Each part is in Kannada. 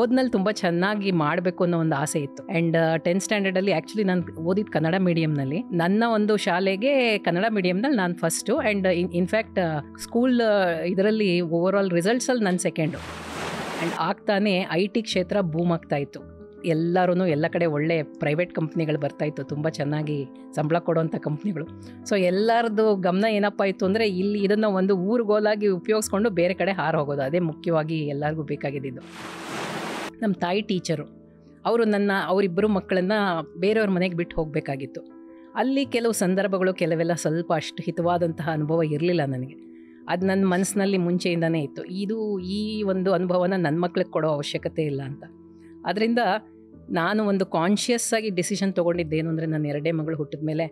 ಓದ್ನಲ್ಲಿ ತುಂಬ ಚೆನ್ನಾಗಿ ಮಾಡಬೇಕು ಅನ್ನೋ ಒಂದು ಆಸೆ ಇತ್ತು ಆ್ಯಂಡ್ ಟೆಂತ್ ಸ್ಟ್ಯಾಂಡರ್ಡಲ್ಲಿ ಆ್ಯಕ್ಚುಲಿ ನಾನು ಓದಿದ್ದು ಕನ್ನಡ ಮೀಡಿಯಂನಲ್ಲಿ ನನ್ನ ಒಂದು ಶಾಲೆಗೆ ಕನ್ನಡ ಮೀಡಿಯಂನಲ್ಲಿ ನಾನು first and in in fact school ಇದರಲ್ಲಿ ಓವರ್ ಆಲ್ ರಿಸಲ್ಟ್ಸಲ್ಲಿ ನಾನು ಸೆಕೆಂಡು ಆ್ಯಂಡ್ ಆಗ್ತಾನೆ ಐ ಟಿ ಕ್ಷೇತ್ರ ಬೂಮ್ ಆಗ್ತಾ ಇತ್ತು ಎಲ್ಲರೂ ಎಲ್ಲ ಕಡೆ ಒಳ್ಳೆ ಪ್ರೈವೇಟ್ ಕಂಪ್ನಿಗಳು ಬರ್ತಾಯಿತ್ತು ತುಂಬ ಚೆನ್ನಾಗಿ ಸಂಬಳ ಕೊಡುವಂಥ ಕಂಪ್ನಿಗಳು ಸೊ ಎಲ್ಲರದ್ದು ಗಮನ ಏನಪ್ಪ ಇತ್ತು ಅಂದರೆ ಇಲ್ಲಿ ಇದನ್ನು ಒಂದು ಊರುಗೋಲಾಗಿ ಉಪಯೋಗಿಸ್ಕೊಂಡು ಬೇರೆ ಕಡೆ ಹೋಗೋದು ಅದೇ ಮುಖ್ಯವಾಗಿ ಎಲ್ಲರಿಗೂ ಬೇಕಾಗಿದ್ದಿದ್ದು ನಮ್ಮ ತಾಯಿ ಟೀಚರು ಅವರು ನನ್ನ ಅವರಿಬ್ಬರು ಮಕ್ಕಳನ್ನು ಬೇರೆಯವ್ರ ಮನೆಗೆ ಬಿಟ್ಟು ಹೋಗಬೇಕಾಗಿತ್ತು ಅಲ್ಲಿ ಕೆಲವು ಸಂದರ್ಭಗಳು ಕೆಲವೆಲ್ಲ ಸ್ವಲ್ಪ ಅಷ್ಟು ಹಿತವಾದಂತಹ ಅನುಭವ ಇರಲಿಲ್ಲ ನನಗೆ ಅದು ನನ್ನ ಮನಸ್ಸಿನಲ್ಲಿ ಮುಂಚೆಯಿಂದನೇ ಇತ್ತು ಇದು ಈ ಒಂದು ಅನುಭವನ ನನ್ನ ಮಕ್ಳಿಗೆ ಕೊಡೋ ಅವಶ್ಯಕತೆ ಇಲ್ಲ ಅಂತ ಅದರಿಂದ ನಾನು ಒಂದು ಕಾನ್ಷಿಯಸ್ ಆಗಿ ಡಿಸಿಷನ್ ತೊಗೊಂಡಿದ್ದೇನು ಅಂದರೆ ನನ್ನ ಎರಡೇ ಮಗಳು ಹುಟ್ಟಿದ ಮೇಲೆ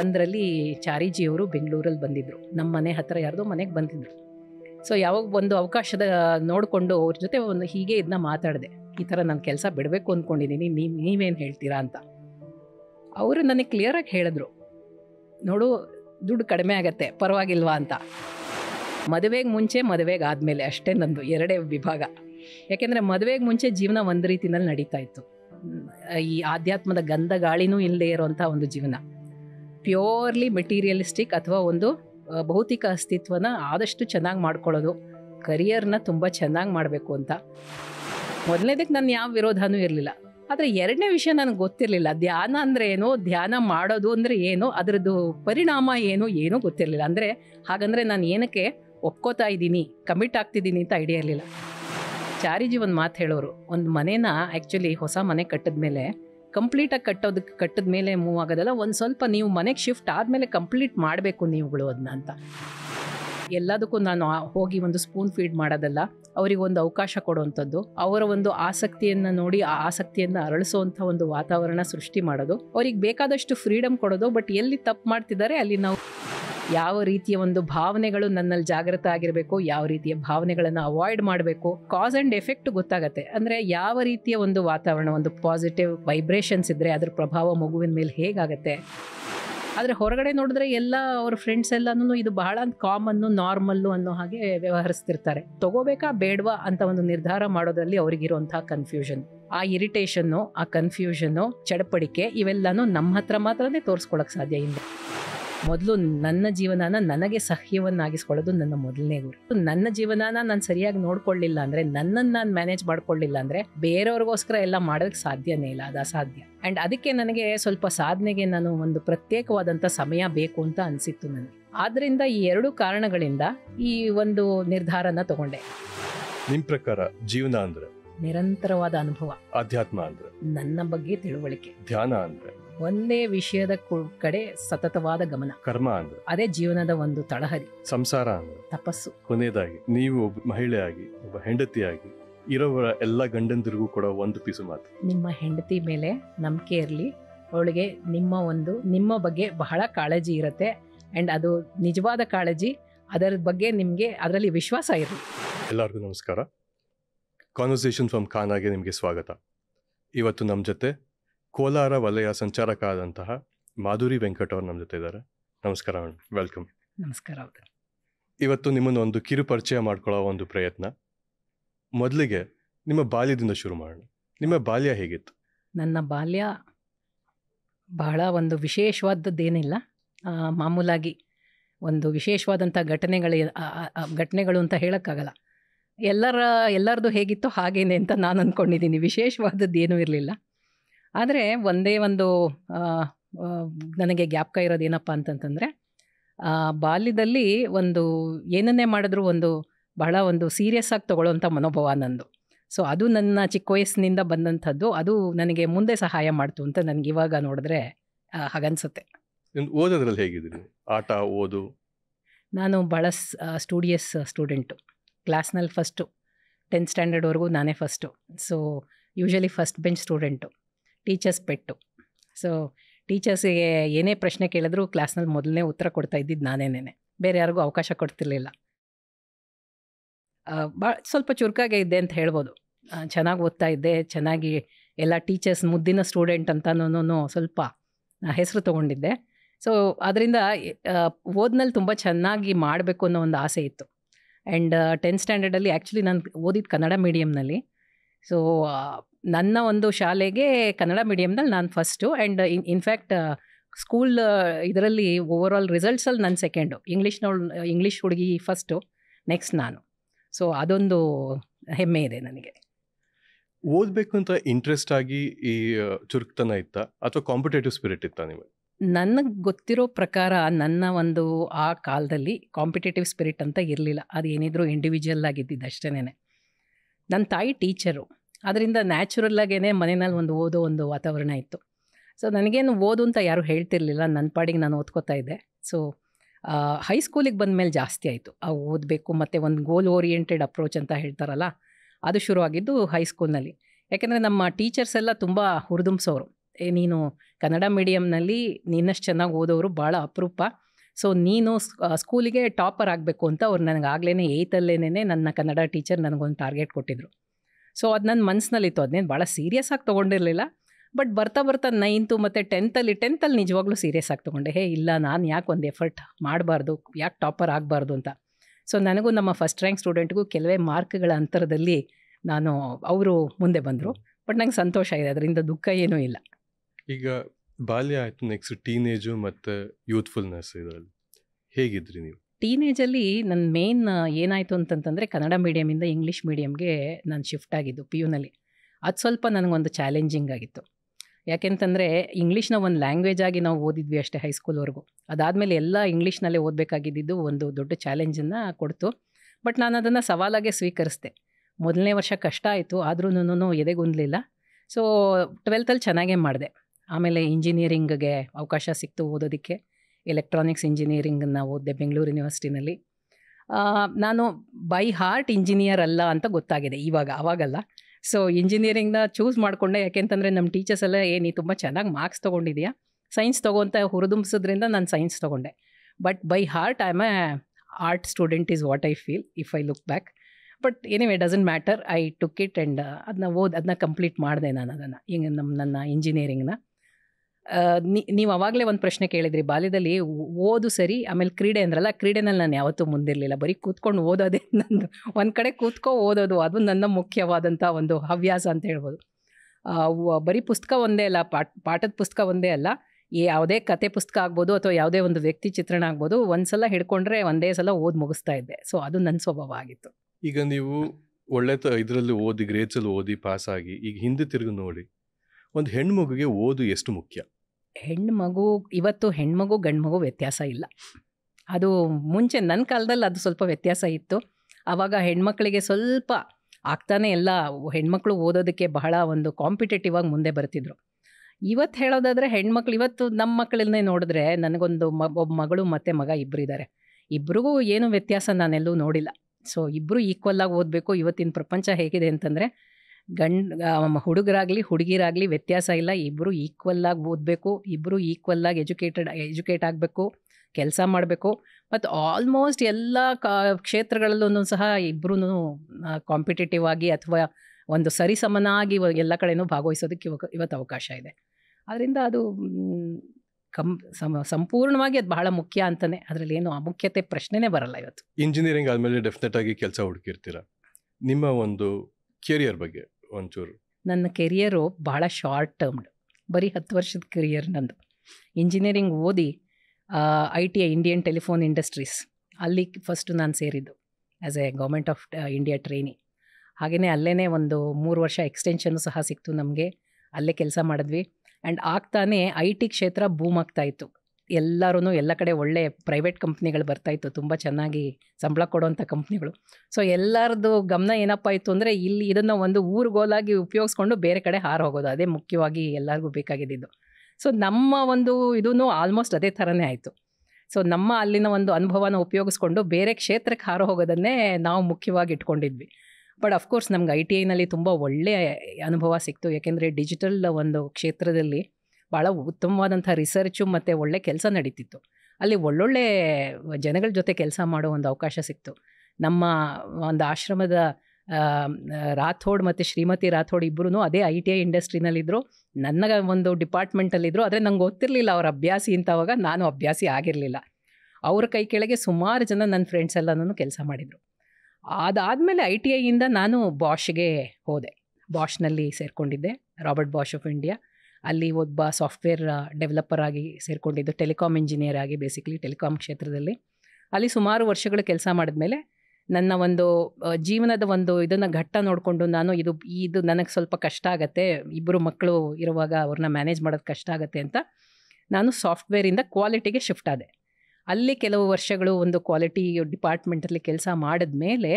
ಒಂದರಲ್ಲಿ ಚಾರಿಜಿಯವರು ಬೆಂಗಳೂರಲ್ಲಿ ಬಂದಿದ್ದರು ನಮ್ಮ ಮನೆ ಹತ್ತಿರ ಯಾರ್ದೋ ಮನೆಗೆ ಬಂದಿದ್ದರು ಸೊ ಯಾವಾಗ ಒಂದು ಅವಕಾಶದ ನೋಡಿಕೊಂಡು ಅವ್ರ ಜೊತೆ ಒಂದು ಹೀಗೆ ಇದನ್ನ ಮಾತಾಡಿದೆ ಈ ಥರ ನಾನು ಕೆಲಸ ಬಿಡಬೇಕು ಅಂದ್ಕೊಂಡಿದ್ದೀನಿ ನೀವು ನೀವೇನು ಹೇಳ್ತೀರಾ ಅಂತ ಅವರು ನನಗೆ ಕ್ಲಿಯರಾಗಿ ಹೇಳಿದ್ರು ನೋಡು ದುಡ್ಡು ಕಡಿಮೆ ಆಗತ್ತೆ ಪರವಾಗಿಲ್ವಾ ಅಂತ ಮದುವೆಗೆ ಮುಂಚೆ ಮದುವೆಗೆ ಆದಮೇಲೆ ಅಷ್ಟೇ ನಂದು ಎರಡೇ ವಿಭಾಗ ಯಾಕೆಂದರೆ ಮದುವೆಗೆ ಮುಂಚೆ ಜೀವನ ಒಂದು ರೀತಿನಲ್ಲಿ ನಡೀತಾ ಇತ್ತು ಈ ಆಧ್ಯಾತ್ಮದ ಗಂಧ ಗಾಳಿನೂ ಇಲ್ಲದೆ ಇರೋವಂಥ ಒಂದು ಜೀವನ ಪ್ಯೂರ್ಲಿ ಮೆಟೀರಿಯಲಿಸ್ಟಿಕ್ ಅಥವಾ ಒಂದು ಭೌತಿಕ ಅಸ್ತಿತ್ವನ ಆದಷ್ಟು ಚೆನ್ನಾಗಿ ಮಾಡ್ಕೊಳ್ಳೋದು ಕರಿಯರ್ನ ತುಂಬ ಚೆನ್ನಾಗಿ ಮಾಡಬೇಕು ಅಂತ ಮೊದಲನೇದಕ್ಕೆ ನಾನು ಯಾವ ವಿರೋಧನೂ ಇರಲಿಲ್ಲ ಆದರೆ ಎರಡನೇ ವಿಷಯ ನನಗೆ ಗೊತ್ತಿರಲಿಲ್ಲ ಧ್ಯಾನ ಅಂದರೆ ಏನು ಧ್ಯಾನ ಮಾಡೋದು ಅಂದರೆ ಏನು ಅದರದ್ದು ಪರಿಣಾಮ ಏನು ಏನೂ ಗೊತ್ತಿರಲಿಲ್ಲ ಅಂದರೆ ಹಾಗಂದರೆ ನಾನು ಏನಕ್ಕೆ ಒಪ್ಕೋತಾ ಇದ್ದೀನಿ ಕಮಿಟ್ ಆಗ್ತಿದ್ದೀನಿ ಅಂತ ಐಡಿಯಾ ಇರಲಿಲ್ಲ ಚಾರಿಜಿ ಒಂದು ಮಾತು ಹೇಳೋರು ಒಂದು ಮನೇನ ಆ್ಯಕ್ಚುಲಿ ಹೊಸ ಮನೆ ಕಟ್ಟಿದ ಮೇಲೆ ಕಂಪ್ಲೀಟಾಗಿ ಕಟ್ಟೋದಕ್ಕೆ ಕಟ್ಟದ ಮೇಲೆ ಮೂವ್ ಆಗೋದಲ್ಲ ಒಂದು ಸ್ವಲ್ಪ ನೀವು ಮನೆಗೆ ಶಿಫ್ಟ್ ಆದಮೇಲೆ ಕಂಪ್ಲೀಟ್ ಮಾಡಬೇಕು ನೀವುಗಳು ಅದನ್ನ ಅಂತ ಎಲ್ಲದಕ್ಕೂ ನಾನು ಹೋಗಿ ಒಂದು ಸ್ಪೂನ್ ಫೀಡ್ ಮಾಡೋದಲ್ಲ ಅವರಿಗೆ ಒಂದು ಅವಕಾಶ ಕೊಡುವಂಥದ್ದು ಅವರ ಒಂದು ಆಸಕ್ತಿಯನ್ನು ನೋಡಿ ಆ ಆಸಕ್ತಿಯನ್ನು ಅರಳಿಸುವಂಥ ಒಂದು ವಾತಾವರಣ ಸೃಷ್ಟಿ ಮಾಡೋದು ಅವ್ರಿಗೆ ಬೇಕಾದಷ್ಟು ಫ್ರೀಡಮ್ ಕೊಡೋದು ಬಟ್ ಎಲ್ಲಿ ತಪ್ಪು ಮಾಡ್ತಿದ್ದಾರೆ ಅಲ್ಲಿ ನಾವು ಯಾವ ರೀತಿಯ ಒಂದು ಭಾವನೆಗಳು ನನ್ನಲ್ಲಿ ಜಾಗೃತ ಆಗಿರಬೇಕು ಯಾವ ರೀತಿಯ ಭಾವನೆಗಳನ್ನು ಅವಾಯ್ಡ್ ಮಾಡಬೇಕು ಕಾಸ್ ಆ್ಯಂಡ್ ಎಫೆಕ್ಟ್ ಗೊತ್ತಾಗುತ್ತೆ ಅಂದರೆ ಯಾವ ರೀತಿಯ ಒಂದು ವಾತಾವರಣ ಒಂದು ಪಾಸಿಟಿವ್ ವೈಬ್ರೇಷನ್ಸ್ ಇದ್ದರೆ ಅದ್ರ ಪ್ರಭಾವ ಮಗುವಿನ ಮೇಲೆ ಹೇಗಾಗುತ್ತೆ ಆದರೆ ಹೊರಗಡೆ ನೋಡಿದ್ರೆ ಎಲ್ಲ ಅವ್ರ ಫ್ರೆಂಡ್ಸ್ ಎಲ್ಲನೂ ಇದು ಬಹಳ ಕಾಮನ್ನು ನಾರ್ಮಲ್ಲು ಅನ್ನೋ ಹಾಗೆ ವ್ಯವಹರಿಸ್ತಿರ್ತಾರೆ ತಗೋಬೇಕಾ ಬೇಡವಾ ಅಂತ ಒಂದು ನಿರ್ಧಾರ ಮಾಡೋದ್ರಲ್ಲಿ ಅವ್ರಿಗಿರುವಂತಹ ಕನ್ಫ್ಯೂಷನ್ ಆ ಇರಿಟೇಷನ್ನು ಆ ಕನ್ಫ್ಯೂಷನ್ನು ಚಡಪಡಿಕೆ ಇವೆಲ್ಲನೂ ನಮ್ಮ ಹತ್ರ ಮಾತ್ರನೇ ತೋರಿಸ್ಕೊಳಕ್ಕೆ ಸಾಧ್ಯ ಇಲ್ಲ ಮೊದಲು ನನ್ನ ಜೀವನನ ನನಗೆ ಸಹ್ಯವನ್ನಾಗಿಸ್ಕೊಳ್ಳೋದು ನನ್ನ ಮೊದಲನೇ ಗುರು ನನ್ನ ಜೀವನನ ನಾನು ಸರಿಯಾಗಿ ನೋಡ್ಕೊಳ್ಳಿಲ್ಲ ಅಂದರೆ ನನ್ನನ್ನು ನಾನು ಮ್ಯಾನೇಜ್ ಮಾಡ್ಕೊಳ್ಳಿಲ್ಲ ಅಂದರೆ ಬೇರೆಯವ್ರಿಗೋಸ್ಕರ ಎಲ್ಲ ಮಾಡೋದಕ್ಕೆ ಸಾಧ್ಯನೇ ಇಲ್ಲ ಅದು ಅಸಾಧ್ಯ ಆ್ಯಂಡ್ ಅದಕ್ಕೆ ನನಗೆ ಸ್ವಲ್ಪ ಸಾಧನೆಗೆ ನಾನು ಒಂದು ಪ್ರತ್ಯೇಕವಾದಂಥ ಸಮಯ ಬೇಕು ಅಂತ ಅನಿಸಿತ್ತು ನನಗೆ ಆದ್ದರಿಂದ ಈ ಎರಡು ಕಾರಣಗಳಿಂದ ಈ ಒಂದು ನಿರ್ಧಾರನ ತಗೊಂಡೆ ನಿಮ್ಮ ಪ್ರಕಾರ ಜೀವನ ಅಂದರೆ ನಿರಂತರವಾದ ಅನುಭವ ಅಧ್ಯಾತ್ಮ ಅಂದ್ರೆ ನನ್ನ ಬಗ್ಗೆ ತಿಳುವಳಿಕೆ ಧ್ಯಾನ ಅಂದ್ರೆ ಒಂದೇ ವಿಷಯದ ಕಡೆ ಸತತವಾದ ಗಮನ ಕರ್ಮ ಅಂದ್ರೆ ಅದೇ ಜೀವನದ ಒಂದು ತಳಹದಿ ಸಂಸಾರ ಅಂದ್ರೆ ತಪಸ್ಸು ಕೊನೆಯದಾಗಿ ನೀವು ಒಬ್ಬ ಮಹಿಳೆಯಾಗಿ ಒಬ್ಬ ಹೆಂಡತಿಯಾಗಿ ಇರೋವರ ಎಲ್ಲ ಗಂಡಂದಿರಿಗೂ ಕೂಡ ಒಂದು ಪೀಸು ಮಾತು ನಿಮ್ಮ ಹೆಂಡತಿ ಮೇಲೆ ನಂಬಿಕೆ ಇರಲಿ ಅವಳಿಗೆ ನಿಮ್ಮ ಒಂದು ನಿಮ್ಮ ಬಗ್ಗೆ ಬಹಳ ಕಾಳಜಿ ಇರುತ್ತೆ ಅಂಡ್ ಅದು ನಿಜವಾದ ಕಾಳಜಿ ಅದರ ಬಗ್ಗೆ ನಿಮಗೆ ಅದರಲ್ಲಿ ವಿಶ್ವಾಸ ಇರಲಿ ಎಲ್ಲರಿಗೂ ನಮಸ್ಕಾರ ಕಾನ್ವರ್ಸೇಷನ್ ಫ್ರಮ್ ಖಾನಾಗೆ ನಿಮಗೆ ಸ್ವಾಗತ ಇವತ್ತು ನಮ್ಮ ಜೊತೆ ಕೋಲಾರ ವಲಯ ಸಂಚಾರಕ ಆದಂತಹ ಮಾಧುರಿ ಅವರು ನಮ್ಮ ಜೊತೆ ಇದ್ದಾರೆ ನಮಸ್ಕಾರ ಮೇಡಮ್ ವೆಲ್ಕಮ್ ನಮಸ್ಕಾರ ಇವತ್ತು ನಿಮ್ಮನ್ನು ಒಂದು ಕಿರು ಪರಿಚಯ ಮಾಡ್ಕೊಳ್ಳೋ ಒಂದು ಪ್ರಯತ್ನ ಮೊದಲಿಗೆ ನಿಮ್ಮ ಬಾಲ್ಯದಿಂದ ಶುರು ಮಾಡೋಣ ನಿಮ್ಮ ಬಾಲ್ಯ ಹೇಗಿತ್ತು ನನ್ನ ಬಾಲ್ಯ ಬಹಳ ಒಂದು ವಿಶೇಷವಾದದ್ದೇನಿಲ್ಲ ಮಾಮೂಲಾಗಿ ಒಂದು ವಿಶೇಷವಾದಂಥ ಘಟನೆಗಳ ಘಟನೆಗಳು ಅಂತ ಹೇಳೋಕ್ಕಾಗಲ್ಲ ಎಲ್ಲರ ಎಲ್ಲರದು ಹೇಗಿತ್ತು ಹಾಗೇನೆ ಅಂತ ನಾನು ಅಂದ್ಕೊಂಡಿದ್ದೀನಿ ವಿಶೇಷವಾದದ್ದು ಏನೂ ಇರಲಿಲ್ಲ ಆದರೆ ಒಂದೇ ಒಂದು ನನಗೆ ಜ್ಞಾಪಕ ಇರೋದು ಏನಪ್ಪ ಅಂತಂತಂದರೆ ಬಾಲ್ಯದಲ್ಲಿ ಒಂದು ಏನನ್ನೇ ಮಾಡಿದ್ರೂ ಒಂದು ಬಹಳ ಒಂದು ಸೀರಿಯಸ್ ಆಗಿ ತೊಗೊಳ್ಳೋವಂಥ ಮನೋಭಾವ ನಂದು ಸೊ ಅದು ನನ್ನ ಚಿಕ್ಕ ವಯಸ್ಸಿನಿಂದ ಬಂದಂಥದ್ದು ಅದು ನನಗೆ ಮುಂದೆ ಸಹಾಯ ಮಾಡ್ತು ಅಂತ ನನಗೆ ಇವಾಗ ನೋಡಿದ್ರೆ ಹಾಗನ್ಸುತ್ತೆ ಓದೋದ್ರಲ್ಲಿ ಹೇಗಿದ್ದೀನಿ ಆಟ ಓದು ನಾನು ಭಾಳ ಸ್ಟೂಡಿಯಸ್ ಸ್ಟೂಡೆಂಟು ಕ್ಲಾಸ್ನಲ್ಲಿ ಫಸ್ಟು ಟೆಂತ್ ಸ್ಟ್ಯಾಂಡರ್ಡ್ವರೆಗೂ ನಾನೇ first so usually first bench student teachers pet so ಟೀಚರ್ಸಿಗೆ ಏನೇ ಪ್ರಶ್ನೆ ಕೇಳಿದ್ರು ಕ್ಲಾಸ್ನಲ್ಲಿ ಮೊದಲನೇ ಉತ್ತರ ಕೊಡ್ತಾ ಇದ್ದಿದ್ದು ನಾನೇನೇ ಬೇರೆ ಯಾರಿಗೂ ಅವಕಾಶ ಕೊಡ್ತಿರ್ಲಿಲ್ಲ ಭಾಳ ಸ್ವಲ್ಪ ಚುರುಕಾಗೆ ಇದ್ದೆ ಅಂತ ಹೇಳ್ಬೋದು ಚೆನ್ನಾಗಿ ಓದ್ತಾ ಇದ್ದೆ ಚೆನ್ನಾಗಿ ಎಲ್ಲ ಟೀಚರ್ಸ್ ಮುದ್ದಿನ ಸ್ಟೂಡೆಂಟ್ ಅಂತನೂ ಸ್ವಲ್ಪ ಹೆಸರು ತಗೊಂಡಿದ್ದೆ ಸೊ ಅದರಿಂದ ಓದ್ನಲ್ಲಿ ತುಂಬ ಚೆನ್ನಾಗಿ ಮಾಡಬೇಕು ಅನ್ನೋ ಒಂದು ಆಸೆ ಇತ್ತು ಆ್ಯಂಡ್ ಟೆಂತ್ ಸ್ಟ್ಯಾಂಡರ್ಡಲ್ಲಿ ಆ್ಯಕ್ಚುಲಿ ನಾನು ಓದಿದ್ದು ಕನ್ನಡ ಮೀಡಿಯಮ್ನಲ್ಲಿ ಸೊ ನನ್ನ ಒಂದು ಶಾಲೆಗೆ ಕನ್ನಡ ಮೀಡಿಯಮ್ನಲ್ಲಿ ನಾನು first and in in fact school ಇದರಲ್ಲಿ ಓವರ್ ಆಲ್ ರಿಸಲ್ಟ್ಸಲ್ಲಿ ನಾನು ಸೆಕೆಂಡು ಇಂಗ್ಲೀಷ್ನವಳು ಇಂಗ್ಲೀಷ್ ಹುಡುಗಿ ಫಸ್ಟು ನೆಕ್ಸ್ಟ್ ನಾನು ಸೊ ಅದೊಂದು ಹೆಮ್ಮೆ ಇದೆ ನನಗೆ ಓದಬೇಕು ಅಂತ ಇಂಟ್ರೆಸ್ಟ್ ಆಗಿ ಈ ಚುರುಕ್ತನ ಇತ್ತ ಅಥವಾ ಕಾಂಪಿಟೇಟಿವ್ ಸ್ಪಿರಿಟ್ ಇತ್ತ ನಿಮಗೆ ನನಗೆ ಗೊತ್ತಿರೋ ಪ್ರಕಾರ ನನ್ನ ಒಂದು ಆ ಕಾಲದಲ್ಲಿ ಕಾಂಪಿಟೇಟಿವ್ ಸ್ಪಿರಿಟ್ ಅಂತ ಇರಲಿಲ್ಲ ಅದು ಏನಿದ್ರು ಇಂಡಿವಿಜುವಲ್ ಆಗಿದ್ದಿದ್ದು ಅಷ್ಟೇನೆ ನನ್ನ ತಾಯಿ ಟೀಚರು ಅದರಿಂದ ನ್ಯಾಚುರಲ್ಲಾಗೇ ಮನೆಯಲ್ಲಿ ಒಂದು ಓದೋ ಒಂದು ವಾತಾವರಣ ಇತ್ತು ಸೊ ನನಗೇನು ಓದು ಅಂತ ಯಾರೂ ಹೇಳ್ತಿರ್ಲಿಲ್ಲ ನನ್ನ ಪಾಡಿಗೆ ನಾನು ಓದ್ಕೋತಾ ಇದ್ದೆ ಸೊ ಹೈಸ್ಕೂಲಿಗೆ ಬಂದ ಮೇಲೆ ಜಾಸ್ತಿ ಆಯಿತು ಆ ಓದಬೇಕು ಮತ್ತು ಒಂದು ಗೋಲ್ ಓರಿಯೆಂಟೆಡ್ ಅಪ್ರೋಚ್ ಅಂತ ಹೇಳ್ತಾರಲ್ಲ ಅದು ಶುರುವಾಗಿದ್ದು ಹೈಸ್ಕೂಲ್ನಲ್ಲಿ ಯಾಕೆಂದರೆ ನಮ್ಮ ಟೀಚರ್ಸ್ ಎಲ್ಲ ತುಂಬ ಹುರಿದುಂಬಿಸೋರು ಏ ನೀನು ಕನ್ನಡ ಮೀಡಿಯಮ್ನಲ್ಲಿ ನಿನ್ನಷ್ಟು ಚೆನ್ನಾಗಿ ಓದೋರು ಭಾಳ ಅಪರೂಪ ಸೊ ನೀನು ಸ್ಕೂಲಿಗೆ ಟಾಪರ್ ಆಗಬೇಕು ಅಂತ ಅವ್ರು ನನಗೆ ಆಗಲೇ ಏಯ್ತಲ್ಲೇನೇ ನನ್ನ ಕನ್ನಡ ಟೀಚರ್ ನನಗೊಂದು ಟಾರ್ಗೆಟ್ ಕೊಟ್ಟಿದ್ರು ಸೊ ಅದು ನನ್ನ ಮನಸ್ಸಿನಲ್ಲಿತ್ತು ಅದನ್ನೇನು ಭಾಳ ಸೀರಿಯಸ್ ಆಗಿ ತೊಗೊಂಡಿರಲಿಲ್ಲ ಬಟ್ ಬರ್ತಾ ಬರ್ತಾ ನೈನ್ತು ಮತ್ತು ಟೆಂತಲ್ಲಿ ಟೆಂತಲ್ಲಿ ನಿಜವಾಗ್ಲೂ ಸೀರಿಯಸ್ ಆಗಿ ತೊಗೊಂಡೆ ಹೇ ಇಲ್ಲ ನಾನು ಯಾಕೆ ಒಂದು ಎಫರ್ಟ್ ಮಾಡಬಾರ್ದು ಯಾಕೆ ಟಾಪರ್ ಆಗಬಾರ್ದು ಅಂತ ಸೊ ನನಗೂ ನಮ್ಮ ಫಸ್ಟ್ ರ್ಯಾಂಕ್ ಸ್ಟೂಡೆಂಟ್ಗೂ ಕೆಲವೇ ಮಾರ್ಕ್ಗಳ ಅಂತರದಲ್ಲಿ ನಾನು ಅವರು ಮುಂದೆ ಬಂದರು ಬಟ್ ನಂಗೆ ಸಂತೋಷ ಇದೆ ಅದರಿಂದ ದುಃಖ ಏನೂ ಇಲ್ಲ ಈಗ ಬಾಲ್ಯ ಆಯಿತು ನೆಕ್ಸ್ಟ್ ಟೀನೇಜು ಮತ್ತು ಯೂತ್ಫುಲ್ನೆಸ್ ಇದರಲ್ಲಿ ಹೇಗಿದ್ರಿ ನೀವು ಟೀನೇಜಲ್ಲಿ ನನ್ನ ಮೇನ್ ಏನಾಯಿತು ಅಂತಂತಂದರೆ ಕನ್ನಡ ಮೀಡಿಯಮಿಂದ ಇಂಗ್ಲೀಷ್ ಮೀಡಿಯಮ್ಗೆ ನಾನು ಶಿಫ್ಟ್ ಆಗಿದ್ದು ಪಿ ಯುನಲ್ಲಿ ಅದು ಸ್ವಲ್ಪ ನನಗೊಂದು ಚಾಲೆಂಜಿಂಗ್ ಆಗಿತ್ತು ಯಾಕೆಂತಂದರೆ ಇಂಗ್ಲೀಷ್ನ ಒಂದು ಲ್ಯಾಂಗ್ವೇಜ್ ಆಗಿ ನಾವು ಓದಿದ್ವಿ ಅಷ್ಟೇ ಹೈಸ್ಕೂಲ್ವರೆಗೂ ಅದಾದಮೇಲೆ ಎಲ್ಲ ಇಂಗ್ಲೀಷ್ನಲ್ಲೇ ಓದಬೇಕಾಗಿದ್ದು ಒಂದು ದೊಡ್ಡ ಚಾಲೆಂಜನ್ನು ಕೊಡ್ತು ಬಟ್ ನಾನು ಅದನ್ನು ಸವಾಲಾಗೆ ಸ್ವೀಕರಿಸಿದೆ ಮೊದಲನೇ ವರ್ಷ ಕಷ್ಟ ಆಯಿತು ಆದ್ರೂ ಎದೆಗುಂದಲಿಲ್ಲ ಸೊ ಟ್ವೆಲ್ತಲ್ಲಿ ಚೆನ್ನಾಗೇ ಮಾಡಿದೆ ಆಮೇಲೆ ಇಂಜಿನಿಯರಿಂಗ್ಗೆ ಅವಕಾಶ ಸಿಕ್ತು ಓದೋದಕ್ಕೆ ಎಲೆಕ್ಟ್ರಾನಿಕ್ಸ್ ಇಂಜಿನಿಯರಿಂಗನ್ನು ಓದಿದೆ ಬೆಂಗಳೂರು ಯೂನಿವರ್ಸಿಟಿನಲ್ಲಿ ನಾನು ಬೈ ಹಾರ್ಟ್ ಇಂಜಿನಿಯರ್ ಅಲ್ಲ ಅಂತ ಗೊತ್ತಾಗಿದೆ ಇವಾಗ ಅವಾಗಲ್ಲ ಸೊ ಇಂಜಿನಿಯರಿಂಗ್ನ ಚೂಸ್ ಮಾಡಿಕೊಂಡೆ ಯಾಕೆಂತಂದರೆ ನಮ್ಮ ಟೀಚರ್ಸ್ ಎಲ್ಲ ಏನು ತುಂಬ ಚೆನ್ನಾಗಿ ಮಾರ್ಕ್ಸ್ ತೊಗೊಂಡಿದ್ಯಾ ಸೈನ್ಸ್ ತೊಗೊಂತ ಹುರಿದುಂಬಿಸೋದ್ರಿಂದ ನಾನು ಸೈನ್ಸ್ ತೊಗೊಂಡೆ but by heart I am a art student is what I feel if I look back but anyway doesn't matter I took it and ಅದನ್ನ ಓದ್ ಅದನ್ನ ಕಂಪ್ಲೀಟ್ ಮಾಡಿದೆ ನಾನು ಅದನ್ನು ಈಗ ನಮ್ಮ ನನ್ನ ಇಂಜಿನಿಯರಿಂಗ್ನ ನೀವು ಅವಾಗಲೇ ಒಂದು ಪ್ರಶ್ನೆ ಕೇಳಿದ್ರಿ ಬಾಲ್ಯದಲ್ಲಿ ಓದು ಸರಿ ಆಮೇಲೆ ಕ್ರೀಡೆ ಅಂದ್ರಲ್ಲ ಕ್ರೀಡೆನಲ್ಲಿ ನಾನು ಯಾವತ್ತೂ ಮುಂದಿರಲಿಲ್ಲ ಬರೀ ಕೂತ್ಕೊಂಡು ಓದೋದೇ ನಂದು ಒಂದು ಕಡೆ ಕೂತ್ಕೋ ಓದೋದು ಅದು ನನ್ನ ಮುಖ್ಯವಾದಂಥ ಒಂದು ಹವ್ಯಾಸ ಅಂತ ಹೇಳ್ಬೋದು ಬರೀ ಪುಸ್ತಕ ಒಂದೇ ಅಲ್ಲ ಪಾಠ ಪಾಠದ ಪುಸ್ತಕ ಒಂದೇ ಅಲ್ಲ ಯಾವುದೇ ಕತೆ ಪುಸ್ತಕ ಆಗ್ಬೋದು ಅಥವಾ ಯಾವುದೇ ಒಂದು ವ್ಯಕ್ತಿ ಚಿತ್ರಣ ಆಗ್ಬೋದು ಒಂದು ಸಲ ಹಿಡ್ಕೊಂಡ್ರೆ ಒಂದೇ ಸಲ ಓದಿ ಮುಗಿಸ್ತಾ ಇದ್ದೆ ಸೊ ಅದು ನನ್ನ ಸ್ವಭಾವ ಆಗಿತ್ತು ಈಗ ನೀವು ಒಳ್ಳೆ ಇದರಲ್ಲಿ ಓದಿ ಗ್ರೇಜಲ್ಲಿ ಓದಿ ಪಾಸ್ ಆಗಿ ಈಗ ಹಿಂದೆ ತಿರುಗಿ ನೋಡಿ ಒಂದು ಹೆಣ್ಮಗುಗೆ ಓದು ಎಷ್ಟು ಮುಖ್ಯ ಹೆಣ್ಮಗು ಇವತ್ತು ಹೆಣ್ಮಗು ಗಂಡ್ಮಗು ವ್ಯತ್ಯಾಸ ಇಲ್ಲ ಅದು ಮುಂಚೆ ನನ್ನ ಕಾಲದಲ್ಲಿ ಅದು ಸ್ವಲ್ಪ ವ್ಯತ್ಯಾಸ ಇತ್ತು ಆವಾಗ ಹೆಣ್ಮಕ್ಳಿಗೆ ಸ್ವಲ್ಪ ಆಗ್ತಾನೆ ಎಲ್ಲ ಹೆಣ್ಮಕ್ಳು ಓದೋದಕ್ಕೆ ಬಹಳ ಒಂದು ಕಾಂಪಿಟೇಟಿವ್ ಆಗಿ ಮುಂದೆ ಬರ್ತಿದ್ರು ಇವತ್ತು ಹೇಳೋದಾದರೆ ಹೆಣ್ಮಕ್ಳು ಇವತ್ತು ನಮ್ಮ ಮಕ್ಕಳನ್ನೇ ನೋಡಿದ್ರೆ ನನಗೊಂದು ಮ ಒಬ್ಬ ಮಗಳು ಮತ್ತು ಮಗ ಇಬ್ಬರಿದ್ದಾರೆ ಇಬ್ಬರಿಗೂ ಏನು ವ್ಯತ್ಯಾಸ ನಾನೆಲ್ಲೂ ನೋಡಿಲ್ಲ ಸೊ ಇಬ್ಬರು ಈಕ್ವಲ್ ಆಗಿ ಓದಬೇಕು ಇವತ್ತಿನ ಪ್ರಪಂಚ ಹೇಗಿದೆ ಅಂತಂದರೆ ಗಂಡ ಹುಡುಗರಾಗಲಿ ಹುಡುಗಿರಾಗಲಿ ವ್ಯತ್ಯಾಸ ಇಲ್ಲ ಇಬ್ಬರು ಈಕ್ವಲ್ಲಾಗಿ ಓದಬೇಕು ಇಬ್ಬರು ಈಕ್ವಲ್ಲಾಗಿ ಎಜುಕೇಟೆಡ್ ಎಜುಕೇಟ್ ಆಗಬೇಕು ಕೆಲಸ ಮಾಡಬೇಕು ಮತ್ತು ಆಲ್ಮೋಸ್ಟ್ ಎಲ್ಲ ಕಾ ಕ್ಷೇತ್ರಗಳಲ್ಲೂ ಸಹ ಇಬ್ಬರೂ ಕಾಂಪಿಟೇಟಿವ್ ಆಗಿ ಅಥವಾ ಒಂದು ಸರಿಸಮನಾಗಿ ಎಲ್ಲ ಕಡೆಯೂ ಭಾಗವಹಿಸೋದಕ್ಕೆ ಇವ ಇವತ್ತು ಅವಕಾಶ ಇದೆ ಆದ್ದರಿಂದ ಅದು ಕಂ ಸಮ ಸಂಪೂರ್ಣವಾಗಿ ಅದು ಬಹಳ ಮುಖ್ಯ ಅಂತಲೇ ಅದರಲ್ಲಿ ಏನು ಅಮುಖ್ಯತೆ ಪ್ರಶ್ನೆನೇ ಬರಲ್ಲ ಇವತ್ತು ಇಂಜಿನಿಯರಿಂಗ್ ಆದಮೇಲೆ ಡೆಫಿನೆಟ್ ಆಗಿ ಕೆಲಸ ಹುಡುಕಿರ್ತೀರ ನಿಮ್ಮ ಒಂದು ಕೆರಿಯರ್ ಬಗ್ಗೆ ಒಂಚೂರು ನನ್ನ ಕೆರಿಯರು ಭಾಳ ಶಾರ್ಟ್ ಟರ್ಮ್ಡ್ ಬರೀ ಹತ್ತು ವರ್ಷದ ಕೆರಿಯರ್ ನಂದು ಇಂಜಿನಿಯರಿಂಗ್ ಓದಿ I T I Indian telephone industries ಅಲ್ಲಿ ಫಸ್ಟ್ ನಾನು ಸೇರಿದ್ದು as a government of India trainee ಹಾಗೆಯೇ ಅಲ್ಲೇ ಒಂದು ಮೂರು ವರ್ಷ ಎಕ್ಸ್ಟೆನ್ಷನ್ನು ಸಹ ಸಿಕ್ತು ನಮಗೆ ಅಲ್ಲೇ ಕೆಲಸ ಮಾಡಿದ್ವಿ ಆ್ಯಂಡ್ ಆಗ್ತಾನೆ ಐ ಟಿ ಕ್ಷೇತ್ರ ಬೂಮ್ ಆಗ್ತಾಯಿತ್ತು ಎಲ್ಲರೂ ಎಲ್ಲ ಕಡೆ ಒಳ್ಳೆ ಪ್ರೈವೇಟ್ ಕಂಪ್ನಿಗಳು ಬರ್ತಾಯಿತ್ತು ತುಂಬ ಚೆನ್ನಾಗಿ ಸಂಬಳ ಕೊಡುವಂಥ ಕಂಪ್ನಿಗಳು ಸೊ ಎಲ್ಲರದ್ದು ಗಮನ ಏನಪ್ಪ ಇತ್ತು ಅಂದರೆ ಇಲ್ಲಿ ಇದನ್ನು ಒಂದು ಊರುಗೋಲಾಗಿ ಉಪಯೋಗಿಸ್ಕೊಂಡು ಬೇರೆ ಕಡೆ ಹಾರು ಹೋಗೋದು ಅದೇ ಮುಖ್ಯವಾಗಿ ಎಲ್ಲರಿಗೂ ಬೇಕಾಗಿದ್ದಿದ್ದು ಸೊ ನಮ್ಮ ಒಂದು ಇದೂ ಆಲ್ಮೋಸ್ಟ್ ಅದೇ ಥರನೇ ಆಯಿತು ಸೊ ನಮ್ಮ ಅಲ್ಲಿನ ಒಂದು ಅನುಭವನ ಉಪಯೋಗಿಸ್ಕೊಂಡು ಬೇರೆ ಕ್ಷೇತ್ರಕ್ಕೆ ಹಾರು ಹೋಗೋದನ್ನೇ ನಾವು ಮುಖ್ಯವಾಗಿ ಇಟ್ಕೊಂಡಿದ್ವಿ ಬಟ್ ಅಫ್ಕೋರ್ಸ್ ನಮ್ಗೆ ಐ ಟಿ ಐನಲ್ಲಿ ತುಂಬ ಒಳ್ಳೆಯ ಅನುಭವ ಸಿಕ್ತು ಯಾಕೆಂದರೆ ಡಿಜಿಟಲ್ ಒಂದು ಕ್ಷೇತ್ರದಲ್ಲಿ ಭಾಳ ಉತ್ತಮವಾದಂಥ ರಿಸರ್ಚು ಮತ್ತು ಒಳ್ಳೆ ಕೆಲಸ ನಡೀತಿತ್ತು ಅಲ್ಲಿ ಒಳ್ಳೊಳ್ಳೆ ಜನಗಳ ಜೊತೆ ಕೆಲಸ ಮಾಡೋ ಒಂದು ಅವಕಾಶ ಸಿಕ್ತು ನಮ್ಮ ಒಂದು ಆಶ್ರಮದ ರಾಥೋಡ್ ಮತ್ತು ಶ್ರೀಮತಿ ರಾಥೋಡ್ ಇಬ್ಬರೂ ಅದೇ ಐ ಟಿ ಐ ಇಂಡಸ್ಟ್ರಿನಲ್ಲಿದ್ದರು ನನ್ನ ಒಂದು ಡಿಪಾರ್ಟ್ಮೆಂಟಲ್ಲಿದ್ದರು ಆದರೆ ನಂಗೆ ಗೊತ್ತಿರಲಿಲ್ಲ ಅವ್ರ ಅಭ್ಯಾಸಿ ಇಂಥವಾಗ ನಾನು ಅಭ್ಯಾಸಿ ಆಗಿರಲಿಲ್ಲ ಅವ್ರ ಕೈ ಕೆಳಗೆ ಸುಮಾರು ಜನ ನನ್ನ ಫ್ರೆಂಡ್ಸ್ ಎಲ್ಲನೂ ಕೆಲಸ ಮಾಡಿದರು ಅದಾದಮೇಲೆ ಐ ಟಿ ಐಯಿಂದ ನಾನು ಬಾಷ್ಗೆ ಹೋದೆ ಬಾಷ್ನಲ್ಲಿ ಸೇರಿಕೊಂಡಿದ್ದೆ ರಾಬರ್ಟ್ ಬಾಷ್ ಆಫ್ ಇಂಡಿಯಾ ಅಲ್ಲಿ ಒಬ್ಬ ಸಾಫ್ಟ್ವೇರ್ ಡೆವಲಪರ್ ಆಗಿ ಸೇರಿಕೊಂಡಿದ್ದು ಟೆಲಿಕಾಮ್ ಇಂಜಿನಿಯರ್ ಆಗಿ ಬೇಸಿಕಲಿ ಟೆಲಿಕಾಮ್ ಕ್ಷೇತ್ರದಲ್ಲಿ ಅಲ್ಲಿ ಸುಮಾರು ವರ್ಷಗಳು ಕೆಲಸ ಮಾಡಿದ್ಮೇಲೆ ನನ್ನ ಒಂದು ಜೀವನದ ಒಂದು ಇದನ್ನು ಘಟ್ಟ ನೋಡಿಕೊಂಡು ನಾನು ಇದು ಇದು ನನಗೆ ಸ್ವಲ್ಪ ಕಷ್ಟ ಆಗುತ್ತೆ ಇಬ್ಬರು ಮಕ್ಕಳು ಇರುವಾಗ ಅವ್ರನ್ನ ಮ್ಯಾನೇಜ್ ಮಾಡೋದು ಕಷ್ಟ ಆಗುತ್ತೆ ಅಂತ ನಾನು ಸಾಫ್ಟ್ವೇರಿಂದ ಕ್ವಾಲಿಟಿಗೆ ಶಿಫ್ಟ್ ಆದೆ ಅಲ್ಲಿ ಕೆಲವು ವರ್ಷಗಳು ಒಂದು ಕ್ವಾಲಿಟಿ ಡಿಪಾರ್ಟ್ಮೆಂಟಲ್ಲಿ ಕೆಲಸ ಮಾಡಿದ ಮೇಲೆ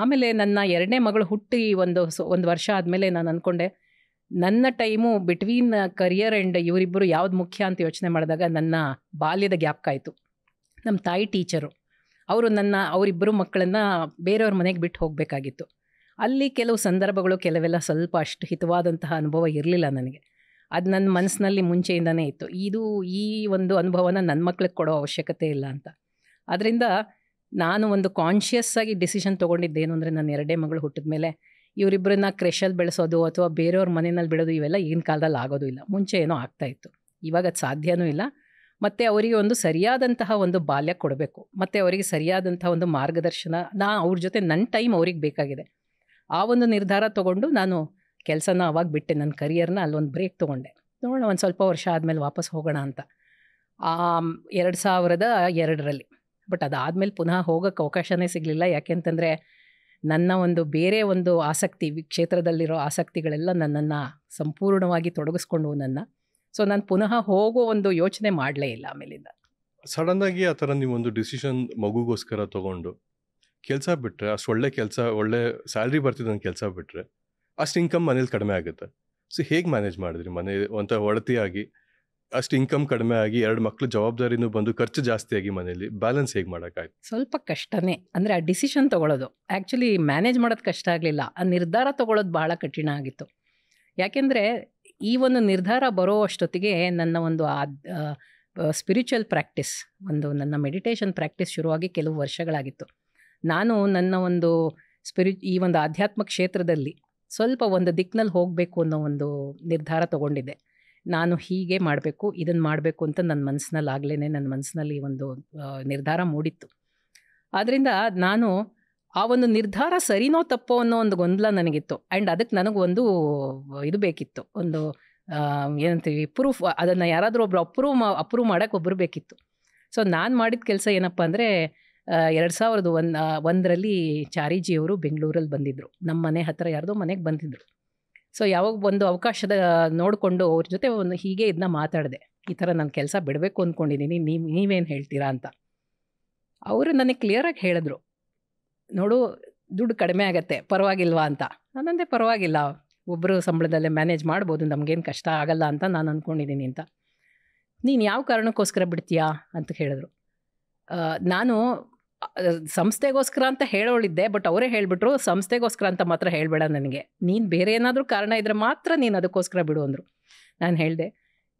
ಆಮೇಲೆ ನನ್ನ ಎರಡನೇ ಮಗಳು ಹುಟ್ಟಿ ಒಂದು ಒಂದು ವರ್ಷ ಆದಮೇಲೆ ನಾನು ಅಂದ್ಕೊಂಡೆ ನನ್ನ ಟೈಮು ಬಿಟ್ವೀನ್ ಕರಿಯರ್ ಆ್ಯಂಡ್ ಇವರಿಬ್ಬರು ಯಾವ್ದು ಮುಖ್ಯ ಅಂತ ಯೋಚನೆ ಮಾಡಿದಾಗ ನನ್ನ ಬಾಲ್ಯದ ಕಾಯಿತು ನಮ್ಮ ತಾಯಿ ಟೀಚರು ಅವರು ನನ್ನ ಅವರಿಬ್ಬರು ಮಕ್ಕಳನ್ನು ಬೇರೆಯವ್ರ ಮನೆಗೆ ಬಿಟ್ಟು ಹೋಗಬೇಕಾಗಿತ್ತು ಅಲ್ಲಿ ಕೆಲವು ಸಂದರ್ಭಗಳು ಕೆಲವೆಲ್ಲ ಸ್ವಲ್ಪ ಅಷ್ಟು ಹಿತವಾದಂತಹ ಅನುಭವ ಇರಲಿಲ್ಲ ನನಗೆ ಅದು ನನ್ನ ಮನಸ್ಸಿನಲ್ಲಿ ಮುಂಚೆಯಿಂದನೇ ಇತ್ತು ಇದು ಈ ಒಂದು ಅನುಭವನ ನನ್ನ ಮಕ್ಳಿಗೆ ಕೊಡೋ ಅವಶ್ಯಕತೆ ಇಲ್ಲ ಅಂತ ಅದರಿಂದ ನಾನು ಒಂದು ಕಾನ್ಷಿಯಸ್ಸಾಗಿ ಆಗಿ ಡಿಸಿಷನ್ ತೊಗೊಂಡಿದ್ದೇನು ಅಂದರೆ ನನ್ನ ಎರಡೇ ಮಗಳು ಹುಟ್ಟಿದ ಮೇಲೆ ಇವರಿಬ್ಬರನ್ನ ಕ್ರೆಷಲ್ಲಿ ಬೆಳೆಸೋದು ಅಥವಾ ಬೇರೆಯವ್ರ ಮನೆಯಲ್ಲಿ ಬಿಡೋದು ಇವೆಲ್ಲ ಈಗಿನ ಕಾಲದಲ್ಲಿ ಆಗೋದು ಇಲ್ಲ ಮುಂಚೆ ಏನೋ ಆಗ್ತಾ ಇತ್ತು ಇವಾಗ ಅದು ಸಾಧ್ಯನೂ ಇಲ್ಲ ಮತ್ತು ಅವರಿಗೆ ಒಂದು ಸರಿಯಾದಂತಹ ಒಂದು ಬಾಲ್ಯ ಕೊಡಬೇಕು ಮತ್ತು ಅವರಿಗೆ ಸರಿಯಾದಂತಹ ಒಂದು ಮಾರ್ಗದರ್ಶನ ನಾ ಅವ್ರ ಜೊತೆ ನನ್ನ ಟೈಮ್ ಅವ್ರಿಗೆ ಬೇಕಾಗಿದೆ ಆ ಒಂದು ನಿರ್ಧಾರ ತೊಗೊಂಡು ನಾನು ಕೆಲಸನ ಅವಾಗ ಬಿಟ್ಟೆ ನನ್ನ ಕರಿಯರ್ನ ಅಲ್ಲೊಂದು ಬ್ರೇಕ್ ತೊಗೊಂಡೆ ನೋಡೋಣ ಒಂದು ಸ್ವಲ್ಪ ವರ್ಷ ಆದಮೇಲೆ ವಾಪಸ್ ಹೋಗೋಣ ಅಂತ ಎರಡು ಸಾವಿರದ ಎರಡರಲ್ಲಿ ಬಟ್ ಅದಾದಮೇಲೆ ಪುನಃ ಹೋಗೋಕ್ಕೆ ಅವಕಾಶವೇ ಸಿಗಲಿಲ್ಲ ಯಾಕೆಂತಂದರೆ ನನ್ನ ಒಂದು ಬೇರೆ ಒಂದು ಆಸಕ್ತಿ ಕ್ಷೇತ್ರದಲ್ಲಿರೋ ಆಸಕ್ತಿಗಳೆಲ್ಲ ನನ್ನನ್ನು ಸಂಪೂರ್ಣವಾಗಿ ತೊಡಗಿಸ್ಕೊಂಡು ನನ್ನ ಸೊ ನಾನು ಪುನಃ ಹೋಗೋ ಒಂದು ಯೋಚನೆ ಮಾಡಲೇ ಇಲ್ಲ ಆಮೇಲಿಂದ ಸಡನ್ನಾಗಿ ಆ ಥರ ನೀವೊಂದು ಒಂದು ಡಿಸಿಷನ್ ಮಗುಗೋಸ್ಕರ ತಗೊಂಡು ಕೆಲಸ ಬಿಟ್ಟರೆ ಅಷ್ಟು ಒಳ್ಳೆ ಕೆಲಸ ಒಳ್ಳೆ ಸ್ಯಾಲ್ರಿ ಬರ್ತಿದ್ದ ಕೆಲಸ ಬಿಟ್ಟರೆ ಅಷ್ಟು ಇನ್ಕಮ್ ಮನೇಲಿ ಕಡಿಮೆ ಆಗುತ್ತೆ ಸೊ ಹೇಗೆ ಮ್ಯಾನೇಜ್ ಮಾಡಿದ್ರಿ ಮನೆ ಒಂಥರ ಒಳತಿಯಾಗಿ ಅಷ್ಟು ಇನ್ಕಮ್ ಕಡಿಮೆ ಆಗಿ ಎರಡು ಮಕ್ಕಳು ಜವಾಬ್ದಾರಿನೂ ಬಂದು ಖರ್ಚು ಜಾಸ್ತಿ ಆಗಿ ಮನೇಲಿ ಬ್ಯಾಲೆನ್ಸ್ ಹೇಗೆ ಮಾಡೋಕ್ಕಾಯ್ತು ಸ್ವಲ್ಪ ಕಷ್ಟನೇ ಅಂದರೆ ಆ ಡಿಸಿಷನ್ ತೊಗೊಳೋದು ಆ್ಯಕ್ಚುಲಿ ಮ್ಯಾನೇಜ್ ಮಾಡೋದು ಕಷ್ಟ ಆಗಲಿಲ್ಲ ಆ ನಿರ್ಧಾರ ತೊಗೊಳೋದು ಭಾಳ ಕಠಿಣ ಆಗಿತ್ತು ಯಾಕೆಂದರೆ ಈ ಒಂದು ನಿರ್ಧಾರ ಬರೋ ಅಷ್ಟೊತ್ತಿಗೆ ನನ್ನ ಒಂದು ಸ್ಪಿರಿಚುವಲ್ ಪ್ರಾಕ್ಟೀಸ್ ಒಂದು ನನ್ನ ಮೆಡಿಟೇಷನ್ ಪ್ರಾಕ್ಟೀಸ್ ಶುರುವಾಗಿ ಕೆಲವು ವರ್ಷಗಳಾಗಿತ್ತು ನಾನು ನನ್ನ ಒಂದು ಸ್ಪಿರಿ ಈ ಒಂದು ಆಧ್ಯಾತ್ಮ ಕ್ಷೇತ್ರದಲ್ಲಿ ಸ್ವಲ್ಪ ಒಂದು ದಿಕ್ಕಿನಲ್ಲಿ ಹೋಗಬೇಕು ಅನ್ನೋ ಒಂದು ನಿರ್ಧಾರ ತಗೊಂಡಿದ್ದೆ ನಾನು ಹೀಗೆ ಮಾಡಬೇಕು ಇದನ್ನು ಮಾಡಬೇಕು ಅಂತ ನನ್ನ ಮನಸ್ಸಿನಲ್ಲಿ ಆಗಲೇ ನನ್ನ ಮನಸ್ಸಿನಲ್ಲಿ ಒಂದು ನಿರ್ಧಾರ ಮೂಡಿತ್ತು ಆದ್ದರಿಂದ ನಾನು ಆ ಒಂದು ನಿರ್ಧಾರ ಸರಿನೋ ತಪ್ಪೋ ಅನ್ನೋ ಒಂದು ಗೊಂದಲ ನನಗಿತ್ತು ಆ್ಯಂಡ್ ಅದಕ್ಕೆ ನನಗೊಂದು ಇದು ಬೇಕಿತ್ತು ಒಂದು ಏನಂತೀವಿ ಪ್ರೂಫ್ ಅದನ್ನು ಯಾರಾದರೂ ಒಬ್ರು ಅಪ್ರೂವ್ ಮಾ ಅಪ್ರೂವ್ ಮಾಡೋಕೆ ಒಬ್ಬರು ಬೇಕಿತ್ತು ಸೊ ನಾನು ಮಾಡಿದ ಕೆಲಸ ಏನಪ್ಪ ಅಂದರೆ ಎರಡು ಸಾವಿರದ ಒಂದು ಒಂದರಲ್ಲಿ ಚಾರಿಜಿಯವರು ಬೆಂಗಳೂರಲ್ಲಿ ಬಂದಿದ್ದರು ನಮ್ಮ ಮನೆ ಹತ್ತಿರ ಯಾರ್ದೋ ಮನೆಗೆ ಬಂದಿದ್ದರು ಸೊ ಯಾವಾಗ ಒಂದು ಅವಕಾಶದ ನೋಡಿಕೊಂಡು ಅವ್ರ ಜೊತೆ ಒಂದು ಹೀಗೆ ಇದನ್ನ ಮಾತಾಡಿದೆ ಈ ಥರ ನನ್ನ ಕೆಲಸ ಬಿಡಬೇಕು ಅಂದ್ಕೊಂಡಿದ್ದೀನಿ ನೀವು ನೀವೇನು ಹೇಳ್ತೀರಾ ಅಂತ ಅವರು ನನಗೆ ಕ್ಲಿಯರಾಗಿ ಹೇಳಿದ್ರು ನೋಡು ದುಡ್ಡು ಕಡಿಮೆ ಆಗತ್ತೆ ಪರವಾಗಿಲ್ವಾ ಅಂತ ನಾನಂದೆ ಪರವಾಗಿಲ್ಲ ಒಬ್ಬರು ಸಂಬಳದಲ್ಲೇ ಮ್ಯಾನೇಜ್ ಮಾಡ್ಬೋದು ನಮಗೇನು ಕಷ್ಟ ಆಗಲ್ಲ ಅಂತ ನಾನು ಅಂದ್ಕೊಂಡಿದ್ದೀನಿ ಅಂತ ನೀನು ಯಾವ ಕಾರಣಕ್ಕೋಸ್ಕರ ಬಿಡ್ತೀಯಾ ಅಂತ ಹೇಳಿದ್ರು ನಾನು ಸಂಸ್ಥೆಗೋಸ್ಕರ ಅಂತ ಹೇಳೋಳಿದ್ದೆ ಬಟ್ ಅವರೇ ಹೇಳಿಬಿಟ್ರು ಸಂಸ್ಥೆಗೋಸ್ಕರ ಅಂತ ಮಾತ್ರ ಹೇಳಬೇಡ ನನಗೆ ನೀನು ಬೇರೆ ಏನಾದರೂ ಕಾರಣ ಇದ್ದರೆ ಮಾತ್ರ ನೀನು ಅದಕ್ಕೋಸ್ಕರ ಬಿಡು ಅಂದರು ನಾನು ಹೇಳಿದೆ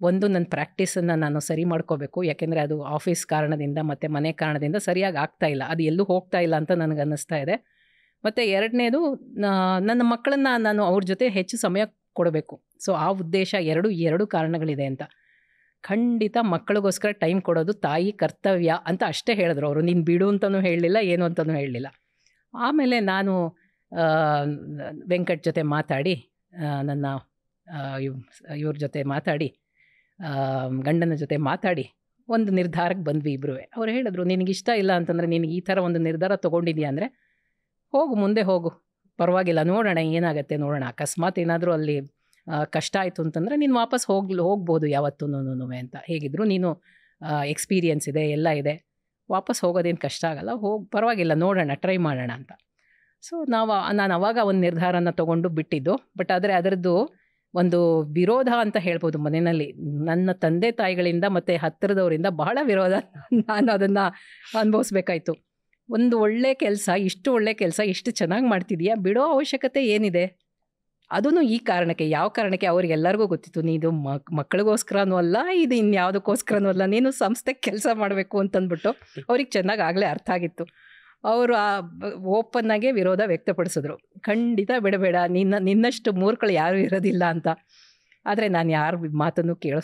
ಒಂದು ನನ್ನ ಪ್ರಾಕ್ಟೀಸನ್ನು ನಾನು ಸರಿ ಮಾಡ್ಕೋಬೇಕು ಯಾಕೆಂದರೆ ಅದು ಆಫೀಸ್ ಕಾರಣದಿಂದ ಮತ್ತು ಮನೆ ಕಾರಣದಿಂದ ಸರಿಯಾಗಿ ಆಗ್ತಾ ಇಲ್ಲ ಅದು ಎಲ್ಲೂ ಹೋಗ್ತಾ ಇಲ್ಲ ಅಂತ ನನಗೆ ಅನ್ನಿಸ್ತಾ ಇದೆ ಮತ್ತು ಎರಡನೇದು ನನ್ನ ಮಕ್ಕಳನ್ನು ನಾನು ಅವ್ರ ಜೊತೆ ಹೆಚ್ಚು ಸಮಯ ಕೊಡಬೇಕು ಸೊ ಆ ಉದ್ದೇಶ ಎರಡು ಎರಡು ಕಾರಣಗಳಿದೆ ಅಂತ ಖಂಡಿತ ಮಕ್ಕಳಿಗೋಸ್ಕರ ಟೈಮ್ ಕೊಡೋದು ತಾಯಿ ಕರ್ತವ್ಯ ಅಂತ ಅಷ್ಟೇ ಹೇಳಿದ್ರು ಅವರು ನೀನು ಬಿಡು ಅಂತಲೂ ಹೇಳಲಿಲ್ಲ ಏನು ಅಂತಲೂ ಹೇಳಲಿಲ್ಲ ಆಮೇಲೆ ನಾನು ವೆಂಕಟ್ ಜೊತೆ ಮಾತಾಡಿ ನನ್ನ ಇವ್ರ ಜೊತೆ ಮಾತಾಡಿ ಗಂಡನ ಜೊತೆ ಮಾತಾಡಿ ಒಂದು ನಿರ್ಧಾರಕ್ಕೆ ಬಂದ್ವಿ ಇಬ್ಬರೂ ಅವ್ರು ಹೇಳಿದ್ರು ನಿನಗಿಷ್ಟ ಇಲ್ಲ ಅಂತಂದರೆ ನಿನಗೆ ಈ ಥರ ಒಂದು ನಿರ್ಧಾರ ತೊಗೊಂಡಿದ್ಯಾ ಅಂದರೆ ಹೋಗು ಮುಂದೆ ಹೋಗು ಪರವಾಗಿಲ್ಲ ನೋಡೋಣ ಏನಾಗುತ್ತೆ ನೋಡೋಣ ಅಕಸ್ಮಾತ್ ಏನಾದರೂ ಅಲ್ಲಿ ಕಷ್ಟ ಆಯಿತು ಅಂತಂದರೆ ನೀನು ವಾಪಸ್ ಹೋಗ್ಲು ಹೋಗ್ಬೋದು ಯಾವತ್ತೂ ಅಂತ ಹೇಗಿದ್ರು ನೀನು ಎಕ್ಸ್ಪೀರಿಯೆನ್ಸ್ ಇದೆ ಎಲ್ಲ ಇದೆ ವಾಪಸ್ ಹೋಗೋದೇನು ಕಷ್ಟ ಆಗಲ್ಲ ಹೋಗಿ ಪರವಾಗಿಲ್ಲ ನೋಡೋಣ ಟ್ರೈ ಮಾಡೋಣ ಅಂತ ಸೊ ನಾವು ನಾನು ಅವಾಗ ಒಂದು ನಿರ್ಧಾರನ ತೊಗೊಂಡು ಬಿಟ್ಟಿದ್ದು ಬಟ್ ಆದರೆ ಅದರದ್ದು ಒಂದು ವಿರೋಧ ಅಂತ ಹೇಳ್ಬೋದು ಮನೆಯಲ್ಲಿ ನನ್ನ ತಂದೆ ತಾಯಿಗಳಿಂದ ಮತ್ತು ಹತ್ತಿರದವರಿಂದ ಬಹಳ ವಿರೋಧ ನಾನು ಅದನ್ನು ಅನುಭವಿಸ್ಬೇಕಾಯ್ತು ಒಂದು ಒಳ್ಳೆ ಕೆಲಸ ಇಷ್ಟು ಒಳ್ಳೆ ಕೆಲಸ ಇಷ್ಟು ಚೆನ್ನಾಗಿ ಮಾಡ್ತಿದೀಯಾ ಬಿಡೋ ಅವಶ್ಯಕತೆ ಏನಿದೆ ಅದೂ ಈ ಕಾರಣಕ್ಕೆ ಯಾವ ಕಾರಣಕ್ಕೆ ಅವ್ರಿಗೆಲ್ಲರಿಗೂ ಗೊತ್ತಿತ್ತು ನೀನು ಮಕ್ ಮಕ್ಕಳಿಗೋಸ್ಕರನೂ ಅಲ್ಲ ಇದು ಇನ್ಯಾವುದಕ್ಕೋಸ್ಕರನೂ ಅಲ್ಲ ನೀನು ಸಂಸ್ಥೆಗೆ ಕೆಲಸ ಮಾಡಬೇಕು ಅಂತಂದ್ಬಿಟ್ಟು ಅವ್ರಿಗೆ ಚೆನ್ನಾಗಿ ಆಗಲೇ ಅರ್ಥ ಆಗಿತ್ತು ಅವರು ಆ ಓಪನ್ನಾಗೆ ವಿರೋಧ ವ್ಯಕ್ತಪಡಿಸಿದ್ರು ಖಂಡಿತ ಬಿಡಬೇಡ ನಿನ್ನ ನಿನ್ನಷ್ಟು ಮೂರ್ಖಳು ಯಾರೂ ಇರೋದಿಲ್ಲ ಅಂತ ಆದರೆ ನಾನು ಯಾರ ಮಾತನ್ನು ಕೇಳೋ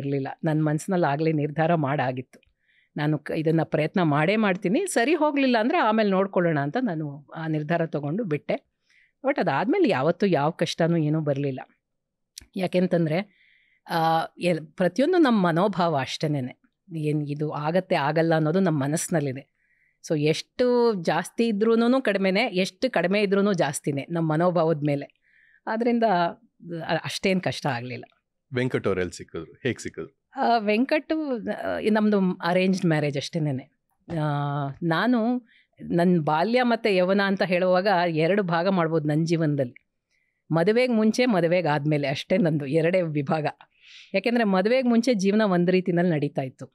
ಇರಲಿಲ್ಲ ನನ್ನ ಮನಸ್ಸಿನಲ್ಲಿ ಆಗಲೇ ನಿರ್ಧಾರ ಮಾಡಾಗಿತ್ತು ನಾನು ಇದನ್ನು ಪ್ರಯತ್ನ ಮಾಡೇ ಮಾಡ್ತೀನಿ ಸರಿ ಹೋಗಲಿಲ್ಲ ಅಂದರೆ ಆಮೇಲೆ ನೋಡ್ಕೊಳ್ಳೋಣ ಅಂತ ನಾನು ಆ ನಿರ್ಧಾರ ತೊಗೊಂಡು ಬಿಟ್ಟೆ ಬಟ್ ಅದಾದಮೇಲೆ ಯಾವತ್ತೂ ಯಾವ ಕಷ್ಟನೂ ಏನೂ ಬರಲಿಲ್ಲ ಯಾಕೆಂತಂದರೆ ಎಲ್ ಪ್ರತಿಯೊಂದು ನಮ್ಮ ಮನೋಭಾವ ಅಷ್ಟೇ ಏನು ಇದು ಆಗತ್ತೆ ಆಗಲ್ಲ ಅನ್ನೋದು ನಮ್ಮ ಮನಸ್ಸಿನಲ್ಲಿದೆ ಸೊ ಎಷ್ಟು ಜಾಸ್ತಿ ಇದ್ರೂ ಕಡಿಮೆನೇ ಎಷ್ಟು ಕಡಿಮೆ ಇದ್ರೂ ಜಾಸ್ತಿನೇ ನಮ್ಮ ಮನೋಭಾವದ ಮೇಲೆ ಆದ್ದರಿಂದ ಅಷ್ಟೇನು ಕಷ್ಟ ಆಗಲಿಲ್ಲ ವೆಂಕಟ್ ಅವರಲ್ಲಿ ಸಿಕ್ಕಿದ್ರು ಹೇಗೆ ಸಿಕ್ಕಿದ್ರು ವೆಂಕಟು ನಮ್ಮದು ಅರೇಂಜ್ಡ್ ಮ್ಯಾರೇಜ್ ಅಷ್ಟೇನೆ ನಾನು ನನ್ನ ಬಾಲ್ಯ ಮತ್ತು ಯೌವನ ಅಂತ ಹೇಳುವಾಗ ಎರಡು ಭಾಗ ಮಾಡ್ಬೋದು ನನ್ನ ಜೀವನದಲ್ಲಿ ಮದುವೆಗೆ ಮುಂಚೆ ಮದುವೆಗೆ ಆದಮೇಲೆ ಅಷ್ಟೇ ನಂದು ಎರಡೇ ವಿಭಾಗ ಯಾಕೆಂದರೆ ಮದುವೆಗೆ ಮುಂಚೆ ಜೀವನ ಒಂದು ರೀತಿನಲ್ಲಿ ನಡೀತಾ ಇತ್ತು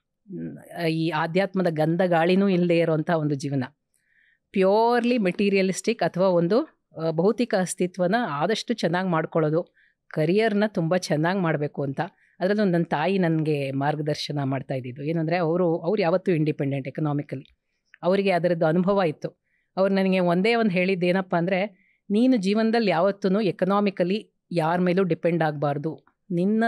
ಈ ಆಧ್ಯಾತ್ಮದ ಗಂಧ ಗಾಳಿನೂ ಇಲ್ಲದೆ ಇರೋಂಥ ಒಂದು ಜೀವನ ಪ್ಯೂರ್ಲಿ ಮೆಟೀರಿಯಲಿಸ್ಟಿಕ್ ಅಥವಾ ಒಂದು ಭೌತಿಕ ಅಸ್ತಿತ್ವನ ಆದಷ್ಟು ಚೆನ್ನಾಗಿ ಮಾಡ್ಕೊಳ್ಳೋದು ಕರಿಯರ್ನ ತುಂಬ ಚೆನ್ನಾಗಿ ಮಾಡಬೇಕು ಅಂತ ಅದರಲ್ಲೂ ನನ್ನ ತಾಯಿ ನನಗೆ ಮಾರ್ಗದರ್ಶನ ಮಾಡ್ತಾ ಏನಂದರೆ ಅವರು ಅವ್ರು ಯಾವತ್ತೂ ಇಂಡಿಪೆಂಡೆಂಟ್ ಎಕನಾಮಿಕಲಿ ಅವರಿಗೆ ಅದರದ್ದು ಅನುಭವ ಇತ್ತು ಅವ್ರು ನನಗೆ ಒಂದೇ ಒಂದು ಏನಪ್ಪ ಅಂದರೆ ನೀನು ಜೀವನದಲ್ಲಿ ಯಾವತ್ತೂ ಎಕನಾಮಿಕಲಿ ಯಾರ ಮೇಲೂ ಡಿಪೆಂಡ್ ಆಗಬಾರ್ದು ನಿನ್ನ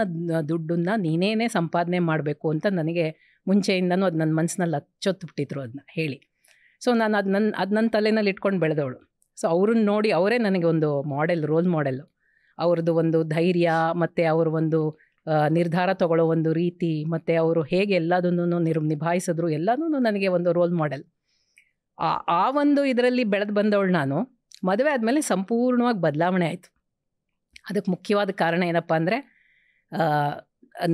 ದುಡ್ಡನ್ನು ನೀನೇನೇ ಸಂಪಾದನೆ ಮಾಡಬೇಕು ಅಂತ ನನಗೆ ಮುಂಚೆಯಿಂದನೂ ಅದು ನನ್ನ ಮನಸ್ಸಿನಲ್ಲಿ ಬಿಟ್ಟಿದ್ರು ಅದನ್ನ ಹೇಳಿ ಸೊ ನಾನು ಅದು ನನ್ನ ಅದು ನನ್ನ ತಲೆನಲ್ಲಿ ಇಟ್ಕೊಂಡು ಬೆಳೆದವಳು ಸೊ ಅವ್ರನ್ನ ನೋಡಿ ಅವರೇ ನನಗೆ ಒಂದು ಮಾಡೆಲ್ ರೋಲ್ ಮಾಡೆಲ್ಲು ಅವ್ರದ್ದು ಒಂದು ಧೈರ್ಯ ಮತ್ತು ಅವ್ರ ಒಂದು ನಿರ್ಧಾರ ತಗೊಳ್ಳೋ ಒಂದು ರೀತಿ ಮತ್ತು ಅವರು ಹೇಗೆ ಎಲ್ಲದನ್ನೂ ನಿರ್ ನಿಭಾಯಿಸಿದ್ರು ಎಲ್ಲನೂ ನನಗೆ ಒಂದು ರೋಲ್ ಮಾಡೆಲ್ ಆ ಆ ಒಂದು ಇದರಲ್ಲಿ ಬೆಳೆದು ಬಂದವಳು ನಾನು ಮದುವೆ ಆದಮೇಲೆ ಸಂಪೂರ್ಣವಾಗಿ ಬದಲಾವಣೆ ಆಯಿತು ಅದಕ್ಕೆ ಮುಖ್ಯವಾದ ಕಾರಣ ಏನಪ್ಪ ಅಂದರೆ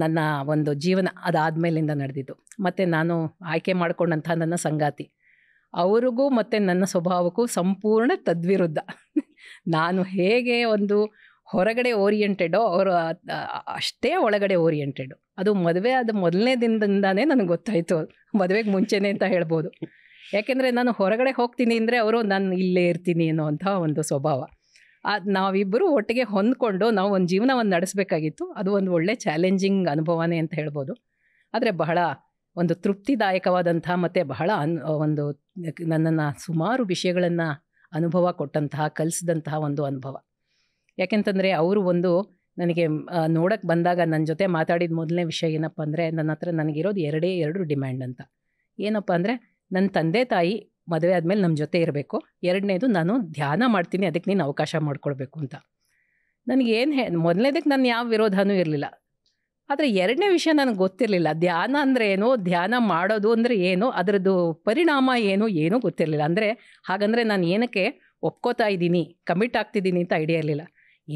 ನನ್ನ ಒಂದು ಜೀವನ ಅದಾದಮೇಲಿಂದ ನಡೆದಿದ್ದು ಮತ್ತು ನಾನು ಆಯ್ಕೆ ಮಾಡಿಕೊಂಡಂಥ ನನ್ನ ಸಂಗಾತಿ ಅವರಿಗೂ ಮತ್ತು ನನ್ನ ಸ್ವಭಾವಕ್ಕೂ ಸಂಪೂರ್ಣ ತದ್ವಿರುದ್ಧ ನಾನು ಹೇಗೆ ಒಂದು ಹೊರಗಡೆ ಓರಿಯೆಂಟೆಡೋ ಅವರು ಅಷ್ಟೇ ಒಳಗಡೆ ಓರಿಯೆಂಟೆಡು ಅದು ಮದುವೆ ಆದ ಮೊದಲನೇ ದಿನದಿಂದಾನೇ ನನಗೆ ಗೊತ್ತಾಯಿತು ಮದುವೆಗೆ ಮುಂಚೆನೇ ಅಂತ ಹೇಳ್ಬೋದು ಯಾಕೆಂದರೆ ನಾನು ಹೊರಗಡೆ ಹೋಗ್ತೀನಿ ಅಂದರೆ ಅವರು ನಾನು ಇಲ್ಲೇ ಇರ್ತೀನಿ ಅನ್ನೋವಂಥ ಒಂದು ಸ್ವಭಾವ ಅದು ನಾವಿಬ್ಬರು ಒಟ್ಟಿಗೆ ಹೊಂದ್ಕೊಂಡು ನಾವು ಒಂದು ಜೀವನವನ್ನು ನಡೆಸಬೇಕಾಗಿತ್ತು ಅದು ಒಂದು ಒಳ್ಳೆ ಚಾಲೆಂಜಿಂಗ್ ಅನುಭವನೇ ಅಂತ ಹೇಳ್ಬೋದು ಆದರೆ ಬಹಳ ಒಂದು ತೃಪ್ತಿದಾಯಕವಾದಂತಹ ಮತ್ತು ಬಹಳ ಅನ್ ಒಂದು ನನ್ನನ್ನು ಸುಮಾರು ವಿಷಯಗಳನ್ನು ಅನುಭವ ಕೊಟ್ಟಂತಹ ಕಲಿಸಿದಂತಹ ಒಂದು ಅನುಭವ ಯಾಕೆಂತಂದರೆ ಅವರು ಒಂದು ನನಗೆ ನೋಡೋಕ್ಕೆ ಬಂದಾಗ ನನ್ನ ಜೊತೆ ಮಾತಾಡಿದ ಮೊದಲನೇ ವಿಷಯ ಏನಪ್ಪ ಅಂದರೆ ನನ್ನ ಹತ್ರ ನನಗಿರೋದು ಎರಡೇ ಎರಡು ಡಿಮ್ಯಾಂಡ್ ಅಂತ ಏನಪ್ಪ ಅಂದರೆ ನನ್ನ ತಂದೆ ತಾಯಿ ಮದುವೆ ಆದಮೇಲೆ ನಮ್ಮ ಜೊತೆ ಇರಬೇಕು ಎರಡನೇದು ನಾನು ಧ್ಯಾನ ಮಾಡ್ತೀನಿ ಅದಕ್ಕೆ ನೀನು ಅವಕಾಶ ಮಾಡಿಕೊಡ್ಬೇಕು ಅಂತ ನನಗೇನು ಹೇ ಮೊದಲನೇದಕ್ಕೆ ನಾನು ಯಾವ ವಿರೋಧನೂ ಇರಲಿಲ್ಲ ಆದರೆ ಎರಡನೇ ವಿಷಯ ನನಗೆ ಗೊತ್ತಿರಲಿಲ್ಲ ಧ್ಯಾನ ಅಂದರೆ ಏನು ಧ್ಯಾನ ಮಾಡೋದು ಅಂದರೆ ಏನು ಅದರದ್ದು ಪರಿಣಾಮ ಏನು ಏನೂ ಗೊತ್ತಿರಲಿಲ್ಲ ಅಂದರೆ ಹಾಗಂದರೆ ನಾನು ಏನಕ್ಕೆ ಒಪ್ಕೋತಾ ಇದ್ದೀನಿ ಕಮಿಟ್ ಆಗ್ತಿದ್ದೀನಿ ಅಂತ ಐಡಿಯಾ ಇರಲಿಲ್ಲ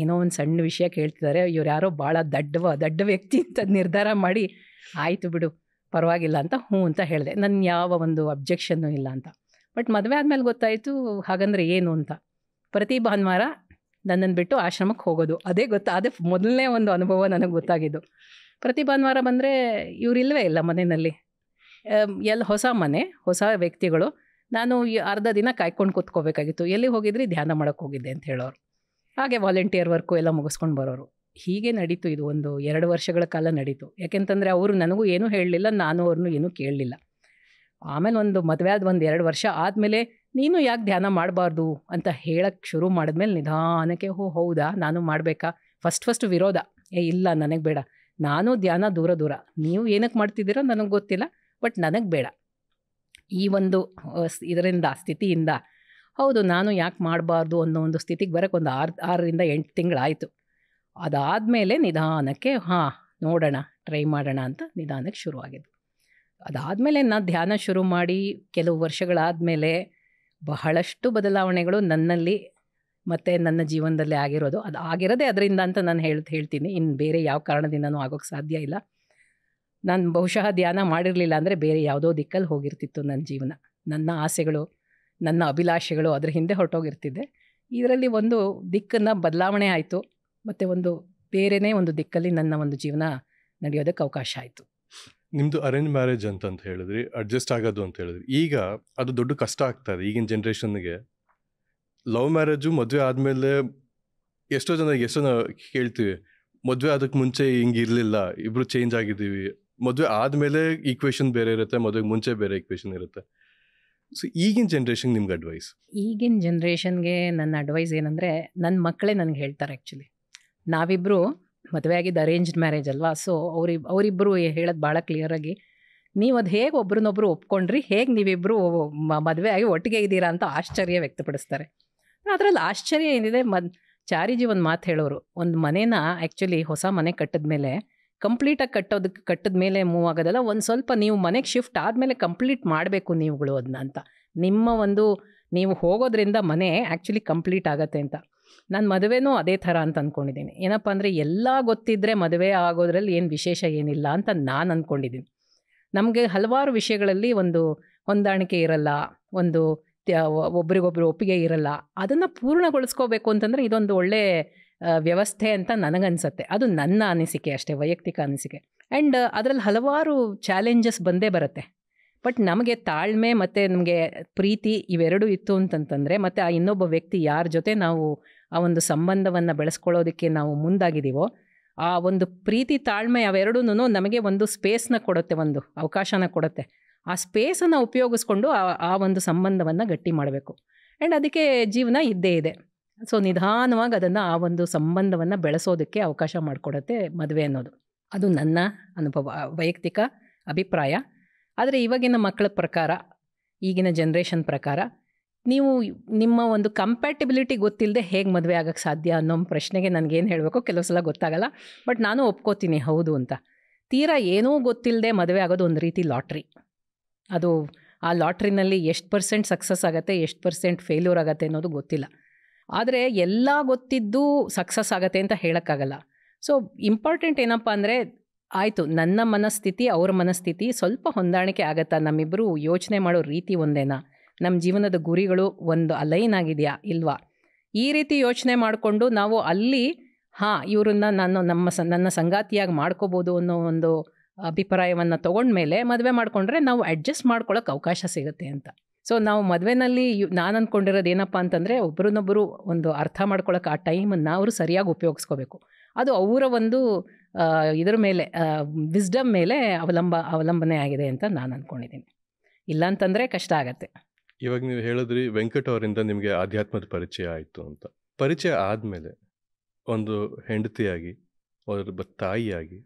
ಏನೋ ಒಂದು ಸಣ್ಣ ವಿಷಯ ಕೇಳ್ತಿದ್ದಾರೆ ಇವ್ರು ಯಾರೋ ಭಾಳ ದಡ್ಡವ ದಡ್ಡ ವ್ಯಕ್ತಿ ಅಂತ ನಿರ್ಧಾರ ಮಾಡಿ ಆಯಿತು ಬಿಡು ಪರವಾಗಿಲ್ಲ ಅಂತ ಹ್ಞೂ ಅಂತ ಹೇಳಿದೆ ನನ್ನ ಯಾವ ಒಂದು ಅಬ್ಜೆಕ್ಷನ್ನು ಇಲ್ಲ ಅಂತ ಬಟ್ ಮದುವೆ ಆದಮೇಲೆ ಗೊತ್ತಾಯಿತು ಹಾಗಂದರೆ ಏನು ಅಂತ ಪ್ರತಿ ಭಾನುವಾರ ನನ್ನನ್ನು ಬಿಟ್ಟು ಆಶ್ರಮಕ್ಕೆ ಹೋಗೋದು ಅದೇ ಗೊತ್ತು ಅದೇ ಮೊದಲನೇ ಒಂದು ಅನುಭವ ನನಗೆ ಗೊತ್ತಾಗಿದ್ದು ಪ್ರತಿ ಭಾನುವಾರ ಬಂದರೆ ಇವರಿಲ್ವೇ ಇಲ್ಲ ಮನೆಯಲ್ಲಿ ಎಲ್ಲಿ ಹೊಸ ಮನೆ ಹೊಸ ವ್ಯಕ್ತಿಗಳು ನಾನು ಅರ್ಧ ದಿನ ಕಾಯ್ಕೊಂಡು ಕೂತ್ಕೋಬೇಕಾಗಿತ್ತು ಎಲ್ಲಿ ಹೋಗಿದ್ರಿ ಧ್ಯಾನ ಮಾಡೋಕ್ಕೆ ಹೋಗಿದ್ದೆ ಅಂತ ಹೇಳೋರು ಹಾಗೆ ವಾಲಂಟಿಯರ್ ವರ್ಕು ಎಲ್ಲ ಮುಗಿಸ್ಕೊಂಡು ಬರೋರು ಹೀಗೆ ನಡೀತು ಇದು ಒಂದು ಎರಡು ವರ್ಷಗಳ ಕಾಲ ನಡೀತು ಯಾಕೆಂತಂದರೆ ಅವರು ನನಗೂ ಏನೂ ಹೇಳಲಿಲ್ಲ ನಾನು ಅವ್ರನ್ನೂ ಏನೂ ಕೇಳಲಿಲ್ಲ ಆಮೇಲೆ ಒಂದು ಮದುವೆ ಆದ ಒಂದು ಎರಡು ವರ್ಷ ಆದಮೇಲೆ ನೀನು ಯಾಕೆ ಧ್ಯಾನ ಮಾಡಬಾರ್ದು ಅಂತ ಹೇಳಕ್ಕೆ ಶುರು ಮಾಡಿದ್ಮೇಲೆ ನಿಧಾನಕ್ಕೆ ಹೋ ಹೌದಾ ನಾನು ಮಾಡಬೇಕಾ ಫಸ್ಟ್ ಫಸ್ಟ್ ವಿರೋಧ ಏ ಇಲ್ಲ ನನಗೆ ಬೇಡ ನಾನು ಧ್ಯಾನ ದೂರ ದೂರ ನೀವು ಏನಕ್ಕೆ ಮಾಡ್ತಿದ್ದೀರೋ ನನಗೆ ಗೊತ್ತಿಲ್ಲ ಬಟ್ ನನಗೆ ಬೇಡ ಈ ಒಂದು ಇದರಿಂದ ಸ್ಥಿತಿಯಿಂದ ಹೌದು ನಾನು ಯಾಕೆ ಮಾಡಬಾರ್ದು ಅನ್ನೋ ಒಂದು ಸ್ಥಿತಿಗೆ ಬರೋಕ್ಕೆ ಒಂದು ಆರು ಆರರಿಂದ ಎಂಟು ತಿಂಗಳಾಯಿತು ಅದಾದಮೇಲೆ ನಿಧಾನಕ್ಕೆ ಹಾಂ ನೋಡೋಣ ಟ್ರೈ ಮಾಡೋಣ ಅಂತ ನಿಧಾನಕ್ಕೆ ಶುರುವಾಗಿದ್ದು ಅದಾದಮೇಲೆ ನಾನು ಧ್ಯಾನ ಶುರು ಮಾಡಿ ಕೆಲವು ವರ್ಷಗಳಾದಮೇಲೆ ಬಹಳಷ್ಟು ಬದಲಾವಣೆಗಳು ನನ್ನಲ್ಲಿ ಮತ್ತು ನನ್ನ ಜೀವನದಲ್ಲಿ ಆಗಿರೋದು ಅದು ಆಗಿರೋದೇ ಅದರಿಂದ ಅಂತ ನಾನು ಹೇಳ್ ಹೇಳ್ತೀನಿ ಇನ್ನು ಬೇರೆ ಯಾವ ಕಾರಣದಿಂದನೂ ಆಗೋಕ್ಕೆ ಸಾಧ್ಯ ಇಲ್ಲ ನಾನು ಬಹುಶಃ ಧ್ಯಾನ ಮಾಡಿರಲಿಲ್ಲ ಅಂದರೆ ಬೇರೆ ಯಾವುದೋ ದಿಕ್ಕಲ್ಲಿ ಹೋಗಿರ್ತಿತ್ತು ನನ್ನ ಜೀವನ ನನ್ನ ಆಸೆಗಳು ನನ್ನ ಅಭಿಲಾಷೆಗಳು ಅದರ ಹಿಂದೆ ಹೊರಟೋಗಿರ್ತಿದ್ದೆ ಇದರಲ್ಲಿ ಒಂದು ದಿಕ್ಕನ್ನು ಬದಲಾವಣೆ ಆಯಿತು ಮತ್ತು ಒಂದು ಬೇರೆನೇ ಒಂದು ದಿಕ್ಕಲ್ಲಿ ನನ್ನ ಒಂದು ಜೀವನ ನಡೆಯೋದಕ್ಕೆ ಅವಕಾಶ ಆಯಿತು ನಿಮ್ಮದು ಅರೇಂಜ್ ಮ್ಯಾರೇಜ್ ಅಂತ ಅಂತ ಹೇಳಿದ್ರಿ ಅಡ್ಜಸ್ಟ್ ಆಗೋದು ಅಂತ ಹೇಳಿದ್ರಿ ಈಗ ಅದು ದೊಡ್ಡ ಕಷ್ಟ ಆಗ್ತಾ ಇದೆ ಈಗಿನ ಜನ್ರೇಷನ್ಗೆ ಲವ್ ಮ್ಯಾರೇಜು ಮದುವೆ ಆದಮೇಲೆ ಎಷ್ಟೋ ಜನ ಎಷ್ಟೋ ಜನ ಕೇಳ್ತೀವಿ ಮದುವೆ ಅದಕ್ಕೆ ಮುಂಚೆ ಹಿಂಗೆ ಇರಲಿಲ್ಲ ಇಬ್ಬರು ಚೇಂಜ್ ಆಗಿದ್ದೀವಿ ಮದುವೆ ಆದಮೇಲೆ ಈಕ್ವೇಷನ್ ಬೇರೆ ಇರುತ್ತೆ ಮದುವೆಗೆ ಮುಂಚೆ ಬೇರೆ ಈಕ್ವೇಷನ್ ಇರುತ್ತೆ ಸೊ ಈಗಿನ ಜನ್ರೇಷನ್ ನಿಮ್ಗೆ ಅಡ್ವೈಸ್ ಈಗಿನ ಜನ್ರೇಷನ್ಗೆ ನನ್ನ ಅಡ್ವೈಸ್ ಏನಂದರೆ ನನ್ನ ಮಕ್ಕಳೇ ನನಗೆ ಹೇಳ್ತಾರೆ ಆ್ಯಕ್ಚುಲಿ ನಾವಿಬ್ಬರು ಮದುವೆ ಆಗಿದ್ದು ಅರೇಂಜ್ಡ್ ಮ್ಯಾರೇಜ್ ಅಲ್ವಾ ಸೊ ಅವ್ರಿ ಅವರಿಬ್ಬರು ಹೇಳೋದು ಭಾಳ ಕ್ಲಿಯರಾಗಿ ನೀವು ಅದು ಹೇಗೆ ಒಬ್ರನ್ನೊಬ್ರು ಒಪ್ಕೊಂಡ್ರಿ ಹೇಗೆ ನೀವಿಬ್ಬರು ಮದುವೆ ಆಗಿ ಒಟ್ಟಿಗೆ ಇದ್ದೀರಾ ಅಂತ ಆಶ್ಚರ್ಯ ವ್ಯಕ್ತಪಡಿಸ್ತಾರೆ ಅದರಲ್ಲಿ ಆಶ್ಚರ್ಯ ಏನಿದೆ ಮದ್ ಚಾರಿಜಿ ಒಂದು ಮಾತು ಹೇಳೋರು ಒಂದು ಮನೇನ ಆ್ಯಕ್ಚುಲಿ ಹೊಸ ಮನೆ ಕಟ್ಟಿದ ಮೇಲೆ ಕಂಪ್ಲೀಟಾಗಿ ಕಟ್ಟೋದಕ್ಕೆ ಕಟ್ಟಿದ ಮೇಲೆ ಮೂವ್ ಆಗೋದಲ್ಲ ಒಂದು ಸ್ವಲ್ಪ ನೀವು ಮನೆಗೆ ಶಿಫ್ಟ್ ಆದಮೇಲೆ ಕಂಪ್ಲೀಟ್ ಮಾಡಬೇಕು ನೀವುಗಳು ಅದನ್ನ ಅಂತ ನಿಮ್ಮ ಒಂದು ನೀವು ಹೋಗೋದ್ರಿಂದ ಮನೆ ಆ್ಯಕ್ಚುಲಿ ಕಂಪ್ಲೀಟ್ ಆಗತ್ತೆ ಅಂತ ನಾನು ಮದುವೆನೂ ಅದೇ ಥರ ಅಂತ ಅಂದ್ಕೊಂಡಿದ್ದೀನಿ ಏನಪ್ಪ ಅಂದರೆ ಎಲ್ಲ ಗೊತ್ತಿದ್ದರೆ ಮದುವೆ ಆಗೋದ್ರಲ್ಲಿ ಏನು ವಿಶೇಷ ಏನಿಲ್ಲ ಅಂತ ನಾನು ಅಂದ್ಕೊಂಡಿದ್ದೀನಿ ನಮಗೆ ಹಲವಾರು ವಿಷಯಗಳಲ್ಲಿ ಒಂದು ಹೊಂದಾಣಿಕೆ ಇರಲ್ಲ ಒಂದು ಒಬ್ರಿಗೊಬ್ರು ಒಪ್ಪಿಗೆ ಇರಲ್ಲ ಅದನ್ನು ಪೂರ್ಣಗೊಳಿಸ್ಕೋಬೇಕು ಅಂತಂದರೆ ಇದೊಂದು ಒಳ್ಳೆಯ ವ್ಯವಸ್ಥೆ ಅಂತ ನನಗನ್ಸುತ್ತೆ ಅದು ನನ್ನ ಅನಿಸಿಕೆ ಅಷ್ಟೇ ವೈಯಕ್ತಿಕ ಅನಿಸಿಕೆ ಆ್ಯಂಡ್ ಅದರಲ್ಲಿ ಹಲವಾರು ಚಾಲೆಂಜಸ್ ಬಂದೇ ಬರುತ್ತೆ ಬಟ್ ನಮಗೆ ತಾಳ್ಮೆ ಮತ್ತು ನಮಗೆ ಪ್ರೀತಿ ಇವೆರಡೂ ಇತ್ತು ಅಂತಂತಂದರೆ ಮತ್ತು ಆ ಇನ್ನೊಬ್ಬ ವ್ಯಕ್ತಿ ಯಾರ ಜೊತೆ ನಾವು ಆ ಒಂದು ಸಂಬಂಧವನ್ನು ಬೆಳೆಸ್ಕೊಳ್ಳೋದಕ್ಕೆ ನಾವು ಮುಂದಾಗಿದ್ದೀವೋ ಆ ಒಂದು ಪ್ರೀತಿ ತಾಳ್ಮೆ ಅವೆರಡೂ ನಮಗೆ ಒಂದು ಸ್ಪೇಸ್ನ ಕೊಡುತ್ತೆ ಒಂದು ಅವಕಾಶನ ಕೊಡುತ್ತೆ ಆ ಸ್ಪೇಸನ್ನು ಉಪಯೋಗಿಸ್ಕೊಂಡು ಆ ಆ ಒಂದು ಸಂಬಂಧವನ್ನು ಗಟ್ಟಿ ಮಾಡಬೇಕು ಆ್ಯಂಡ್ ಅದಕ್ಕೆ ಜೀವನ ಇದ್ದೇ ಇದೆ ಸೊ ನಿಧಾನವಾಗಿ ಅದನ್ನು ಆ ಒಂದು ಸಂಬಂಧವನ್ನು ಬೆಳೆಸೋದಕ್ಕೆ ಅವಕಾಶ ಮಾಡಿಕೊಡುತ್ತೆ ಮದುವೆ ಅನ್ನೋದು ಅದು ನನ್ನ ಅನುಭವ ವೈಯಕ್ತಿಕ ಅಭಿಪ್ರಾಯ ಆದರೆ ಇವಾಗಿನ ಮಕ್ಕಳ ಪ್ರಕಾರ ಈಗಿನ ಜನ್ರೇಷನ್ ಪ್ರಕಾರ ನೀವು ನಿಮ್ಮ ಒಂದು ಕಂಪ್ಯಾಟಿಬಿಲಿಟಿ ಗೊತ್ತಿಲ್ಲದೆ ಹೇಗೆ ಮದುವೆ ಆಗೋಕ್ಕೆ ಸಾಧ್ಯ ಅನ್ನೋ ಪ್ರಶ್ನೆಗೆ ನನಗೇನು ಹೇಳಬೇಕು ಕೆಲವು ಸಲ ಗೊತ್ತಾಗಲ್ಲ ಬಟ್ ನಾನು ಒಪ್ಕೋತೀನಿ ಹೌದು ಅಂತ ತೀರಾ ಏನೂ ಗೊತ್ತಿಲ್ಲದೆ ಮದುವೆ ಆಗೋದು ಒಂದು ರೀತಿ ಲಾಟ್ರಿ ಅದು ಆ ಲಾಟ್ರಿನಲ್ಲಿ ಎಷ್ಟು ಪರ್ಸೆಂಟ್ ಸಕ್ಸಸ್ ಆಗುತ್ತೆ ಎಷ್ಟು ಪರ್ಸೆಂಟ್ ಫೇಲ್ಯೂರ್ ಆಗುತ್ತೆ ಅನ್ನೋದು ಗೊತ್ತಿಲ್ಲ ಆದರೆ ಎಲ್ಲ ಗೊತ್ತಿದ್ದು ಸಕ್ಸಸ್ ಆಗುತ್ತೆ ಅಂತ ಹೇಳೋಕ್ಕಾಗಲ್ಲ ಸೊ ಇಂಪಾರ್ಟೆಂಟ್ ಏನಪ್ಪ ಅಂದರೆ ಆಯಿತು ನನ್ನ ಮನಸ್ಥಿತಿ ಅವರ ಮನಸ್ಥಿತಿ ಸ್ವಲ್ಪ ಹೊಂದಾಣಿಕೆ ಆಗತ್ತಾ ನಮ್ಮಿಬ್ಬರು ಯೋಚನೆ ಮಾಡೋ ರೀತಿ ಒಂದೇನಾ ನಮ್ಮ ಜೀವನದ ಗುರಿಗಳು ಒಂದು ಅಲೈನ್ ಆಗಿದೆಯಾ ಇಲ್ವಾ ಈ ರೀತಿ ಯೋಚನೆ ಮಾಡಿಕೊಂಡು ನಾವು ಅಲ್ಲಿ ಹಾಂ ಇವರನ್ನ ನಾನು ನಮ್ಮ ಸ ನನ್ನ ಸಂಗಾತಿಯಾಗಿ ಮಾಡ್ಕೋಬೋದು ಅನ್ನೋ ಒಂದು ಅಭಿಪ್ರಾಯವನ್ನು ತೊಗೊಂಡ್ಮೇಲೆ ಮದುವೆ ಮಾಡಿಕೊಂಡ್ರೆ ನಾವು ಅಡ್ಜಸ್ಟ್ ಮಾಡ್ಕೊಳ್ಳೋಕೆ ಅವಕಾಶ ಸಿಗುತ್ತೆ ಅಂತ ಸೊ ನಾವು ಮದುವೆನಲ್ಲಿ ನಾನು ಅಂದ್ಕೊಂಡಿರೋದು ಏನಪ್ಪ ಅಂತಂದರೆ ಒಬ್ರನ್ನೊಬ್ಬರು ಒಂದು ಅರ್ಥ ಮಾಡ್ಕೊಳ್ಳೋಕೆ ಆ ಟೈಮನ್ನು ಅವರು ಸರಿಯಾಗಿ ಉಪಯೋಗಿಸ್ಕೋಬೇಕು ಅದು ಅವರ ಒಂದು ಇದರ ಮೇಲೆ ವಿಸ್ಡಮ್ ಮೇಲೆ ಅವಲಂಬ ಅವಲಂಬನೆ ಆಗಿದೆ ಅಂತ ನಾನು ಅಂದ್ಕೊಂಡಿದ್ದೀನಿ ಇಲ್ಲಾಂತಂದರೆ ಕಷ್ಟ ಆಗುತ್ತೆ ಇವಾಗ ನೀವು ಹೇಳಿದ್ರಿ ವೆಂಕಟವರಿಂದ ಅವರಿಂದ ನಿಮಗೆ ಆಧ್ಯಾತ್ಮದ ಪರಿಚಯ ಆಯಿತು ಅಂತ ಪರಿಚಯ ಆದಮೇಲೆ ಒಂದು ಹೆಂಡತಿಯಾಗಿ ಒಬ್ಬ ತಾಯಿಯಾಗಿ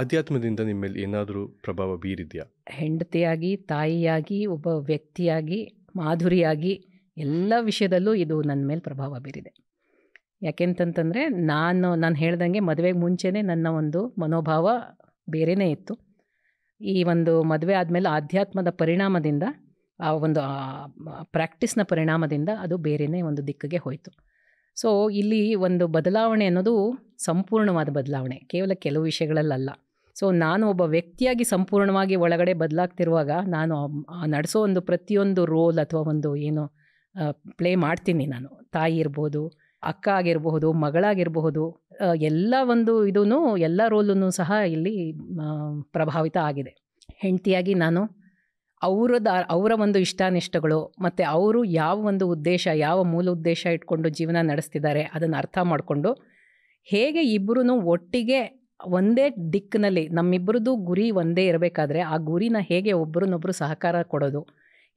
ಆಧ್ಯಾತ್ಮದಿಂದ ನಿಮ್ಮ ಮೇಲೆ ಏನಾದರೂ ಪ್ರಭಾವ ಬೀರಿದೆಯಾ ಹೆಂಡತಿಯಾಗಿ ತಾಯಿಯಾಗಿ ಒಬ್ಬ ವ್ಯಕ್ತಿಯಾಗಿ ಮಾಧುರಿಯಾಗಿ ಎಲ್ಲ ವಿಷಯದಲ್ಲೂ ಇದು ನನ್ನ ಮೇಲೆ ಪ್ರಭಾವ ಬೀರಿದೆ ಯಾಕೆಂತಂತಂದರೆ ನಾನು ನಾನು ಹೇಳ್ದಂಗೆ ಮದುವೆಗೆ ಮುಂಚೆನೇ ನನ್ನ ಒಂದು ಮನೋಭಾವ ಬೇರೆಯೇ ಇತ್ತು ಈ ಒಂದು ಮದುವೆ ಆದಮೇಲೆ ಆಧ್ಯಾತ್ಮದ ಪರಿಣಾಮದಿಂದ ಆ ಒಂದು ಪ್ರಾಕ್ಟೀಸ್ನ ಪರಿಣಾಮದಿಂದ ಅದು ಬೇರೆಯೇ ಒಂದು ದಿಕ್ಕಿಗೆ ಹೋಯಿತು ಸೊ ಇಲ್ಲಿ ಒಂದು ಬದಲಾವಣೆ ಅನ್ನೋದು ಸಂಪೂರ್ಣವಾದ ಬದಲಾವಣೆ ಕೇವಲ ಕೆಲವು ವಿಷಯಗಳಲ್ಲ ಸೊ ನಾನು ಒಬ್ಬ ವ್ಯಕ್ತಿಯಾಗಿ ಸಂಪೂರ್ಣವಾಗಿ ಒಳಗಡೆ ಬದಲಾಗ್ತಿರುವಾಗ ನಾನು ನಡೆಸೋ ಒಂದು ಪ್ರತಿಯೊಂದು ರೋಲ್ ಅಥವಾ ಒಂದು ಏನು ಪ್ಲೇ ಮಾಡ್ತೀನಿ ನಾನು ತಾಯಿ ಇರ್ಬೋದು ಅಕ್ಕ ಆಗಿರಬಹುದು ಮಗಳಾಗಿರಬಹುದು ಎಲ್ಲ ಒಂದು ಇದೂ ಎಲ್ಲ ರೋಲೂ ಸಹ ಇಲ್ಲಿ ಪ್ರಭಾವಿತ ಆಗಿದೆ ಹೆಂಡತಿಯಾಗಿ ನಾನು ಅವರದ ಅವರ ಒಂದು ಇಷ್ಟಾನಿಷ್ಟಗಳು ಮತ್ತು ಅವರು ಯಾವ ಒಂದು ಉದ್ದೇಶ ಯಾವ ಮೂಲ ಉದ್ದೇಶ ಇಟ್ಕೊಂಡು ಜೀವನ ನಡೆಸ್ತಿದ್ದಾರೆ ಅದನ್ನು ಅರ್ಥ ಮಾಡಿಕೊಂಡು ಹೇಗೆ ಇಬ್ಬರೂ ಒಟ್ಟಿಗೆ ಒಂದೇ ದಿಕ್ಕಿನಲ್ಲಿ ನಮ್ಮಿಬ್ಬರದ್ದು ಗುರಿ ಒಂದೇ ಇರಬೇಕಾದ್ರೆ ಆ ಗುರಿನ ಹೇಗೆ ಒಬ್ಬರನ್ನೊಬ್ಬರು ಸಹಕಾರ ಕೊಡೋದು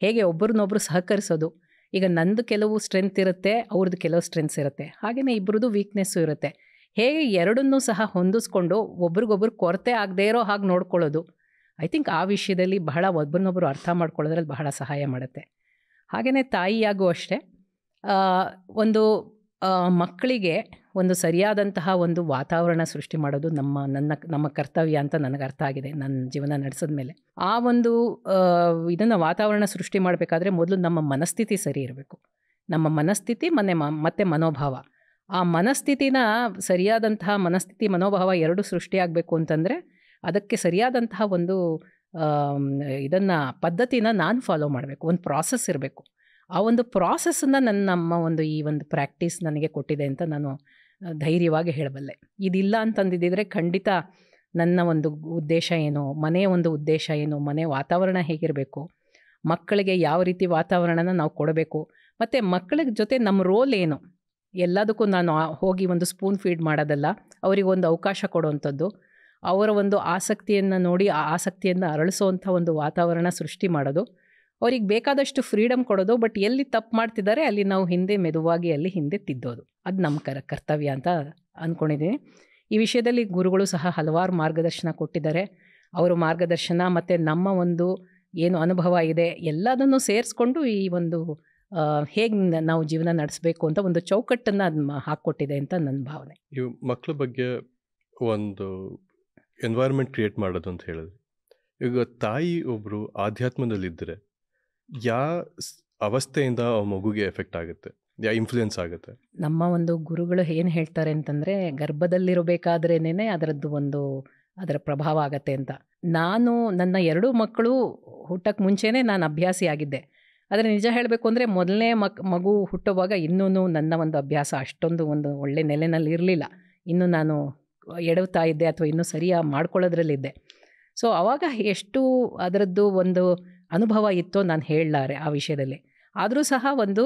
ಹೇಗೆ ಒಬ್ಬರನ್ನೊಬ್ಬರು ಸಹಕರಿಸೋದು ಈಗ ನಂದು ಕೆಲವು ಸ್ಟ್ರೆಂತ್ ಇರುತ್ತೆ ಅವ್ರದ್ದು ಕೆಲವು ಸ್ಟ್ರೆಂತ್ಸ್ ಇರುತ್ತೆ ಹಾಗೆಯೇ ಇಬ್ಬರದ್ದು ವೀಕ್ನೆಸ್ಸು ಇರುತ್ತೆ ಹೇಗೆ ಎರಡನ್ನೂ ಸಹ ಹೊಂದಿಸ್ಕೊಂಡು ಒಬ್ರಿಗೊಬ್ರು ಕೊರತೆ ಆಗದೇ ಇರೋ ಹಾಗೆ ನೋಡ್ಕೊಳ್ಳೋದು ಐ ಥಿಂಕ್ ಆ ವಿಷಯದಲ್ಲಿ ಬಹಳ ಒಬ್ಬರನ್ನೊಬ್ಬರು ಅರ್ಥ ಮಾಡ್ಕೊಳ್ಳೋದ್ರಲ್ಲಿ ಬಹಳ ಸಹಾಯ ಮಾಡುತ್ತೆ ಹಾಗೆಯೇ ತಾಯಿಯಾಗೂ ಅಷ್ಟೇ ಒಂದು ಮಕ್ಕಳಿಗೆ ಒಂದು ಸರಿಯಾದಂತಹ ಒಂದು ವಾತಾವರಣ ಸೃಷ್ಟಿ ಮಾಡೋದು ನಮ್ಮ ನನ್ನ ನಮ್ಮ ಕರ್ತವ್ಯ ಅಂತ ನನಗೆ ಅರ್ಥ ಆಗಿದೆ ನನ್ನ ಜೀವನ ನಡೆಸಿದ ಮೇಲೆ ಆ ಒಂದು ಇದನ್ನು ವಾತಾವರಣ ಸೃಷ್ಟಿ ಮಾಡಬೇಕಾದ್ರೆ ಮೊದಲು ನಮ್ಮ ಮನಸ್ಥಿತಿ ಸರಿ ಇರಬೇಕು ನಮ್ಮ ಮನಸ್ಥಿತಿ ಮನೆ ಮ ಮತ್ತು ಮನೋಭಾವ ಆ ಮನಸ್ಥಿತಿನ ಸರಿಯಾದಂತಹ ಮನಸ್ಥಿತಿ ಮನೋಭಾವ ಎರಡು ಸೃಷ್ಟಿಯಾಗಬೇಕು ಅಂತಂದರೆ ಅದಕ್ಕೆ ಸರಿಯಾದಂತಹ ಒಂದು ಇದನ್ನು ಪದ್ಧತಿನ ನಾನು ಫಾಲೋ ಮಾಡಬೇಕು ಒಂದು ಪ್ರಾಸೆಸ್ ಇರಬೇಕು ಆ ಒಂದು ಪ್ರಾಸೆಸ್ನ ನನ್ನ ನಮ್ಮ ಒಂದು ಈ ಒಂದು ಪ್ರಾಕ್ಟೀಸ್ ನನಗೆ ಕೊಟ್ಟಿದೆ ಅಂತ ನಾನು ಧೈರ್ಯವಾಗಿ ಹೇಳಬಲ್ಲೆ ಇದಿಲ್ಲ ಅಂತಂದಿದ್ದರೆ ಖಂಡಿತ ನನ್ನ ಒಂದು ಉದ್ದೇಶ ಏನು ಮನೆಯ ಒಂದು ಉದ್ದೇಶ ಏನು ಮನೆ ವಾತಾವರಣ ಹೇಗಿರಬೇಕು ಮಕ್ಕಳಿಗೆ ಯಾವ ರೀತಿ ವಾತಾವರಣನ ನಾವು ಕೊಡಬೇಕು ಮತ್ತು ಮಕ್ಕಳ ಜೊತೆ ನಮ್ಮ ರೋಲ್ ಏನು ಎಲ್ಲದಕ್ಕೂ ನಾನು ಹೋಗಿ ಒಂದು ಸ್ಪೂನ್ ಫೀಡ್ ಮಾಡೋದಲ್ಲ ಒಂದು ಅವಕಾಶ ಕೊಡುವಂಥದ್ದು ಅವರ ಒಂದು ಆಸಕ್ತಿಯನ್ನು ನೋಡಿ ಆ ಆಸಕ್ತಿಯನ್ನು ಅರಳಿಸುವಂಥ ಒಂದು ವಾತಾವರಣ ಸೃಷ್ಟಿ ಮಾಡೋದು ಅವ್ರಿಗೆ ಬೇಕಾದಷ್ಟು ಫ್ರೀಡಮ್ ಕೊಡೋದು ಬಟ್ ಎಲ್ಲಿ ತಪ್ಪು ಮಾಡ್ತಿದ್ದಾರೆ ಅಲ್ಲಿ ನಾವು ಹಿಂದೆ ಮೆದುವಾಗಿ ಅಲ್ಲಿ ಹಿಂದೆ ತಿದ್ದೋದು ಅದು ನಮ್ಮ ಕರ ಕರ್ತವ್ಯ ಅಂತ ಅಂದ್ಕೊಂಡಿದ್ದೀನಿ ಈ ವಿಷಯದಲ್ಲಿ ಗುರುಗಳು ಸಹ ಹಲವಾರು ಮಾರ್ಗದರ್ಶನ ಕೊಟ್ಟಿದ್ದಾರೆ ಅವರ ಮಾರ್ಗದರ್ಶನ ಮತ್ತು ನಮ್ಮ ಒಂದು ಏನು ಅನುಭವ ಇದೆ ಎಲ್ಲದನ್ನು ಸೇರಿಸ್ಕೊಂಡು ಈ ಒಂದು ಹೇಗೆ ನಾವು ಜೀವನ ನಡೆಸಬೇಕು ಅಂತ ಒಂದು ಚೌಕಟ್ಟನ್ನು ಅದು ಹಾಕ್ಕೊಟ್ಟಿದೆ ಅಂತ ನನ್ನ ಭಾವನೆ ಇವು ಮಕ್ಕಳ ಬಗ್ಗೆ ಒಂದು ಎನ್ವೈರ್ಮೆಂಟ್ ಕ್ರಿಯೇಟ್ ಮಾಡೋದು ಅಂತ ಹೇಳಿದ್ರೆ ಈಗ ತಾಯಿ ಒಬ್ಬರು ಆಧ್ಯಾತ್ಮದಲ್ಲಿದ್ದರೆ ಯಾವ ಅವಸ್ಥೆಯಿಂದ ಆ ಮಗುಗೆ ಎಫೆಕ್ಟ್ ಆಗುತ್ತೆ ಯಾ ಇನ್ಫ್ಲೂಯೆನ್ಸ್ ಆಗುತ್ತೆ ನಮ್ಮ ಒಂದು ಗುರುಗಳು ಏನು ಹೇಳ್ತಾರೆ ಅಂತಂದರೆ ಗರ್ಭದಲ್ಲಿರಬೇಕಾದ್ರೇನೇ ಅದರದ್ದು ಒಂದು ಅದರ ಪ್ರಭಾವ ಆಗತ್ತೆ ಅಂತ ನಾನು ನನ್ನ ಎರಡೂ ಮಕ್ಕಳು ಹುಟ್ಟಕ್ಕೆ ಮುಂಚೆನೇ ನಾನು ಅಭ್ಯಾಸಿ ಆಗಿದ್ದೆ ಆದರೆ ನಿಜ ಹೇಳಬೇಕು ಅಂದರೆ ಮೊದಲನೇ ಮಕ್ ಮಗು ಹುಟ್ಟುವಾಗ ಇನ್ನೂ ನನ್ನ ಒಂದು ಅಭ್ಯಾಸ ಅಷ್ಟೊಂದು ಒಂದು ಒಳ್ಳೆ ನೆಲೆಯಲ್ಲಿ ಇರಲಿಲ್ಲ ಇನ್ನು ನಾನು ಎಡವ್ತಾ ಇದ್ದೆ ಅಥವಾ ಇನ್ನೂ ಸರಿಯಾಗಿ ಮಾಡ್ಕೊಳ್ಳೋದ್ರಲ್ಲಿದ್ದೆ ಸೊ ಆವಾಗ ಎಷ್ಟು ಅದರದ್ದು ಒಂದು ಅನುಭವ ಇತ್ತೋ ನಾನು ಹೇಳಲಾರೆ ಆ ವಿಷಯದಲ್ಲಿ ಆದರೂ ಸಹ ಒಂದು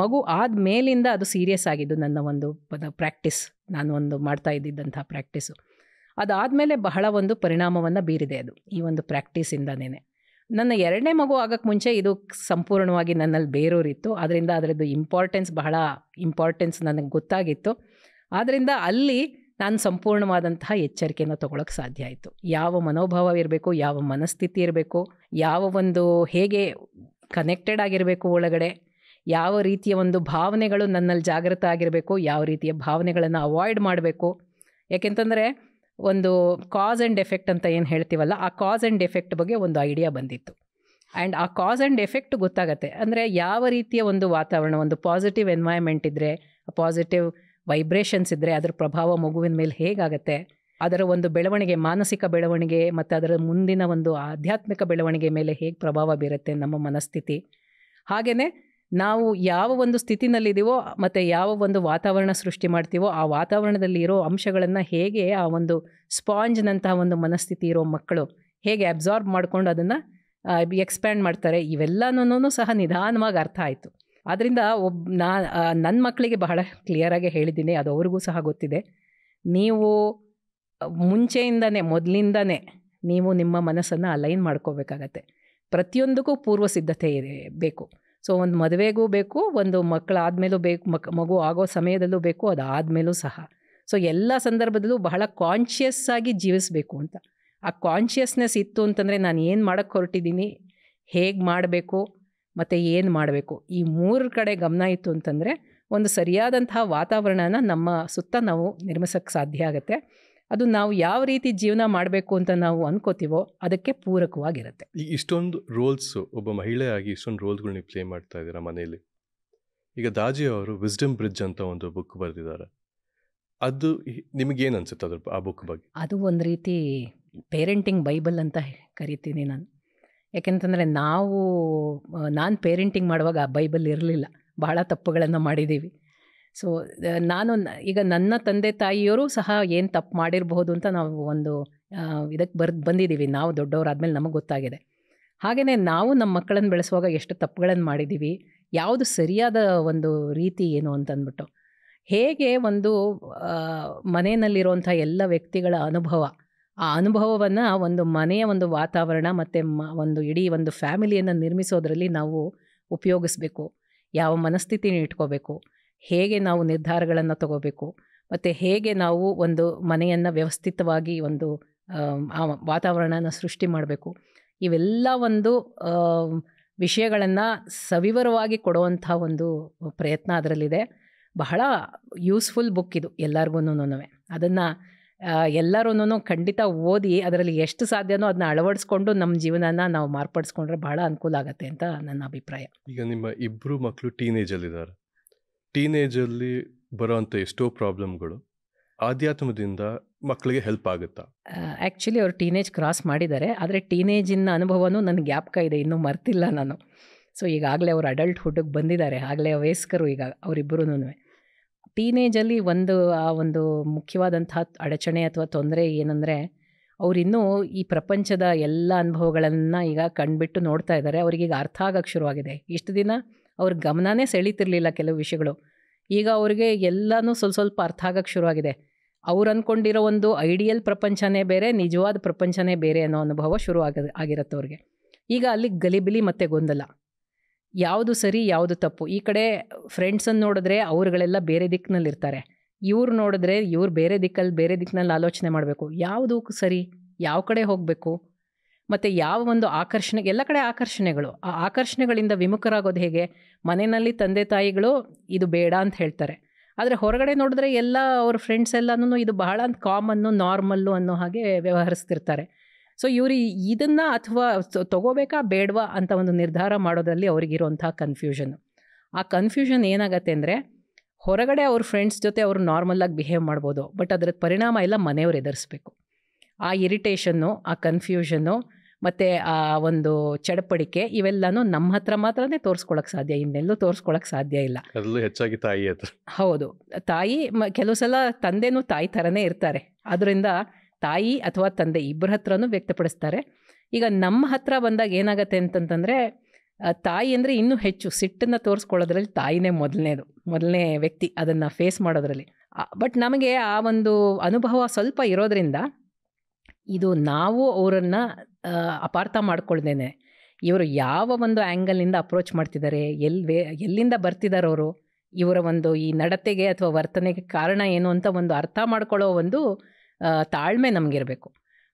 ಮಗು ಆದ ಮೇಲಿಂದ ಅದು ಸೀರಿಯಸ್ ಆಗಿದ್ದು ನನ್ನ ಒಂದು ಪ್ರಾಕ್ಟೀಸ್ ನಾನು ಒಂದು ಮಾಡ್ತಾ ಇದ್ದಿದ್ದಂಥ ಪ್ರಾಕ್ಟೀಸು ಅದಾದಮೇಲೆ ಬಹಳ ಒಂದು ಪರಿಣಾಮವನ್ನು ಬೀರಿದೆ ಅದು ಈ ಒಂದು ಪ್ರಾಕ್ಟೀಸಿಂದನೇ ನನ್ನ ಎರಡನೇ ಮಗು ಆಗೋಕ್ಕೆ ಮುಂಚೆ ಇದು ಸಂಪೂರ್ಣವಾಗಿ ನನ್ನಲ್ಲಿ ಬೇರೂರಿತ್ತು ಅದರಿಂದ ಅದರದ್ದು ಇಂಪಾರ್ಟೆನ್ಸ್ ಬಹಳ ಇಂಪಾರ್ಟೆನ್ಸ್ ನನಗೆ ಗೊತ್ತಾಗಿತ್ತು ಆದ್ದರಿಂದ ಅಲ್ಲಿ ನಾನು ಸಂಪೂರ್ಣವಾದಂತಹ ಎಚ್ಚರಿಕೆಯನ್ನು ತೊಗೊಳಕ್ಕೆ ಸಾಧ್ಯ ಆಯಿತು ಯಾವ ಮನೋಭಾವ ಇರಬೇಕು ಯಾವ ಮನಸ್ಥಿತಿ ಇರಬೇಕು ಯಾವ ಒಂದು ಹೇಗೆ ಕನೆಕ್ಟೆಡ್ ಆಗಿರಬೇಕು ಒಳಗಡೆ ಯಾವ ರೀತಿಯ ಒಂದು ಭಾವನೆಗಳು ನನ್ನಲ್ಲಿ ಜಾಗೃತ ಆಗಿರಬೇಕು ಯಾವ ರೀತಿಯ ಭಾವನೆಗಳನ್ನು ಅವಾಯ್ಡ್ ಮಾಡಬೇಕು ಯಾಕೆಂತಂದರೆ ಒಂದು ಕಾಸ್ ಆ್ಯಂಡ್ ಎಫೆಕ್ಟ್ ಅಂತ ಏನು ಹೇಳ್ತೀವಲ್ಲ ಆ ಕಾಸ್ ಆ್ಯಂಡ್ ಎಫೆಕ್ಟ್ ಬಗ್ಗೆ ಒಂದು ಐಡಿಯಾ ಬಂದಿತ್ತು ಆ್ಯಂಡ್ ಆ ಕಾಸ್ ಆ್ಯಂಡ್ ಎಫೆಕ್ಟ್ ಗೊತ್ತಾಗತ್ತೆ ಅಂದರೆ ಯಾವ ರೀತಿಯ ಒಂದು ವಾತಾವರಣ ಒಂದು ಪಾಸಿಟಿವ್ ಎನ್ವಾಯ್ಮೆಂಟ್ ಇದ್ದರೆ ಪಾಸಿಟಿವ್ ವೈಬ್ರೇಷನ್ಸ್ ಇದ್ದರೆ ಅದರ ಪ್ರಭಾವ ಮಗುವಿನ ಮೇಲೆ ಹೇಗಾಗತ್ತೆ ಅದರ ಒಂದು ಬೆಳವಣಿಗೆ ಮಾನಸಿಕ ಬೆಳವಣಿಗೆ ಮತ್ತು ಅದರ ಮುಂದಿನ ಒಂದು ಆಧ್ಯಾತ್ಮಿಕ ಬೆಳವಣಿಗೆ ಮೇಲೆ ಹೇಗೆ ಪ್ರಭಾವ ಬೀರುತ್ತೆ ನಮ್ಮ ಮನಸ್ಥಿತಿ ಹಾಗೆಯೇ ನಾವು ಯಾವ ಒಂದು ಸ್ಥಿತಿನಲ್ಲಿದ್ದೀವೋ ಮತ್ತು ಯಾವ ಒಂದು ವಾತಾವರಣ ಸೃಷ್ಟಿ ಮಾಡ್ತೀವೋ ಆ ವಾತಾವರಣದಲ್ಲಿ ಇರೋ ಅಂಶಗಳನ್ನು ಹೇಗೆ ಆ ಒಂದು ಸ್ಪಾಂಜ್ನಂತಹ ಒಂದು ಮನಸ್ಥಿತಿ ಇರೋ ಮಕ್ಕಳು ಹೇಗೆ ಅಬ್ಸಾರ್ಬ್ ಮಾಡಿಕೊಂಡು ಅದನ್ನು ಎಕ್ಸ್ಪ್ಯಾಂಡ್ ಮಾಡ್ತಾರೆ ಇವೆಲ್ಲನೂ ಸಹ ನಿಧಾನವಾಗಿ ಅರ್ಥ ಆಯಿತು ಆದ್ದರಿಂದ ಒಬ್ ನಾ ನನ್ನ ಮಕ್ಕಳಿಗೆ ಬಹಳ ಕ್ಲಿಯರಾಗಿ ಹೇಳಿದ್ದೀನಿ ಅದು ಅವ್ರಿಗೂ ಸಹ ಗೊತ್ತಿದೆ ನೀವು ಮುಂಚೆಯಿಂದನೇ ಮೊದಲಿಂದನೇ ನೀವು ನಿಮ್ಮ ಮನಸ್ಸನ್ನು ಅಲೈನ್ ಮಾಡ್ಕೋಬೇಕಾಗತ್ತೆ ಪ್ರತಿಯೊಂದಕ್ಕೂ ಪೂರ್ವ ಸಿದ್ಧತೆ ಇದೆ ಬೇಕು ಸೊ ಒಂದು ಮದುವೆಗೂ ಬೇಕು ಒಂದು ಮಕ್ಕಳಾದಮೇಲೂ ಬೇಕು ಮಕ್ ಮಗು ಆಗೋ ಸಮಯದಲ್ಲೂ ಬೇಕು ಆದಮೇಲೂ ಸಹ ಸೊ ಎಲ್ಲ ಸಂದರ್ಭದಲ್ಲೂ ಬಹಳ ಕಾನ್ಷಿಯಸ್ ಆಗಿ ಜೀವಿಸಬೇಕು ಅಂತ ಆ ಕಾನ್ಷಿಯಸ್ನೆಸ್ ಇತ್ತು ಅಂತಂದರೆ ನಾನು ಏನು ಮಾಡೋಕ್ಕೆ ಹೊರಟಿದ್ದೀನಿ ಹೇಗೆ ಮಾಡಬೇಕು ಮತ್ತು ಏನು ಮಾಡಬೇಕು ಈ ಮೂರು ಕಡೆ ಗಮನ ಇತ್ತು ಅಂತಂದರೆ ಒಂದು ಸರಿಯಾದಂತಹ ವಾತಾವರಣನ ನಮ್ಮ ಸುತ್ತ ನಾವು ನಿರ್ಮಿಸೋಕ್ಕೆ ಸಾಧ್ಯ ಆಗುತ್ತೆ ಅದು ನಾವು ಯಾವ ರೀತಿ ಜೀವನ ಮಾಡಬೇಕು ಅಂತ ನಾವು ಅನ್ಕೋತೀವೋ ಅದಕ್ಕೆ ಪೂರಕವಾಗಿರುತ್ತೆ ಇಷ್ಟೊಂದು ರೋಲ್ಸು ಒಬ್ಬ ಮಹಿಳೆಯಾಗಿ ಇಷ್ಟೊಂದು ರೋಲ್ಗಳು ಪ್ಲೇ ಮಾಡ್ತಾ ಇದ್ದೀರಾ ಮನೆಯಲ್ಲಿ ಈಗ ದಾಜಿ ಅವರು ವಿಸ್ಡಮ್ ಬ್ರಿಡ್ಜ್ ಅಂತ ಒಂದು ಬುಕ್ ಬರೆದಿದ್ದಾರೆ ಅದು ನಿಮಗೇನು ಅನ್ಸುತ್ತೆ ಅದ್ರ ಆ ಬುಕ್ ಬಗ್ಗೆ ಅದು ಒಂದು ರೀತಿ ಪೇರೆಂಟಿಂಗ್ ಬೈಬಲ್ ಅಂತ ಕರಿತೀನಿ ನಾನು ಯಾಕೆಂತಂದರೆ ನಾವು ನಾನು ಪೇರೆಂಟಿಂಗ್ ಮಾಡುವಾಗ ಆ ಬೈಬಲ್ ಇರಲಿಲ್ಲ ಬಹಳ ತಪ್ಪುಗಳನ್ನು ಮಾಡಿದ್ದೀವಿ ಸೊ ನಾನು ಈಗ ನನ್ನ ತಂದೆ ತಾಯಿಯವರು ಸಹ ಏನು ತಪ್ಪು ಮಾಡಿರಬಹುದು ಅಂತ ನಾವು ಒಂದು ಇದಕ್ಕೆ ಬರ್ ಬಂದಿದ್ದೀವಿ ನಾವು ಮೇಲೆ ನಮಗೆ ಗೊತ್ತಾಗಿದೆ ಹಾಗೆಯೇ ನಾವು ನಮ್ಮ ಮಕ್ಕಳನ್ನು ಬೆಳೆಸುವಾಗ ಎಷ್ಟು ತಪ್ಪುಗಳನ್ನು ಮಾಡಿದ್ದೀವಿ ಯಾವುದು ಸರಿಯಾದ ಒಂದು ರೀತಿ ಏನು ಅಂತಂದ್ಬಿಟ್ಟು ಹೇಗೆ ಒಂದು ಮನೆಯಲ್ಲಿರುವಂಥ ಎಲ್ಲ ವ್ಯಕ್ತಿಗಳ ಅನುಭವ ಆ ಅನುಭವವನ್ನು ಒಂದು ಮನೆಯ ಒಂದು ವಾತಾವರಣ ಮತ್ತು ಮ ಒಂದು ಇಡೀ ಒಂದು ಫ್ಯಾಮಿಲಿಯನ್ನು ನಿರ್ಮಿಸೋದರಲ್ಲಿ ನಾವು ಉಪಯೋಗಿಸ್ಬೇಕು ಯಾವ ಮನಸ್ಥಿತಿನ ಇಟ್ಕೋಬೇಕು ಹೇಗೆ ನಾವು ನಿರ್ಧಾರಗಳನ್ನು ತಗೋಬೇಕು ಮತ್ತು ಹೇಗೆ ನಾವು ಒಂದು ಮನೆಯನ್ನು ವ್ಯವಸ್ಥಿತವಾಗಿ ಒಂದು ಆ ವಾತಾವರಣನ ಸೃಷ್ಟಿ ಮಾಡಬೇಕು ಇವೆಲ್ಲ ಒಂದು ವಿಷಯಗಳನ್ನು ಸವಿವರವಾಗಿ ಕೊಡುವಂಥ ಒಂದು ಪ್ರಯತ್ನ ಅದರಲ್ಲಿದೆ ಬಹಳ ಯೂಸ್ಫುಲ್ ಬುಕ್ ಇದು ಎಲ್ಲರಿಗೂ ಅದನ್ನು ಎಲ್ಲರೂ ಖಂಡಿತ ಓದಿ ಅದರಲ್ಲಿ ಎಷ್ಟು ಸಾಧ್ಯನೋ ಅದನ್ನ ಅಳವಡಿಸ್ಕೊಂಡು ನಮ್ಮ ಜೀವನನ ನಾವು ಮಾರ್ಪಡಿಸ್ಕೊಂಡ್ರೆ ಬಹಳ ಅನುಕೂಲ ಆಗುತ್ತೆ ಅಂತ ನನ್ನ ಅಭಿಪ್ರಾಯ ಈಗ ನಿಮ್ಮ ಇಬ್ಬರು ಮಕ್ಕಳು ಟೀನೇಜಲ್ಲಿದ್ದಾರೆ ಟೀನೇಜಲ್ಲಿ ಬರೋಂಥ ಎಷ್ಟೋ ಪ್ರಾಬ್ಲಮ್ಗಳು ಆಧ್ಯಾತ್ಮದಿಂದ ಮಕ್ಕಳಿಗೆ ಹೆಲ್ಪ್ ಆಗುತ್ತಾ ಆ್ಯಕ್ಚುಲಿ ಅವರು ಟೀನೇಜ್ ಕ್ರಾಸ್ ಮಾಡಿದ್ದಾರೆ ಆದರೆ ಟೀನೇಜಿನ ಅನುಭವನೂ ನನ್ನ ಜ್ಞಾಪಕ ಇದೆ ಇನ್ನೂ ಮರ್ತಿಲ್ಲ ನಾನು ಸೊ ಈಗಾಗಲೇ ಅವರು ಅಡಲ್ಟ್ಹುಡ್ಗೆ ಬಂದಿದ್ದಾರೆ ಆಗಲೇ ವಯಸ್ಕರು ಈಗ ಅವರಿಬ್ಬರೂ ಟೀನೇಜಲ್ಲಿ ಒಂದು ಆ ಒಂದು ಮುಖ್ಯವಾದಂಥ ಅಡಚಣೆ ಅಥವಾ ತೊಂದರೆ ಏನಂದರೆ ಅವರಿನ್ನೂ ಈ ಪ್ರಪಂಚದ ಎಲ್ಲ ಅನುಭವಗಳನ್ನು ಈಗ ಕಂಡುಬಿಟ್ಟು ನೋಡ್ತಾ ಇದ್ದಾರೆ ಅವ್ರಿಗೀಗ ಅರ್ಥ ಆಗಕ್ಕೆ ಶುರುವಾಗಿದೆ ಇಷ್ಟು ದಿನ ಅವ್ರ ಗಮನನೇ ಸೆಳೀತಿರ್ಲಿಲ್ಲ ಕೆಲವು ವಿಷಯಗಳು ಈಗ ಅವ್ರಿಗೆ ಎಲ್ಲನೂ ಸ್ವಲ್ಪ ಸ್ವಲ್ಪ ಅರ್ಥ ಆಗಕ್ಕೆ ಶುರುವಾಗಿದೆ ಅವ್ರು ಅಂದ್ಕೊಂಡಿರೋ ಒಂದು ಐಡಿಯಲ್ ಪ್ರಪಂಚನೇ ಬೇರೆ ನಿಜವಾದ ಪ್ರಪಂಚನೇ ಬೇರೆ ಅನ್ನೋ ಅನುಭವ ಶುರು ಆಗ ಆಗಿರುತ್ತೆ ಅವ್ರಿಗೆ ಈಗ ಅಲ್ಲಿ ಗಲಿಬಿಲಿ ಮತ್ತು ಗೊಂದಲ ಯಾವುದು ಸರಿ ಯಾವುದು ತಪ್ಪು ಈ ಕಡೆ ಫ್ರೆಂಡ್ಸನ್ನು ನೋಡಿದ್ರೆ ಅವ್ರುಗಳೆಲ್ಲ ಬೇರೆ ದಿಕ್ಕಿನಲ್ಲಿರ್ತಾರೆ ಇವ್ರು ನೋಡಿದ್ರೆ ಇವ್ರು ಬೇರೆ ದಿಕ್ಕಲ್ಲಿ ಬೇರೆ ದಿಕ್ಕಿನಲ್ಲಿ ಆಲೋಚನೆ ಮಾಡಬೇಕು ಯಾವುದು ಸರಿ ಯಾವ ಕಡೆ ಹೋಗಬೇಕು ಮತ್ತು ಯಾವ ಒಂದು ಆಕರ್ಷಣೆ ಎಲ್ಲ ಕಡೆ ಆಕರ್ಷಣೆಗಳು ಆ ಆಕರ್ಷಣೆಗಳಿಂದ ವಿಮುಖರಾಗೋದು ಹೇಗೆ ಮನೆಯಲ್ಲಿ ತಂದೆ ತಾಯಿಗಳು ಇದು ಬೇಡ ಅಂತ ಹೇಳ್ತಾರೆ ಆದರೆ ಹೊರಗಡೆ ನೋಡಿದ್ರೆ ಎಲ್ಲ ಅವ್ರ ಫ್ರೆಂಡ್ಸ್ ಎಲ್ಲನೂ ಇದು ಬಹಳ ಕಾಮನ್ನು ನಾರ್ಮಲ್ಲು ಅನ್ನೋ ಹಾಗೆ ವ್ಯವಹರಿಸ್ತಿರ್ತಾರೆ ಸೊ ಇವರು ಇದನ್ನು ಅಥವಾ ತಗೋಬೇಕಾ ಬೇಡವಾ ಅಂತ ಒಂದು ನಿರ್ಧಾರ ಮಾಡೋದ್ರಲ್ಲಿ ಅವ್ರಿಗಿರುವಂಥ ಕನ್ಫ್ಯೂಷನ್ ಆ ಕನ್ಫ್ಯೂಷನ್ ಏನಾಗತ್ತೆ ಅಂದರೆ ಹೊರಗಡೆ ಅವ್ರ ಫ್ರೆಂಡ್ಸ್ ಜೊತೆ ಅವರು ನಾರ್ಮಲ್ಲಾಗಿ ಬಿಹೇವ್ ಮಾಡ್ಬೋದು ಬಟ್ ಅದರ ಪರಿಣಾಮ ಎಲ್ಲ ಮನೆಯವ್ರು ಎದುರಿಸ್ಬೇಕು ಆ ಇರಿಟೇಷನ್ನು ಆ ಕನ್ಫ್ಯೂಷನ್ನು ಮತ್ತು ಆ ಒಂದು ಚಡಪಡಿಕೆ ಇವೆಲ್ಲನೂ ನಮ್ಮ ಹತ್ರ ಮಾತ್ರನೇ ತೋರಿಸ್ಕೊಳಕ್ಕೆ ಸಾಧ್ಯ ಇನ್ನೆಲ್ಲೂ ತೋರಿಸ್ಕೊಳಕ್ಕೆ ಸಾಧ್ಯ ಇಲ್ಲ ಹೆಚ್ಚಾಗಿ ತಾಯಿ ಹತ್ರ ಹೌದು ತಾಯಿ ಕೆಲವು ಸಲ ತಂದೆನೂ ತಾಯಿ ಥರನೇ ಇರ್ತಾರೆ ಅದರಿಂದ ತಾಯಿ ಅಥವಾ ತಂದೆ ಇಬ್ಬರ ಹತ್ರನೂ ವ್ಯಕ್ತಪಡಿಸ್ತಾರೆ ಈಗ ನಮ್ಮ ಹತ್ರ ಬಂದಾಗ ಏನಾಗುತ್ತೆ ಅಂತಂತಂದರೆ ತಾಯಿ ಅಂದರೆ ಇನ್ನೂ ಹೆಚ್ಚು ಸಿಟ್ಟನ್ನು ತೋರಿಸ್ಕೊಳ್ಳೋದ್ರಲ್ಲಿ ತಾಯಿನೇ ಮೊದಲನೇದು ಮೊದಲನೇ ವ್ಯಕ್ತಿ ಅದನ್ನು ಫೇಸ್ ಮಾಡೋದ್ರಲ್ಲಿ ಬಟ್ ನಮಗೆ ಆ ಒಂದು ಅನುಭವ ಸ್ವಲ್ಪ ಇರೋದ್ರಿಂದ ಇದು ನಾವು ಅವರನ್ನು ಅಪಾರ್ಥ ಮಾಡ್ಕೊಳ್ದೇನೆ ಇವರು ಯಾವ ಒಂದು ಆ್ಯಂಗಲ್ನಿಂದ ಅಪ್ರೋಚ್ ಮಾಡ್ತಿದ್ದಾರೆ ಎಲ್ಲಿ ವೇ ಎಲ್ಲಿಂದ ಬರ್ತಿದ್ದಾರೆ ಅವರು ಇವರ ಒಂದು ಈ ನಡತೆಗೆ ಅಥವಾ ವರ್ತನೆಗೆ ಕಾರಣ ಏನು ಅಂತ ಒಂದು ಅರ್ಥ ಮಾಡ್ಕೊಳ್ಳೋ ಒಂದು ತಾಳ್ಮೆ ನಮಗಿರಬೇಕು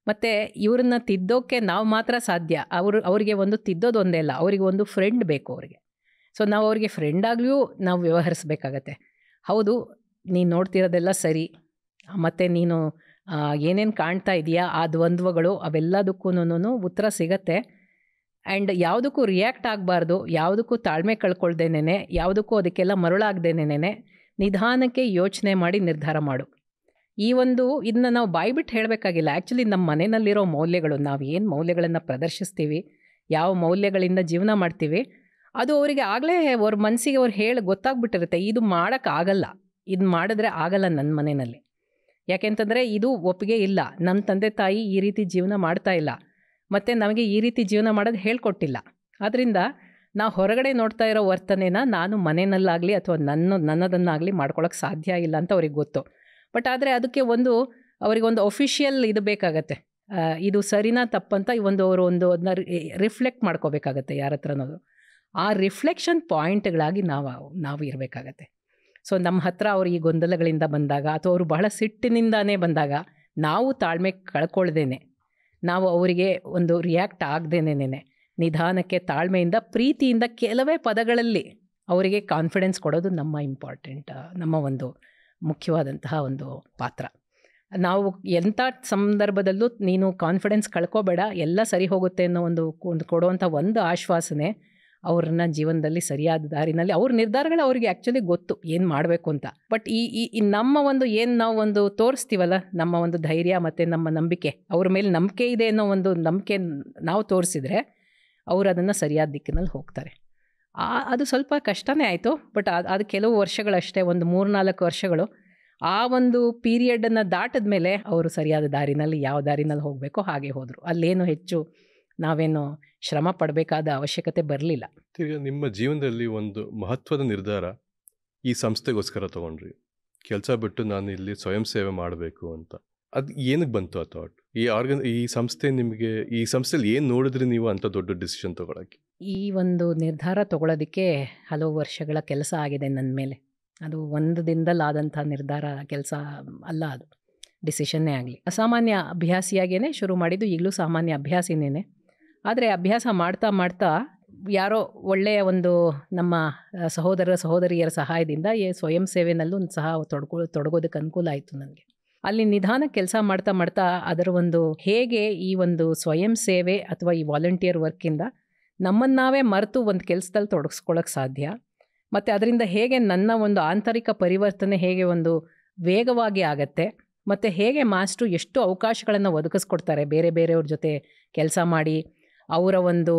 ಮತ್ತು ಇವ್ರನ್ನ ತಿದ್ದೋಕ್ಕೆ ನಾವು ಮಾತ್ರ ಸಾಧ್ಯ ಅವರು ಅವರಿಗೆ ಒಂದು ತಿದ್ದೋದು ಒಂದೇ ಇಲ್ಲ ಅವರಿಗೆ ಒಂದು ಫ್ರೆಂಡ್ ಬೇಕು ಅವ್ರಿಗೆ ಸೊ ನಾವು ಅವ್ರಿಗೆ ಫ್ರೆಂಡಾಗಲಿಯೂ ನಾವು ವ್ಯವಹರಿಸಬೇಕಾಗತ್ತೆ ಹೌದು ನೀನು ನೋಡ್ತಿರೋದೆಲ್ಲ ಸರಿ ಮತ್ತು ನೀನು ಏನೇನು ಕಾಣ್ತಾ ಇದೆಯಾ ಆ ದ್ವಂದ್ವಗಳು ಅವೆಲ್ಲದಕ್ಕೂ ಉತ್ತರ ಸಿಗತ್ತೆ ಆ್ಯಂಡ್ ಯಾವುದಕ್ಕೂ ರಿಯಾಕ್ಟ್ ಆಗಬಾರ್ದು ಯಾವುದಕ್ಕೂ ತಾಳ್ಮೆ ಕಳ್ಕೊಳ್ದೇನೆ ಯಾವುದಕ್ಕೂ ಅದಕ್ಕೆಲ್ಲ ಮರುಳಾಗದೇನೆ ನಿಧಾನಕ್ಕೆ ಯೋಚನೆ ಮಾಡಿ ನಿರ್ಧಾರ ಮಾಡು ಈ ಒಂದು ಇದನ್ನ ನಾವು ಬಾಯ್ಬಿಟ್ಟು ಹೇಳಬೇಕಾಗಿಲ್ಲ ಆ್ಯಕ್ಚುಲಿ ನಮ್ಮ ಮನೆಯಲ್ಲಿರೋ ಮೌಲ್ಯಗಳು ನಾವು ಏನು ಮೌಲ್ಯಗಳನ್ನು ಪ್ರದರ್ಶಿಸ್ತೀವಿ ಯಾವ ಮೌಲ್ಯಗಳಿಂದ ಜೀವನ ಮಾಡ್ತೀವಿ ಅದು ಅವರಿಗೆ ಆಗಲೇ ಅವ್ರ ಮನಸ್ಸಿಗೆ ಅವ್ರು ಹೇಳಿ ಗೊತ್ತಾಗ್ಬಿಟ್ಟಿರುತ್ತೆ ಇದು ಮಾಡೋಕ್ಕಾಗಲ್ಲ ಇದು ಮಾಡಿದ್ರೆ ಆಗಲ್ಲ ನನ್ನ ಮನೆಯಲ್ಲಿ ಯಾಕೆಂತಂದರೆ ಇದು ಒಪ್ಪಿಗೆ ಇಲ್ಲ ನನ್ನ ತಂದೆ ತಾಯಿ ಈ ರೀತಿ ಜೀವನ ಮಾಡ್ತಾ ಇಲ್ಲ ಮತ್ತು ನಮಗೆ ಈ ರೀತಿ ಜೀವನ ಮಾಡೋದು ಹೇಳ್ಕೊಟ್ಟಿಲ್ಲ ಆದ್ದರಿಂದ ನಾವು ಹೊರಗಡೆ ನೋಡ್ತಾ ಇರೋ ವರ್ತನೆನ ನಾನು ಮನೆಯಲ್ಲಾಗಲಿ ಅಥವಾ ನನ್ನ ನನ್ನದನ್ನಾಗಲಿ ಮಾಡ್ಕೊಳ್ಳೋಕೆ ಸಾಧ್ಯ ಇಲ್ಲ ಅಂತ ಅವ್ರಿಗೆ ಗೊತ್ತು ಬಟ್ ಆದರೆ ಅದಕ್ಕೆ ಒಂದು ಅವರಿಗೊಂದು ಅಫಿಷಿಯಲ್ ಇದು ಬೇಕಾಗತ್ತೆ ಇದು ಸರಿನಾ ತಪ್ಪಂತ ಒಂದು ಅವರು ಒಂದು ಅದನ್ನ ರಿಫ್ಲೆಕ್ಟ್ ಮಾಡ್ಕೋಬೇಕಾಗತ್ತೆ ಯಾರ ಹತ್ರನೂ ಆ ರಿಫ್ಲೆಕ್ಷನ್ ಪಾಯಿಂಟ್ಗಳಾಗಿ ನಾವು ನಾವು ಇರಬೇಕಾಗತ್ತೆ ಸೊ ನಮ್ಮ ಹತ್ರ ಅವರು ಈ ಗೊಂದಲಗಳಿಂದ ಬಂದಾಗ ಅಥವಾ ಅವರು ಬಹಳ ಸಿಟ್ಟಿನಿಂದಾನೇ ಬಂದಾಗ ನಾವು ತಾಳ್ಮೆ ಕಳ್ಕೊಳ್ದೇನೆ ನಾವು ಅವರಿಗೆ ಒಂದು ರಿಯಾಕ್ಟ್ ಆಗದೇನೆ ನಿಧಾನಕ್ಕೆ ತಾಳ್ಮೆಯಿಂದ ಪ್ರೀತಿಯಿಂದ ಕೆಲವೇ ಪದಗಳಲ್ಲಿ ಅವರಿಗೆ ಕಾನ್ಫಿಡೆನ್ಸ್ ಕೊಡೋದು ನಮ್ಮ ಇಂಪಾರ್ಟೆಂಟ್ ನಮ್ಮ ಒಂದು ಮುಖ್ಯವಾದಂತಹ ಒಂದು ಪಾತ್ರ ನಾವು ಎಂಥ ಸಂದರ್ಭದಲ್ಲೂ ನೀನು ಕಾನ್ಫಿಡೆನ್ಸ್ ಕಳ್ಕೊಬೇಡ ಎಲ್ಲ ಸರಿ ಹೋಗುತ್ತೆ ಅನ್ನೋ ಒಂದು ಒಂದು ಕೊಡುವಂಥ ಒಂದು ಆಶ್ವಾಸನೆ ಅವ್ರನ್ನ ಜೀವನದಲ್ಲಿ ಸರಿಯಾದ ದಾರಿನಲ್ಲಿ ಅವ್ರ ನಿರ್ಧಾರಗಳು ಅವ್ರಿಗೆ ಆ್ಯಕ್ಚುಲಿ ಗೊತ್ತು ಏನು ಮಾಡಬೇಕು ಅಂತ ಬಟ್ ಈ ಈ ನಮ್ಮ ಒಂದು ಏನು ನಾವು ಒಂದು ತೋರಿಸ್ತೀವಲ್ಲ ನಮ್ಮ ಒಂದು ಧೈರ್ಯ ಮತ್ತು ನಮ್ಮ ನಂಬಿಕೆ ಅವ್ರ ಮೇಲೆ ನಂಬಿಕೆ ಇದೆ ಅನ್ನೋ ಒಂದು ನಂಬಿಕೆ ನಾವು ತೋರಿಸಿದ್ರೆ ಅವರು ಅದನ್ನು ಸರಿಯಾದ ದಿಕ್ಕಿನಲ್ಲಿ ಹೋಗ್ತಾರೆ ಅದು ಸ್ವಲ್ಪ ಕಷ್ಟನೇ ಆಯಿತು ಬಟ್ ಅದು ಅದು ಕೆಲವು ವರ್ಷಗಳಷ್ಟೇ ಒಂದು ನಾಲ್ಕು ವರ್ಷಗಳು ಆ ಒಂದು ಪೀರಿಯಡನ್ನು ದಾಟಿದ ಮೇಲೆ ಅವರು ಸರಿಯಾದ ದಾರಿನಲ್ಲಿ ಯಾವ ದಾರಿನಲ್ಲಿ ಹೋಗಬೇಕೋ ಹಾಗೆ ಹೋದರು ಅಲ್ಲೇನು ಹೆಚ್ಚು ನಾವೇನು ಶ್ರಮ ಪಡಬೇಕಾದ ಅವಶ್ಯಕತೆ ಬರಲಿಲ್ಲ ನಿಮ್ಮ ಜೀವನದಲ್ಲಿ ಒಂದು ಮಹತ್ವದ ನಿರ್ಧಾರ ಈ ಸಂಸ್ಥೆಗೋಸ್ಕರ ತೊಗೊಂಡ್ರಿ ಕೆಲಸ ಬಿಟ್ಟು ನಾನು ಇಲ್ಲಿ ಸ್ವಯಂ ಸೇವೆ ಮಾಡಬೇಕು ಅಂತ ಅದು ಏನಕ್ಕೆ ಬಂತು ಆ ಥಾಟ್ ಈ ಆರ್ಗನ್ ಈ ಸಂಸ್ಥೆ ನಿಮಗೆ ಈ ಸಂಸ್ಥೆಯಲ್ಲಿ ಏನು ನೋಡಿದ್ರಿ ನೀವು ಅಂತ ದೊಡ್ಡ ಡಿಸಿಷನ್ ತೊಗೊಳಕ್ಕೆ ಈ ಒಂದು ನಿರ್ಧಾರ ತಗೊಳ್ಳೋದಕ್ಕೆ ಹಲವು ವರ್ಷಗಳ ಕೆಲಸ ಆಗಿದೆ ನನ್ನ ಮೇಲೆ ಅದು ಒಂದು ದಿನದಲ್ಲಾದಂಥ ನಿರ್ಧಾರ ಕೆಲಸ ಅಲ್ಲ ಅದು ಡಿಸಿಷನ್ನೇ ಆಗಲಿ ಅಸಾಮಾನ್ಯ ಅಭ್ಯಾಸಿಯಾಗೇ ಶುರು ಮಾಡಿದ್ದು ಈಗಲೂ ಸಾಮಾನ್ಯ ಅಭ್ಯಾಸಿನೇ ಆದರೆ ಅಭ್ಯಾಸ ಮಾಡ್ತಾ ಮಾಡ್ತಾ ಯಾರೋ ಒಳ್ಳೆಯ ಒಂದು ನಮ್ಮ ಸಹೋದರ ಸಹೋದರಿಯರ ಸಹಾಯದಿಂದ ಈ ಸ್ವಯಂ ಒಂದು ಸಹ ತೊಡ್ಕೊ ತೊಡಗೋದಕ್ಕೆ ಅನುಕೂಲ ಆಯಿತು ನನಗೆ ಅಲ್ಲಿ ನಿಧಾನ ಕೆಲಸ ಮಾಡ್ತಾ ಮಾಡ್ತಾ ಅದರ ಒಂದು ಹೇಗೆ ಈ ಒಂದು ಸ್ವಯಂ ಸೇವೆ ಅಥವಾ ಈ ವಾಲಂಟಿಯರ್ ವರ್ಕಿಂದ ನಮ್ಮನ್ನು ನಾವೇ ಮರೆತು ಒಂದು ಕೆಲಸದಲ್ಲಿ ತೊಡಗಿಸ್ಕೊಳ್ಳೋಕೆ ಸಾಧ್ಯ ಮತ್ತು ಅದರಿಂದ ಹೇಗೆ ನನ್ನ ಒಂದು ಆಂತರಿಕ ಪರಿವರ್ತನೆ ಹೇಗೆ ಒಂದು ವೇಗವಾಗಿ ಆಗತ್ತೆ ಮತ್ತು ಹೇಗೆ ಮಾಸ್ಟ್ರು ಎಷ್ಟು ಅವಕಾಶಗಳನ್ನು ಒದಗಿಸ್ಕೊಡ್ತಾರೆ ಬೇರೆ ಬೇರೆಯವ್ರ ಜೊತೆ ಕೆಲಸ ಮಾಡಿ ಅವರ ಒಂದು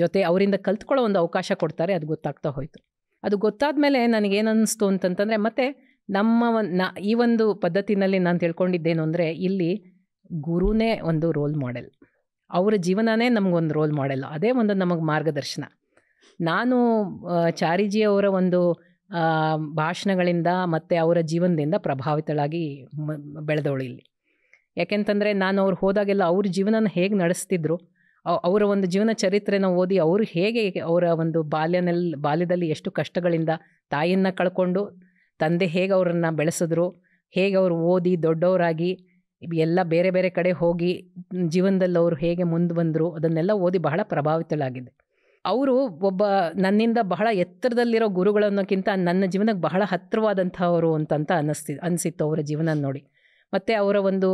ಜೊತೆ ಅವರಿಂದ ಕಲ್ತ್ಕೊಳ್ಳೋ ಒಂದು ಅವಕಾಶ ಕೊಡ್ತಾರೆ ಅದು ಗೊತ್ತಾಗ್ತಾ ಹೋಯಿತು ಅದು ಗೊತ್ತಾದ ಮೇಲೆ ನನಗೇನಿಸ್ತು ಅಂತಂತಂದರೆ ಮತ್ತು ನಮ್ಮ ನಾ ಈ ಒಂದು ಪದ್ಧತಿನಲ್ಲಿ ನಾನು ತಿಳ್ಕೊಂಡಿದ್ದೇನು ಅಂದರೆ ಇಲ್ಲಿ ಗುರುನೇ ಒಂದು ರೋಲ್ ಮಾಡೆಲ್ ಅವರ ಜೀವನನೇ ನಮಗೊಂದು ರೋಲ್ ಮಾಡೆಲ್ಲ ಅದೇ ಒಂದು ನಮಗೆ ಮಾರ್ಗದರ್ಶನ ನಾನು ಚಾರಿಜಿಯವರ ಒಂದು ಭಾಷಣಗಳಿಂದ ಮತ್ತು ಅವರ ಜೀವನದಿಂದ ಪ್ರಭಾವಿತಳಾಗಿ ಬೆಳೆದವಳು ಇಲ್ಲಿ ಯಾಕೆಂತಂದರೆ ನಾನು ಅವ್ರು ಹೋದಾಗೆಲ್ಲ ಅವ್ರ ಜೀವನನ ಹೇಗೆ ನಡೆಸ್ತಿದ್ರು ಅವರ ಒಂದು ಜೀವನ ಚರಿತ್ರೆನ ಓದಿ ಅವರು ಹೇಗೆ ಅವರ ಒಂದು ಬಾಲ್ಯನಲ್ಲಿ ಬಾಲ್ಯದಲ್ಲಿ ಎಷ್ಟು ಕಷ್ಟಗಳಿಂದ ತಾಯಿಯನ್ನು ಕಳ್ಕೊಂಡು ತಂದೆ ಹೇಗೆ ಅವರನ್ನು ಬೆಳೆಸಿದ್ರು ಹೇಗೆ ಅವರು ಓದಿ ದೊಡ್ಡವರಾಗಿ ಎಲ್ಲ ಬೇರೆ ಬೇರೆ ಕಡೆ ಹೋಗಿ ಜೀವನದಲ್ಲಿ ಅವರು ಹೇಗೆ ಮುಂದೆ ಬಂದರು ಅದನ್ನೆಲ್ಲ ಓದಿ ಬಹಳ ಪ್ರಭಾವಿತಳಾಗಿದೆ ಅವರು ಒಬ್ಬ ನನ್ನಿಂದ ಬಹಳ ಎತ್ತರದಲ್ಲಿರೋ ಗುರುಗಳನ್ನೋಕ್ಕಿಂತ ನನ್ನ ಜೀವನಕ್ಕೆ ಬಹಳ ಹತ್ತಿರವಾದಂಥವರು ಅಂತಂತ ಅನ್ನಿಸ್ತಿ ಅನಿಸಿತ್ತು ಅವರ ಜೀವನ ನೋಡಿ ಮತ್ತು ಅವರ ಒಂದು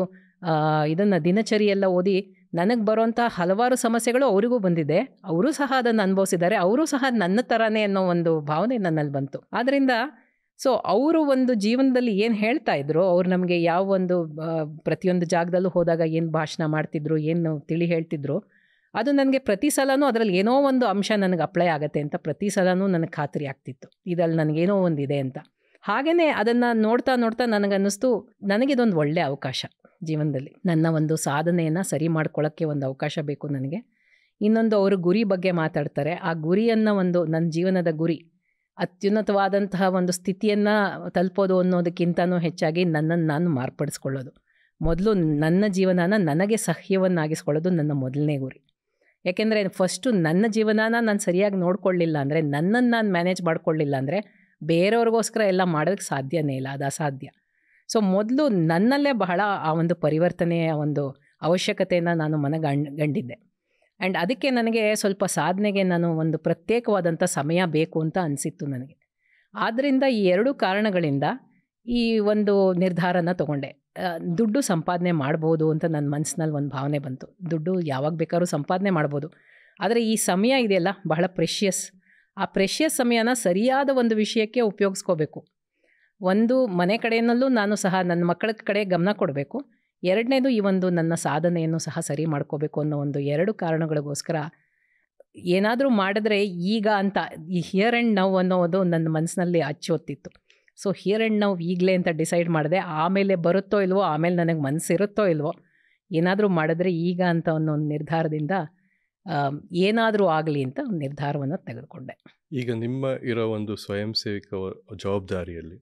ಇದನ್ನು ದಿನಚರಿಯೆಲ್ಲ ಓದಿ ನನಗೆ ಬರುವಂಥ ಹಲವಾರು ಸಮಸ್ಯೆಗಳು ಅವರಿಗೂ ಬಂದಿದೆ ಅವರು ಸಹ ಅದನ್ನು ಅನುಭವಿಸಿದ್ದಾರೆ ಅವರು ಸಹ ನನ್ನ ಥರನೇ ಅನ್ನೋ ಒಂದು ಭಾವನೆ ನನ್ನಲ್ಲಿ ಬಂತು ಆದ್ದರಿಂದ ಸೊ ಅವರು ಒಂದು ಜೀವನದಲ್ಲಿ ಏನು ಹೇಳ್ತಾ ಇದ್ರು ಅವ್ರು ನಮಗೆ ಯಾವ ಒಂದು ಪ್ರತಿಯೊಂದು ಜಾಗದಲ್ಲೂ ಹೋದಾಗ ಏನು ಭಾಷಣ ಮಾಡ್ತಿದ್ರು ಏನು ತಿಳಿ ಹೇಳ್ತಿದ್ರು ಅದು ನನಗೆ ಪ್ರತಿ ಸಲವೂ ಅದರಲ್ಲಿ ಏನೋ ಒಂದು ಅಂಶ ನನಗೆ ಅಪ್ಲೈ ಆಗುತ್ತೆ ಅಂತ ಪ್ರತಿ ಸಲವೂ ನನಗೆ ಖಾತ್ರಿ ಆಗ್ತಿತ್ತು ಇದರಲ್ಲಿ ನನಗೇನೋ ಇದೆ ಅಂತ ಹಾಗೆಯೇ ಅದನ್ನು ನೋಡ್ತಾ ನೋಡ್ತಾ ನನಗನ್ನಿಸ್ತು ನನಗಿದೊಂದು ಒಳ್ಳೆಯ ಅವಕಾಶ ಜೀವನದಲ್ಲಿ ನನ್ನ ಒಂದು ಸಾಧನೆಯನ್ನು ಸರಿ ಮಾಡ್ಕೊಳ್ಳೋಕ್ಕೆ ಒಂದು ಅವಕಾಶ ಬೇಕು ನನಗೆ ಇನ್ನೊಂದು ಅವರು ಗುರಿ ಬಗ್ಗೆ ಮಾತಾಡ್ತಾರೆ ಆ ಗುರಿಯನ್ನು ಒಂದು ನನ್ನ ಜೀವನದ ಗುರಿ ಅತ್ಯುನ್ನತವಾದಂತಹ ಒಂದು ಸ್ಥಿತಿಯನ್ನು ತಲುಪೋದು ಅನ್ನೋದಕ್ಕಿಂತನೂ ಹೆಚ್ಚಾಗಿ ನನ್ನನ್ನು ನಾನು ಮಾರ್ಪಡಿಸ್ಕೊಳ್ಳೋದು ಮೊದಲು ನನ್ನ ಜೀವನನ ನನಗೆ ಸಹ್ಯವನ್ನಾಗಿಸ್ಕೊಳ್ಳೋದು ನನ್ನ ಮೊದಲನೇ ಗುರಿ ಯಾಕೆಂದರೆ ಫಸ್ಟು ನನ್ನ ಜೀವನನ ನಾನು ಸರಿಯಾಗಿ ನೋಡ್ಕೊಳ್ಳಿಲ್ಲ ಅಂದರೆ ನನ್ನನ್ನು ನಾನು ಮ್ಯಾನೇಜ್ ಮಾಡ್ಕೊಳ್ಳಿಲ್ಲ ಅಂದರೆ ಬೇರೆಯವ್ರಿಗೋಸ್ಕರ ಎಲ್ಲ ಮಾಡೋದಕ್ಕೆ ಸಾಧ್ಯನೇ ಇಲ್ಲ ಅದು ಅಸಾಧ್ಯ ಸೊ ಮೊದಲು ನನ್ನಲ್ಲೇ ಬಹಳ ಆ ಒಂದು ಪರಿವರ್ತನೆಯ ಒಂದು ಅವಶ್ಯಕತೆಯನ್ನು ನಾನು ಮನಗಂಡ್ ಗಂಡಿದ್ದೆ ಆ್ಯಂಡ್ ಅದಕ್ಕೆ ನನಗೆ ಸ್ವಲ್ಪ ಸಾಧನೆಗೆ ನಾನು ಒಂದು ಪ್ರತ್ಯೇಕವಾದಂಥ ಸಮಯ ಬೇಕು ಅಂತ ಅನಿಸಿತ್ತು ನನಗೆ ಆದ್ದರಿಂದ ಈ ಎರಡು ಕಾರಣಗಳಿಂದ ಈ ಒಂದು ನಿರ್ಧಾರನ ತಗೊಂಡೆ ದುಡ್ಡು ಸಂಪಾದನೆ ಮಾಡ್ಬೋದು ಅಂತ ನನ್ನ ಮನಸ್ಸಿನಲ್ಲಿ ಒಂದು ಭಾವನೆ ಬಂತು ದುಡ್ಡು ಯಾವಾಗ ಬೇಕಾದ್ರೂ ಸಂಪಾದನೆ ಮಾಡ್ಬೋದು ಆದರೆ ಈ ಸಮಯ ಇದೆಯಲ್ಲ ಬಹಳ ಪ್ರೆಷಿಯಸ್ ಆ ಪ್ರೆಷಿಯಸ್ ಸಮಯನ ಸರಿಯಾದ ಒಂದು ವಿಷಯಕ್ಕೆ ಉಪಯೋಗಿಸ್ಕೋಬೇಕು ಒಂದು ಮನೆ ಕಡೆಯಲ್ಲೂ ನಾನು ಸಹ ನನ್ನ ಮಕ್ಕಳ ಕಡೆ ಗಮನ ಕೊಡಬೇಕು ಎರಡನೇದು ಈ ಒಂದು ನನ್ನ ಸಾಧನೆಯನ್ನು ಸಹ ಸರಿ ಮಾಡ್ಕೋಬೇಕು ಅನ್ನೋ ಒಂದು ಎರಡು ಕಾರಣಗಳಿಗೋಸ್ಕರ ಏನಾದರೂ ಮಾಡಿದ್ರೆ ಈಗ ಅಂತ ಈ ಹಿಯರ್ ಆ್ಯಂಡ್ ನೌ ಅನ್ನೋದು ನನ್ನ ಮನಸ್ಸಿನಲ್ಲಿ ಅಚ್ಚೊತ್ತಿತ್ತು ಸೊ ಹಿಯರ್ ಆ್ಯಂಡ್ ನೌ ಈಗಲೇ ಅಂತ ಡಿಸೈಡ್ ಮಾಡಿದೆ ಆಮೇಲೆ ಬರುತ್ತೋ ಇಲ್ವೋ ಆಮೇಲೆ ನನಗೆ ಮನಸ್ಸಿರುತ್ತೋ ಇಲ್ವೋ ಏನಾದರೂ ಮಾಡಿದ್ರೆ ಈಗ ಅಂತ ಅನ್ನೋ ಒಂದು ನಿರ್ಧಾರದಿಂದ ಏನಾದರೂ ಆಗಲಿ ಅಂತ ಒಂದು ನಿರ್ಧಾರವನ್ನು ತೆಗೆದುಕೊಂಡೆ ಈಗ ನಿಮ್ಮ ಇರೋ ಒಂದು ಸ್ವಯಂ ಸೇವಿಕ ಜವಾಬ್ದಾರಿಯಲ್ಲಿ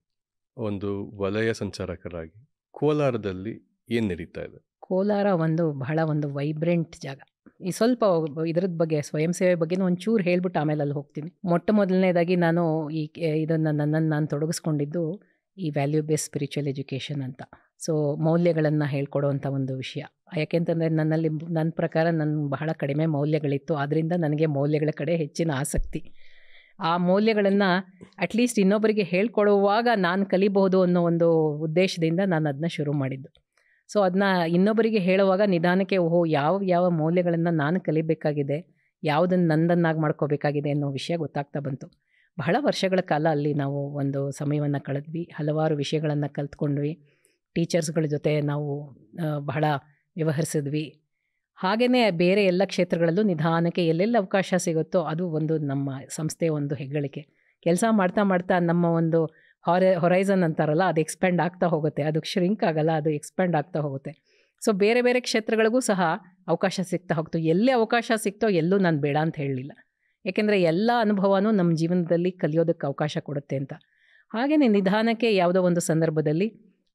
ಒಂದು ವಲಯ ಸಂಚಾರಕರಾಗಿ ಕೋಲಾರದಲ್ಲಿ ಏನು ನಡೀತಾ ಇದೆ ಕೋಲಾರ ಒಂದು ಬಹಳ ಒಂದು ವೈಬ್ರೆಂಟ್ ಜಾಗ ಈ ಸ್ವಲ್ಪ ಇದ್ರದ್ದು ಬಗ್ಗೆ ಸ್ವಯಂ ಸೇವೆ ಬಗ್ಗೆ ಒಂಚೂರು ಹೇಳ್ಬಿಟ್ಟು ಆಮೇಲೆ ಅಲ್ಲಿ ಹೋಗ್ತೀನಿ ಮೊಟ್ಟ ಮೊದಲನೇದಾಗಿ ನಾನು ಈ ಇದನ್ನು ನನ್ನನ್ನು ನಾನು ತೊಡಗಿಸ್ಕೊಂಡಿದ್ದು ಈ ವ್ಯಾಲ್ಯೂ ಬೇಸ್ ಸ್ಪಿರಿಚುವಲ್ ಎಜುಕೇಷನ್ ಅಂತ ಸೊ ಮೌಲ್ಯಗಳನ್ನು ಹೇಳ್ಕೊಡುವಂಥ ಒಂದು ವಿಷಯ ಯಾಕೆಂತಂದರೆ ನನ್ನಲ್ಲಿ ನನ್ನ ಪ್ರಕಾರ ನನ್ನ ಬಹಳ ಕಡಿಮೆ ಮೌಲ್ಯಗಳಿತ್ತು ಆದ್ದರಿಂದ ನನಗೆ ಮೌಲ್ಯಗಳ ಕಡೆ ಹೆಚ್ಚಿನ ಆಸಕ್ತಿ ಆ ಮೌಲ್ಯಗಳನ್ನು ಅಟ್ಲೀಸ್ಟ್ ಇನ್ನೊಬ್ಬರಿಗೆ ಹೇಳ್ಕೊಡುವಾಗ ನಾನು ಕಲಿಬಹುದು ಅನ್ನೋ ಒಂದು ಉದ್ದೇಶದಿಂದ ನಾನು ಅದನ್ನ ಶುರು ಮಾಡಿದ್ದು ಸೊ ಅದನ್ನ ಇನ್ನೊಬ್ಬರಿಗೆ ಹೇಳುವಾಗ ನಿಧಾನಕ್ಕೆ ಓಹೋ ಯಾವ ಯಾವ ಮೌಲ್ಯಗಳನ್ನು ನಾನು ಕಲಿಬೇಕಾಗಿದೆ ಯಾವುದನ್ನು ನಂದನ್ನಾಗಿ ಮಾಡ್ಕೋಬೇಕಾಗಿದೆ ಅನ್ನೋ ವಿಷಯ ಗೊತ್ತಾಗ್ತಾ ಬಂತು ಬಹಳ ವರ್ಷಗಳ ಕಾಲ ಅಲ್ಲಿ ನಾವು ಒಂದು ಸಮಯವನ್ನು ಕಳೆದ್ವಿ ಹಲವಾರು ವಿಷಯಗಳನ್ನು ಕಲ್ತ್ಕೊಂಡ್ವಿ ಟೀಚರ್ಸ್ಗಳ ಜೊತೆ ನಾವು ಬಹಳ ವ್ಯವಹರಿಸಿದ್ವಿ ಹಾಗೆಯೇ ಬೇರೆ ಎಲ್ಲ ಕ್ಷೇತ್ರಗಳಲ್ಲೂ ನಿಧಾನಕ್ಕೆ ಎಲ್ಲೆಲ್ಲ ಅವಕಾಶ ಸಿಗುತ್ತೋ ಅದು ಒಂದು ನಮ್ಮ ಸಂಸ್ಥೆಯ ಒಂದು ಹೆಗ್ಗಳಿಕೆ ಕೆಲಸ ಮಾಡ್ತಾ ಮಾಡ್ತಾ ನಮ್ಮ ಒಂದು ಹೊರ ಹೊರೈಸನ್ ಅಂತಾರಲ್ಲ ಅದು ಎಕ್ಸ್ಪೆಂಡ್ ಆಗ್ತಾ ಹೋಗುತ್ತೆ ಅದು ಶ್ರಿಂಕ್ ಆಗಲ್ಲ ಅದು ಎಕ್ಸ್ಪೆಂಡ್ ಆಗ್ತಾ ಹೋಗುತ್ತೆ ಸೊ ಬೇರೆ ಬೇರೆ ಕ್ಷೇತ್ರಗಳಿಗೂ ಸಹ ಅವಕಾಶ ಸಿಗ್ತಾ ಹೋಗ್ತು ಎಲ್ಲೇ ಅವಕಾಶ ಸಿಕ್ತೋ ಎಲ್ಲೂ ನಾನು ಬೇಡ ಅಂತ ಹೇಳಲಿಲ್ಲ ಏಕೆಂದರೆ ಎಲ್ಲ ಅನುಭವವೂ ನಮ್ಮ ಜೀವನದಲ್ಲಿ ಕಲಿಯೋದಕ್ಕೆ ಅವಕಾಶ ಕೊಡುತ್ತೆ ಅಂತ ಹಾಗೆಯೇ ನಿಧಾನಕ್ಕೆ ಯಾವುದೋ ಒಂದು ಸಂದರ್ಭದಲ್ಲಿ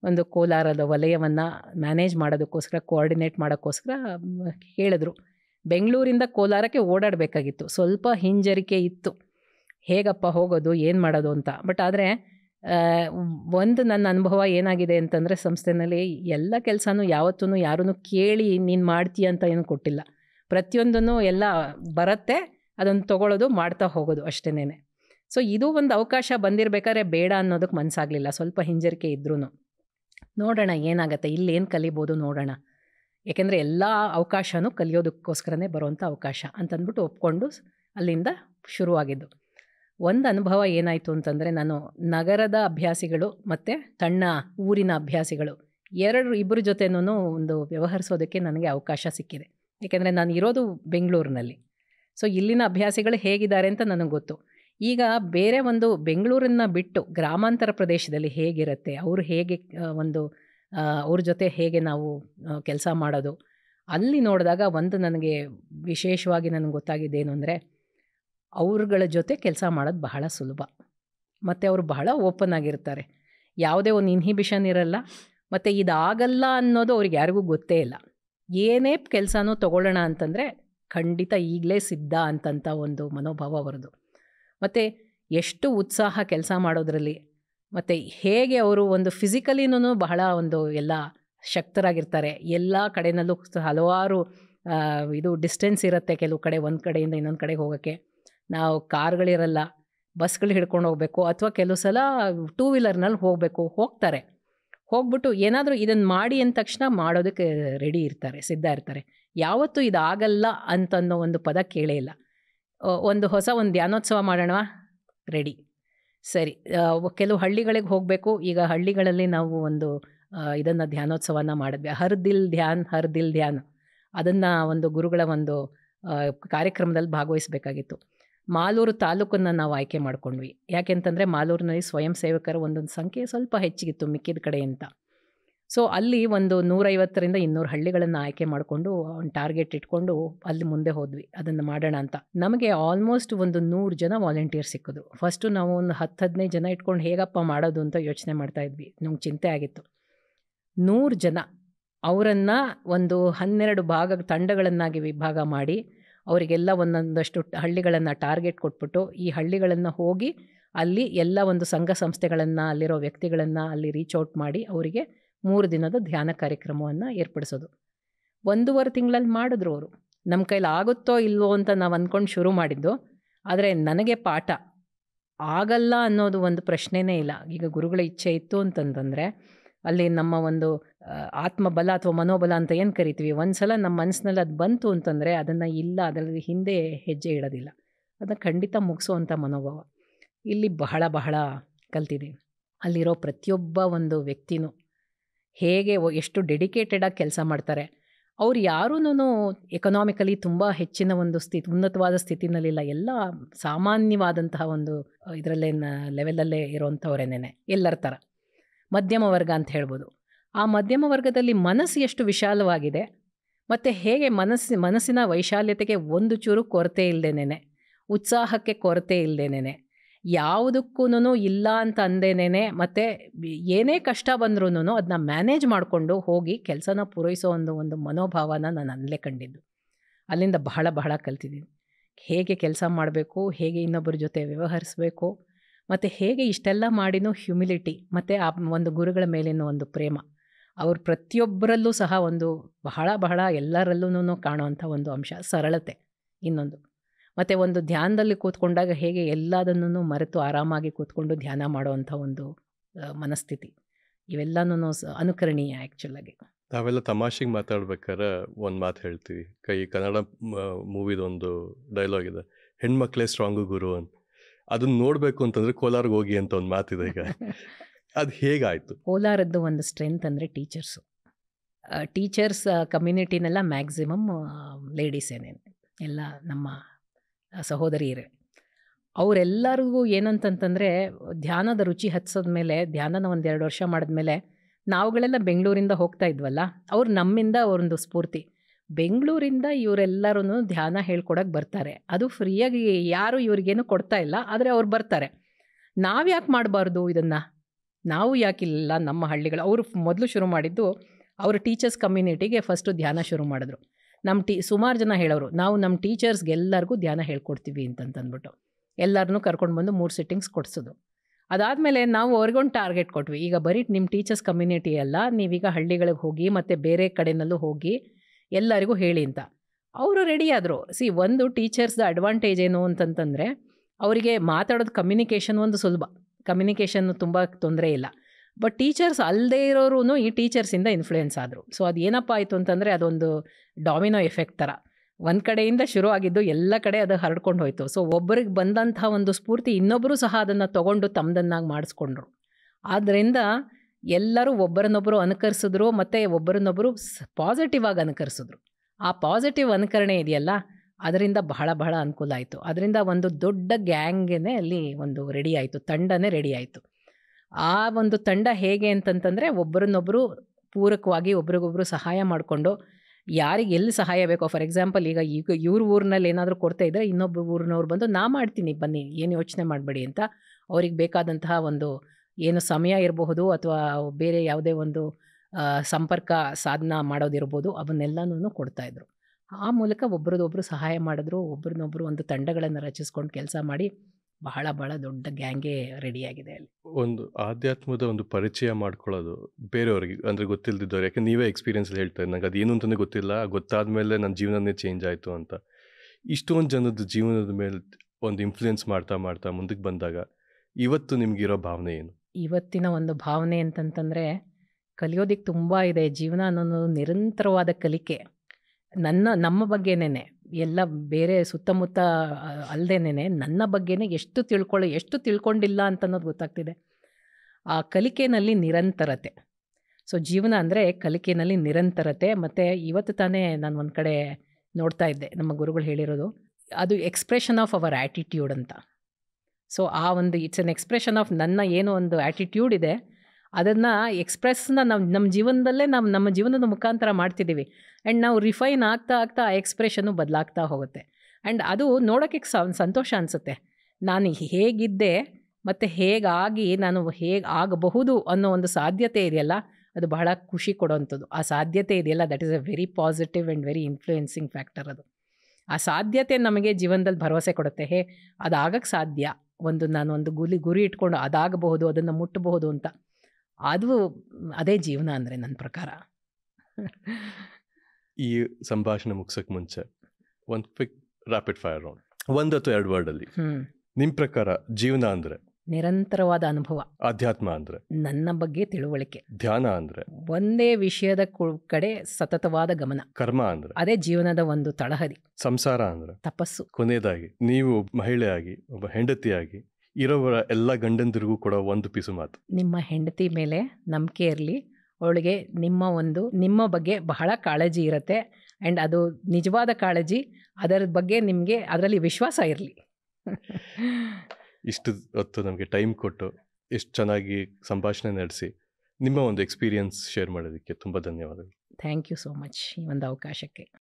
ಒಂದು ಕೋಲಾರದ ವಲಯವನ್ನು ಮ್ಯಾನೇಜ್ ಮಾಡೋದಕ್ಕೋಸ್ಕರ ಕೋಆರ್ಡಿನೇಟ್ ಮಾಡೋಕ್ಕೋಸ್ಕರ ಹೇಳಿದ್ರು ಬೆಂಗಳೂರಿಂದ ಕೋಲಾರಕ್ಕೆ ಓಡಾಡಬೇಕಾಗಿತ್ತು ಸ್ವಲ್ಪ ಹಿಂಜರಿಕೆ ಇತ್ತು ಹೇಗಪ್ಪ ಹೋಗೋದು ಏನು ಮಾಡೋದು ಅಂತ ಬಟ್ ಆದರೆ ಒಂದು ನನ್ನ ಅನುಭವ ಏನಾಗಿದೆ ಅಂತಂದರೆ ಸಂಸ್ಥೆನಲ್ಲಿ ಎಲ್ಲ ಕೆಲಸನೂ ಯಾವತ್ತೂ ಯಾರೂ ಕೇಳಿ ನೀನು ಮಾಡ್ತೀಯ ಅಂತ ಏನು ಕೊಟ್ಟಿಲ್ಲ ಪ್ರತಿಯೊಂದನ್ನು ಎಲ್ಲ ಬರುತ್ತೆ ಅದನ್ನು ತಗೊಳ್ಳೋದು ಮಾಡ್ತಾ ಹೋಗೋದು ಅಷ್ಟೇನೇ ಸೊ ಇದು ಒಂದು ಅವಕಾಶ ಬಂದಿರಬೇಕಾದ್ರೆ ಬೇಡ ಅನ್ನೋದಕ್ಕೆ ಮನಸ್ಸಾಗಲಿಲ್ಲ ಸ್ವಲ್ಪ ಹಿಂಜರಿಕೆ ಇದ್ರೂ ನೋಡೋಣ ಏನಾಗುತ್ತೆ ಇಲ್ಲೇನು ಕಲಿಬೋದು ನೋಡೋಣ ಏಕೆಂದರೆ ಎಲ್ಲ ಅವಕಾಶವೂ ಕಲಿಯೋದಕ್ಕೋಸ್ಕರನೇ ಬರುವಂಥ ಅವಕಾಶ ಅಂತಂದ್ಬಿಟ್ಟು ಒಪ್ಕೊಂಡು ಅಲ್ಲಿಂದ ಶುರುವಾಗಿದ್ದು ಒಂದು ಅನುಭವ ಏನಾಯಿತು ಅಂತಂದರೆ ನಾನು ನಗರದ ಅಭ್ಯಾಸಿಗಳು ಮತ್ತು ಸಣ್ಣ ಊರಿನ ಅಭ್ಯಾಸಿಗಳು ಎರಡು ಇಬ್ಬರ ಜೊತೆನೂ ಒಂದು ವ್ಯವಹರಿಸೋದಕ್ಕೆ ನನಗೆ ಅವಕಾಶ ಸಿಕ್ಕಿದೆ ಏಕೆಂದರೆ ನಾನು ಇರೋದು ಬೆಂಗಳೂರಿನಲ್ಲಿ ಸೊ ಇಲ್ಲಿನ ಅಭ್ಯಾಸಿಗಳು ಹೇಗಿದ್ದಾರೆ ಅಂತ ನನಗೆ ಗೊತ್ತು ಈಗ ಬೇರೆ ಒಂದು ಬೆಂಗಳೂರನ್ನ ಬಿಟ್ಟು ಗ್ರಾಮಾಂತರ ಪ್ರದೇಶದಲ್ಲಿ ಹೇಗಿರುತ್ತೆ ಅವರು ಹೇಗೆ ಒಂದು ಅವ್ರ ಜೊತೆ ಹೇಗೆ ನಾವು ಕೆಲಸ ಮಾಡೋದು ಅಲ್ಲಿ ನೋಡಿದಾಗ ಒಂದು ನನಗೆ ವಿಶೇಷವಾಗಿ ನನಗೆ ಗೊತ್ತಾಗಿದ್ದೇನು ಅಂದರೆ ಅವ್ರಗಳ ಜೊತೆ ಕೆಲಸ ಮಾಡೋದು ಬಹಳ ಸುಲಭ ಮತ್ತು ಅವರು ಬಹಳ ಓಪನ್ ಆಗಿರ್ತಾರೆ ಯಾವುದೇ ಒಂದು ಇನ್ಹಿಬಿಷನ್ ಇರಲ್ಲ ಮತ್ತು ಇದಾಗಲ್ಲ ಅನ್ನೋದು ಅವ್ರಿಗೆ ಯಾರಿಗೂ ಗೊತ್ತೇ ಇಲ್ಲ ಏನೇ ಕೆಲಸನೂ ತೊಗೊಳ್ಳೋಣ ಅಂತಂದರೆ ಖಂಡಿತ ಈಗಲೇ ಸಿದ್ಧ ಅಂತಂಥ ಒಂದು ಮನೋಭಾವ ಅವರದು ಮತ್ತು ಎಷ್ಟು ಉತ್ಸಾಹ ಕೆಲಸ ಮಾಡೋದ್ರಲ್ಲಿ ಮತ್ತು ಹೇಗೆ ಅವರು ಒಂದು ಫಿಸಿಕಲಿನೂ ಬಹಳ ಒಂದು ಎಲ್ಲ ಶಕ್ತರಾಗಿರ್ತಾರೆ ಎಲ್ಲ ಕಡೆಯಲ್ಲೂ ಹಲವಾರು ಇದು ಡಿಸ್ಟೆನ್ಸ್ ಇರುತ್ತೆ ಕೆಲವು ಕಡೆ ಒಂದು ಕಡೆಯಿಂದ ಇನ್ನೊಂದು ಕಡೆಗೆ ಹೋಗೋಕ್ಕೆ ನಾವು ಕಾರ್ಗಳಿರಲ್ಲ ಬಸ್ಗಳು ಹಿಡ್ಕೊಂಡು ಹೋಗಬೇಕು ಅಥವಾ ಕೆಲವು ಸಲ ಟೂ ವೀಲರ್ನಲ್ಲಿ ಹೋಗಬೇಕು ಹೋಗ್ತಾರೆ ಹೋಗ್ಬಿಟ್ಟು ಏನಾದರೂ ಇದನ್ನು ಮಾಡಿ ಅಂದ ತಕ್ಷಣ ಮಾಡೋದಕ್ಕೆ ರೆಡಿ ಇರ್ತಾರೆ ಸಿದ್ಧ ಇರ್ತಾರೆ ಯಾವತ್ತೂ ಇದಾಗಲ್ಲ ಅಂತನ್ನೋ ಒಂದು ಪದ ಕೇಳೇ ಇಲ್ಲ ಒಂದು ಹೊಸ ಒಂದು ಧ್ಯಾನೋತ್ಸವ ಮಾಡೋಣ ರೆಡಿ ಸರಿ ಕೆಲವು ಹಳ್ಳಿಗಳಿಗೆ ಹೋಗಬೇಕು ಈಗ ಹಳ್ಳಿಗಳಲ್ಲಿ ನಾವು ಒಂದು ಇದನ್ನು ಧ್ಯಾನೋತ್ಸವನ ಮಾಡಿದ್ವಿ ಹರ್ ದಿಲ್ ಧ್ಯಾನ್ ಹರ್ ದಿಲ್ ಧ್ಯಾನ್ ಅದನ್ನು ಒಂದು ಗುರುಗಳ ಒಂದು ಕಾರ್ಯಕ್ರಮದಲ್ಲಿ ಭಾಗವಹಿಸಬೇಕಾಗಿತ್ತು ಮಾಲೂರು ತಾಲೂಕನ್ನು ನಾವು ಆಯ್ಕೆ ಮಾಡಿಕೊಂಡ್ವಿ ಯಾಕೆಂತಂದರೆ ಮಾಲೂರಿನಲ್ಲಿ ಸ್ವಯಂ ಸೇವಕರ ಒಂದೊಂದು ಸಂಖ್ಯೆ ಸ್ವಲ್ಪ ಹೆಚ್ಚಿಗಿತ್ತು ಮಿಕ್ಕಿದ ಕಡೆ ಅಂತ ಸೊ ಅಲ್ಲಿ ಒಂದು ನೂರೈವತ್ತರಿಂದ ಇನ್ನೂರು ಹಳ್ಳಿಗಳನ್ನು ಆಯ್ಕೆ ಮಾಡಿಕೊಂಡು ಒಂದು ಟಾರ್ಗೆಟ್ ಇಟ್ಕೊಂಡು ಅಲ್ಲಿ ಮುಂದೆ ಹೋದ್ವಿ ಅದನ್ನು ಮಾಡೋಣ ಅಂತ ನಮಗೆ ಆಲ್ಮೋಸ್ಟ್ ಒಂದು ನೂರು ಜನ ವಾಲಂಟಿಯರ್ ಸಿಕ್ಕಿದ್ರು ಫಸ್ಟು ನಾವು ಒಂದು ಹತ್ತು ಹದಿನೈದು ಜನ ಇಟ್ಕೊಂಡು ಹೇಗಪ್ಪ ಮಾಡೋದು ಅಂತ ಯೋಚನೆ ಮಾಡ್ತಾ ಇದ್ವಿ ನಮ್ಗೆ ಚಿಂತೆ ಆಗಿತ್ತು ನೂರು ಜನ ಅವರನ್ನು ಒಂದು ಹನ್ನೆರಡು ಭಾಗ ತಂಡಗಳನ್ನಾಗಿ ವಿಭಾಗ ಮಾಡಿ ಅವರಿಗೆಲ್ಲ ಒಂದೊಂದಷ್ಟು ಹಳ್ಳಿಗಳನ್ನು ಟಾರ್ಗೆಟ್ ಕೊಟ್ಬಿಟ್ಟು ಈ ಹಳ್ಳಿಗಳನ್ನು ಹೋಗಿ ಅಲ್ಲಿ ಎಲ್ಲ ಒಂದು ಸಂಘ ಸಂಸ್ಥೆಗಳನ್ನು ಅಲ್ಲಿರೋ ವ್ಯಕ್ತಿಗಳನ್ನು ಅಲ್ಲಿ ರೀಚ್ ಔಟ್ ಮಾಡಿ ಅವರಿಗೆ ಮೂರು ದಿನದ ಧ್ಯಾನ ಕಾರ್ಯಕ್ರಮವನ್ನು ಏರ್ಪಡಿಸೋದು ಒಂದೂವರೆ ತಿಂಗಳಲ್ಲಿ ಮಾಡಿದ್ರು ಅವರು ನಮ್ಮ ಕೈಲಿ ಆಗುತ್ತೋ ಇಲ್ವೋ ಅಂತ ನಾವು ಅಂದ್ಕೊಂಡು ಶುರು ಮಾಡಿದ್ದು ಆದರೆ ನನಗೆ ಪಾಠ ಆಗಲ್ಲ ಅನ್ನೋದು ಒಂದು ಪ್ರಶ್ನೆನೇ ಇಲ್ಲ ಈಗ ಗುರುಗಳ ಇಚ್ಛೆ ಇತ್ತು ಅಂತಂತಂದರೆ ಅಲ್ಲಿ ನಮ್ಮ ಒಂದು ಆತ್ಮಬಲ ಅಥವಾ ಮನೋಬಲ ಅಂತ ಏನು ಕರಿತೀವಿ ಒಂದು ಸಲ ನಮ್ಮ ಮನಸ್ಸಿನಲ್ಲಿ ಅದು ಬಂತು ಅಂತಂದರೆ ಅದನ್ನು ಇಲ್ಲ ಅದರಲ್ಲಿ ಹಿಂದೆ ಹೆಜ್ಜೆ ಇಡೋದಿಲ್ಲ ಅದನ್ನು ಖಂಡಿತ ಮುಗಿಸುವಂಥ ಮನೋಭಾವ ಇಲ್ಲಿ ಬಹಳ ಬಹಳ ಕಲ್ತಿದ್ದೀನಿ ಅಲ್ಲಿರೋ ಪ್ರತಿಯೊಬ್ಬ ಒಂದು ವ್ಯಕ್ತಿನೂ ಹೇಗೆ ಎಷ್ಟು ಡೆಡಿಕೇಟೆಡಾಗಿ ಕೆಲಸ ಮಾಡ್ತಾರೆ ಅವ್ರು ಯಾರೂ ಎಕನಾಮಿಕಲಿ ತುಂಬ ಹೆಚ್ಚಿನ ಒಂದು ಸ್ಥಿತಿ ಉನ್ನತವಾದ ಸ್ಥಿತಿನಲ್ಲಿಲ್ಲ ಎಲ್ಲ ಸಾಮಾನ್ಯವಾದಂತಹ ಒಂದು ಇದರಲ್ಲೇ ಲೆವೆಲಲ್ಲೇ ಇರೋವಂಥವ್ರೇನೇ ಎಲ್ಲರ ಥರ ಮಧ್ಯಮ ವರ್ಗ ಅಂತ ಹೇಳ್ಬೋದು ಆ ಮಧ್ಯಮ ವರ್ಗದಲ್ಲಿ ಮನಸ್ಸು ಎಷ್ಟು ವಿಶಾಲವಾಗಿದೆ ಮತ್ತು ಹೇಗೆ ಮನಸ್ಸು ಮನಸ್ಸಿನ ವೈಶಾಲ್ಯತೆಗೆ ಒಂದು ಚೂರು ಕೊರತೆ ಇಲ್ಲದೇನೆ ಉತ್ಸಾಹಕ್ಕೆ ಕೊರತೆ ಇಲ್ಲದೇನೆ ಯಾವುದಕ್ಕೂ ಇಲ್ಲ ಅಂತ ಅಂದೇನೇ ಮತ್ತು ಏನೇ ಕಷ್ಟ ಬಂದ್ರೂ ಅದನ್ನ ಮ್ಯಾನೇಜ್ ಮಾಡಿಕೊಂಡು ಹೋಗಿ ಕೆಲಸನ ಪೂರೈಸೋ ಒಂದು ಒಂದು ಮನೋಭಾವನ ನಾನು ಅಲ್ಲೇ ಕಂಡಿದ್ದು ಅಲ್ಲಿಂದ ಬಹಳ ಬಹಳ ಕಲ್ತಿದ್ದೀನಿ ಹೇಗೆ ಕೆಲಸ ಮಾಡಬೇಕು ಹೇಗೆ ಇನ್ನೊಬ್ಬರ ಜೊತೆ ವ್ಯವಹರಿಸಬೇಕು ಮತ್ತು ಹೇಗೆ ಇಷ್ಟೆಲ್ಲ ಮಾಡಿನೂ ಹ್ಯುಮಿಲಿಟಿ ಮತ್ತು ಆ ಒಂದು ಗುರುಗಳ ಮೇಲಿನ ಒಂದು ಪ್ರೇಮ ಅವ್ರ ಪ್ರತಿಯೊಬ್ಬರಲ್ಲೂ ಸಹ ಒಂದು ಬಹಳ ಬಹಳ ಎಲ್ಲರಲ್ಲೂ ಕಾಣುವಂಥ ಒಂದು ಅಂಶ ಸರಳತೆ ಇನ್ನೊಂದು ಮತ್ತು ಒಂದು ಧ್ಯಾನದಲ್ಲಿ ಕೂತ್ಕೊಂಡಾಗ ಹೇಗೆ ಎಲ್ಲದನ್ನು ಮರೆತು ಆರಾಮಾಗಿ ಕೂತ್ಕೊಂಡು ಧ್ಯಾನ ಮಾಡುವಂಥ ಒಂದು ಮನಸ್ಥಿತಿ ಇವೆಲ್ಲನೂ ಅನುಕರಣೀಯ ಆ್ಯಕ್ಚುಲಾಗಿ ನಾವೆಲ್ಲ ತಮಾಷೆಗೆ ಮಾತಾಡ್ಬೇಕಾದ್ರೆ ಒಂದು ಮಾತು ಹೇಳ್ತೀವಿ ಕೈ ಕನ್ನಡ ಮೂವಿದೊಂದು ಡೈಲಾಗ್ ಇದೆ ಹೆಣ್ಮಕ್ಳೇ ಸ್ಟ್ರಾಂಗು ಗುರು ಅಂತ ಅದನ್ನ ನೋಡಬೇಕು ಅಂತಂದರೆ ಕೋಲಾರಿಗೆ ಹೋಗಿ ಅಂತ ಒಂದು ಮಾತಿದೆ ಈಗ ಅದು ಹೇಗಾಯಿತು ಕೋಲಾರದ್ದು ಒಂದು ಸ್ಟ್ರೆಂತ್ ಅಂದರೆ ಟೀಚರ್ಸು ಟೀಚರ್ಸ್ ಕಮ್ಯುನಿಟಿನೆಲ್ಲ ಮ್ಯಾಕ್ಸಿಮಮ್ ಲೇಡೀಸೇನೆ ಎಲ್ಲ ನಮ್ಮ ಸಹೋದರಿಯರೇ ಅವರೆಲ್ಲರಿಗೂ ಏನಂತಂತಂದರೆ ಧ್ಯಾನದ ರುಚಿ ಹತ್ಸೋದ ಮೇಲೆ ಧ್ಯಾನನ ಒಂದೆರಡು ವರ್ಷ ಮಾಡಿದ್ಮೇಲೆ ನಾವುಗಳೆಲ್ಲ ಬೆಂಗಳೂರಿಂದ ಹೋಗ್ತಾ ಇದ್ವಲ್ಲ ಅವ್ರು ನಮ್ಮಿಂದ ಅವರೊಂದು ಸ್ಫೂರ್ತಿ ಬೆಂಗಳೂರಿಂದ ಇವರೆಲ್ಲರೂ ಧ್ಯಾನ ಹೇಳ್ಕೊಡಕ್ಕೆ ಬರ್ತಾರೆ ಅದು ಫ್ರೀಯಾಗಿ ಯಾರು ಇವ್ರಿಗೇನು ಕೊಡ್ತಾ ಇಲ್ಲ ಆದರೆ ಅವ್ರು ಬರ್ತಾರೆ ನಾವು ಯಾಕೆ ಮಾಡಬಾರ್ದು ಇದನ್ನು ನಾವು ಯಾಕಿಲ್ಲ ನಮ್ಮ ಹಳ್ಳಿಗಳು ಅವರು ಮೊದಲು ಶುರು ಮಾಡಿದ್ದು ಅವರು ಟೀಚರ್ಸ್ ಕಮ್ಯುನಿಟಿಗೆ ಫಸ್ಟು ಧ್ಯಾನ ಶುರು ಮಾಡಿದ್ರು ನಮ್ಮ ಟೀ ಸುಮಾರು ಜನ ಹೇಳೋರು ನಾವು ನಮ್ಮ ಟೀಚರ್ಸ್ಗೆಲ್ಲರಿಗೂ ಧ್ಯಾನ ಹೇಳ್ಕೊಡ್ತೀವಿ ಅಂತಂತಂದ್ಬಿಟ್ಟು ಎಲ್ಲರನ್ನು ಕರ್ಕೊಂಡು ಬಂದು ಮೂರು ಸಿಟ್ಟಿಂಗ್ಸ್ ಕೊಡಿಸೋದು ಅದಾದಮೇಲೆ ನಾವು ಅವ್ರಿಗೊಂದು ಟಾರ್ಗೆಟ್ ಕೊಟ್ವಿ ಈಗ ಬರೀ ನಿಮ್ಮ ಟೀಚರ್ಸ್ ಕಮ್ಯುನಿಟಿ ಅಲ್ಲ ನೀವೀಗ ಹಳ್ಳಿಗಳಿಗೆ ಹೋಗಿ ಮತ್ತು ಬೇರೆ ಕಡೆಯಲ್ಲೂ ಹೋಗಿ ಎಲ್ಲರಿಗೂ ಹೇಳಿ ಅಂತ ಅವರು ರೆಡಿಯಾದರು ಸಿ ಒಂದು ಟೀಚರ್ಸ್ದ ಅಡ್ವಾಂಟೇಜ್ ಏನು ಅಂತಂತಂದರೆ ಅವರಿಗೆ ಮಾತಾಡೋದು ಕಮ್ಯುನಿಕೇಷನ್ ಒಂದು ಸುಲಭ ಕಮ್ಯುನಿಕೇಷನ್ನು ತುಂಬ ತೊಂದರೆ ಇಲ್ಲ ಬಟ್ ಟೀಚರ್ಸ್ ಅಲ್ಲದೆ ಇರೋರು ಈ ಟೀಚರ್ಸಿಂದ ಇನ್ಫ್ಲೂಯೆನ್ಸ್ ಆದರು ಸೊ ಅದು ಏನಪ್ಪ ಆಯಿತು ಅಂತಂದರೆ ಅದೊಂದು ಡಾಮಿನೋ ಎಫೆಕ್ಟ್ ಥರ ಒಂದು ಕಡೆಯಿಂದ ಶುರು ಆಗಿದ್ದು ಎಲ್ಲ ಕಡೆ ಅದು ಹರಡ್ಕೊಂಡು ಹೋಯಿತು ಸೊ ಒಬ್ಬರಿಗೆ ಬಂದಂಥ ಒಂದು ಸ್ಫೂರ್ತಿ ಇನ್ನೊಬ್ಬರು ಸಹ ಅದನ್ನು ತೊಗೊಂಡು ತಮ್ಮದನ್ನಾಗಿ ಮಾಡಿಸ್ಕೊಂಡ್ರು ಆದ್ದರಿಂದ ಎಲ್ಲರೂ ಒಬ್ಬರನ್ನೊಬ್ಬರು ಅನುಕರಿಸಿದ್ರು ಮತ್ತು ಒಬ್ಬರನ್ನೊಬ್ಬರು ಪಾಸಿಟಿವ್ ಆಗಿ ಅನುಕರಿಸಿದ್ರು ಆ ಪಾಸಿಟಿವ್ ಅನುಕರಣೆ ಇದೆಯಲ್ಲ ಅದರಿಂದ ಬಹಳ ಬಹಳ ಅನುಕೂಲ ಆಯಿತು ಅದರಿಂದ ಒಂದು ದೊಡ್ಡ ಗ್ಯಾಂಗೇ ಅಲ್ಲಿ ಒಂದು ರೆಡಿ ಆಯಿತು ತಂಡನೇ ರೆಡಿ ಆಯಿತು ಆ ಒಂದು ತಂಡ ಹೇಗೆ ಅಂತಂತಂದರೆ ಒಬ್ಬರನ್ನೊಬ್ಬರು ಪೂರಕವಾಗಿ ಒಬ್ರಿಗೊಬ್ಬರು ಸಹಾಯ ಮಾಡಿಕೊಂಡು ಯಾರಿಗೆ ಎಲ್ಲಿ ಸಹಾಯ ಬೇಕೋ ಫಾರ್ ಎಕ್ಸಾಂಪಲ್ ಈಗ ಈಗ ಇವ್ರ ಊರಿನಲ್ಲಿ ಏನಾದರೂ ಕೊಡ್ತಾ ಇದ್ದರೆ ಇನ್ನೊಬ್ಬ ಊರಿನವ್ರು ಬಂದು ನಾ ಮಾಡ್ತೀನಿ ಬನ್ನಿ ಏನು ಯೋಚನೆ ಮಾಡಬೇಡಿ ಅಂತ ಅವ್ರಿಗೆ ಬೇಕಾದಂತಹ ಒಂದು ಏನು ಸಮಯ ಇರಬಹುದು ಅಥವಾ ಬೇರೆ ಯಾವುದೇ ಒಂದು ಸಂಪರ್ಕ ಸಾಧನ ಮಾಡೋದಿರ್ಬೋದು ಅವನ್ನೆಲ್ಲನೂ ಕೊಡ್ತಾಯಿದ್ರು ಆ ಮೂಲಕ ಒಬ್ರದೊಬ್ಬರು ಸಹಾಯ ಮಾಡಿದ್ರು ಒಬ್ರನ್ನೊಬ್ರು ಒಂದು ತಂಡಗಳನ್ನು ರಚಿಸ್ಕೊಂಡು ಕೆಲಸ ಮಾಡಿ ಬಹಳ ಬಹಳ ದೊಡ್ಡ ಗ್ಯಾಂಗೇ ರೆಡಿಯಾಗಿದೆ ಅಲ್ಲಿ ಒಂದು ಆಧ್ಯಾತ್ಮದ ಒಂದು ಪರಿಚಯ ಮಾಡ್ಕೊಳ್ಳೋದು ಬೇರೆಯವ್ರಿಗೆ ಅಂದರೆ ಗೊತ್ತಿಲ್ಲದಿದ್ದವ್ರು ಯಾಕೆ ನೀವೇ ಎಕ್ಸ್ಪೀರಿಯನ್ಸ್ ಹೇಳ್ತಾರೆ ನಂಗೆ ಏನು ಅಂತಲೇ ಗೊತ್ತಿಲ್ಲ ಗೊತ್ತಾದ ಮೇಲೆ ನನ್ನ ಜೀವನನೇ ಚೇಂಜ್ ಆಯಿತು ಅಂತ ಇಷ್ಟೊಂದು ಜನದ ಜೀವನದ ಮೇಲೆ ಒಂದು ಇನ್ಫ್ಲೂಯೆನ್ಸ್ ಮಾಡ್ತಾ ಮಾಡ್ತಾ ಮುಂದಕ್ಕೆ ಬಂದಾಗ ಇವತ್ತು ನಿಮಗಿರೋ ಭಾವನೆ ಏನು ಇವತ್ತಿನ ಒಂದು ಭಾವನೆ ಅಂತಂತಂದರೆ ಕಲಿಯೋದಕ್ಕೆ ತುಂಬ ಇದೆ ಜೀವನ ಅನ್ನೋದು ನಿರಂತರವಾದ ಕಲಿಕೆ ನನ್ನ ನಮ್ಮ ಬಗ್ಗೆನೇ ಎಲ್ಲ ಬೇರೆ ಸುತ್ತಮುತ್ತ ಅಲ್ಲದೇನೆ ನನ್ನ ಬಗ್ಗೆನೇ ಎಷ್ಟು ತಿಳ್ಕೊಳ್ಳೋ ಎಷ್ಟು ತಿಳ್ಕೊಂಡಿಲ್ಲ ಅಂತ ಅನ್ನೋದು ಗೊತ್ತಾಗ್ತಿದೆ ಆ ಕಲಿಕೆನಲ್ಲಿ ನಿರಂತರತೆ ಸೊ ಜೀವನ ಅಂದರೆ ಕಲಿಕೆಯಲ್ಲಿ ನಿರಂತರತೆ ಮತ್ತು ಇವತ್ತು ತಾನೇ ನಾನು ಒಂದು ಕಡೆ ನೋಡ್ತಾ ಇದ್ದೆ ನಮ್ಮ ಗುರುಗಳು ಹೇಳಿರೋದು ಅದು ಎಕ್ಸ್ಪ್ರೆಷನ್ ಆಫ್ ಅವರ್ ಆ್ಯಟಿಟ್ಯೂಡ್ ಅಂತ ಸೊ ಆ ಒಂದು ಇಟ್ಸ್ ಎನ್ ಎಕ್ಸ್ಪ್ರೆಷನ್ ಆಫ್ ನನ್ನ ಏನೋ ಒಂದು ಆ್ಯಟಿಟ್ಯೂಡ್ ಇದೆ ಅದನ್ನು ಎಕ್ಸ್ಪ್ರೆಸ್ನ ನಮ್ಮ ನಮ್ಮ ಜೀವನದಲ್ಲೇ ನಾವು ನಮ್ಮ ಜೀವನದ ಮುಖಾಂತರ ಮಾಡ್ತಿದ್ದೀವಿ ಆ್ಯಂಡ್ ನಾವು ರಿಫೈನ್ ಆಗ್ತಾ ಆಗ್ತಾ ಆ ಎಕ್ಸ್ಪ್ರೆಷನ್ನು ಬದಲಾಗ್ತಾ ಹೋಗುತ್ತೆ ಆ್ಯಂಡ್ ಅದು ನೋಡೋಕ್ಕೆ ಸಂತೋಷ ಅನಿಸುತ್ತೆ ನಾನು ಹೇಗಿದ್ದೆ ಮತ್ತು ಹೇಗಾಗಿ ನಾನು ಹೇಗೆ ಆಗಬಹುದು ಅನ್ನೋ ಒಂದು ಸಾಧ್ಯತೆ ಇದೆಯಲ್ಲ ಅದು ಬಹಳ ಖುಷಿ ಕೊಡೋವಂಥದ್ದು ಆ ಸಾಧ್ಯತೆ ಇದೆಯಲ್ಲ that is a very positive and very influencing factor ಅದು ಆ ಸಾಧ್ಯತೆ ನಮಗೆ ಜೀವನದಲ್ಲಿ ಭರವಸೆ ಕೊಡುತ್ತೆ ಹೇ ಅದಾಗಕ್ಕೆ ಸಾಧ್ಯ ಒಂದು ನಾನು ಒಂದು ಗುಲಿ ಗುರಿ ಇಟ್ಕೊಂಡು ಅದಾಗಬಹುದು ಅದನ್ನು ಮುಟ್ಟಬಹುದು ಅಂತ ಅದು ಅದೇ ಜೀವನ ಅಂದರೆ ನನ್ನ ಪ್ರಕಾರ ಈ ಸಂಭಾಷಣೆ ಮುಗಿಸೋಕೆ ಮುಂಚೆ ಒಂದು ಕ್ವಿಕ್ ರ್ಯಾಪಿಡ್ ಫೈರ್ ರೌಂಡ್ ಒಂದು ಅಥವಾ ಎರಡು ವರ್ಡಲ್ಲಿ ನಿಮ್ಮ ಪ್ರಕಾರ ಜೀವನ ಅಂದರೆ ನಿರಂತರವಾದ ಅನುಭವ ಅಧ್ಯಾತ್ಮ ಅಂದ್ರೆ ನನ್ನ ಬಗ್ಗೆ ತಿಳುವಳಿಕೆ ಧ್ಯಾನ ಅಂದ್ರೆ ಒಂದೇ ವಿಷಯದ ಕಡೆ ಸತತವಾದ ಗಮನ ಕರ್ಮ ಅಂದ್ರೆ ಅದೇ ಜೀವನದ ಒಂದು ತಳಹದಿ ಸಂಸಾರ ಅಂದ್ರೆ ತಪಸ್ಸು ಕೊನೆಯದಾಗಿ ನೀವು ಮಹಿಳೆಯಾಗಿ ಒಬ್ಬ ಹೆಂಡತಿಯಾಗಿ ಇರೋವರ ಎಲ್ಲ ಗಂಡಂದಿರಿಗೂ ಕೂಡ ಒಂದು ಪೀಸು ಮಾತು ನಿಮ್ಮ ಹೆಂಡತಿ ಮೇಲೆ ನಂಬಿಕೆ ಇರಲಿ ಅವಳಿಗೆ ನಿಮ್ಮ ಒಂದು ನಿಮ್ಮ ಬಗ್ಗೆ ಬಹಳ ಕಾಳಜಿ ಇರುತ್ತೆ ಆ್ಯಂಡ್ ಅದು ನಿಜವಾದ ಕಾಳಜಿ ಅದರ ಬಗ್ಗೆ ನಿಮಗೆ ಅದರಲ್ಲಿ ವಿಶ್ವಾಸ ಇರಲಿ ಇಷ್ಟು ಹೊತ್ತು ನಮಗೆ ಟೈಮ್ ಕೊಟ್ಟು ಎಷ್ಟು ಚೆನ್ನಾಗಿ ಸಂಭಾಷಣೆ ನಡೆಸಿ ನಿಮ್ಮ ಒಂದು ಎಕ್ಸ್ಪೀರಿಯನ್ಸ್ ಶೇರ್ ಮಾಡೋದಕ್ಕೆ ತುಂಬ ಧನ್ಯವಾದಗಳು ಥ್ಯಾಂಕ್ ಯು ಸೋ ಮಚ್ ಈ ಒಂದು ಅವಕಾಶಕ್ಕೆ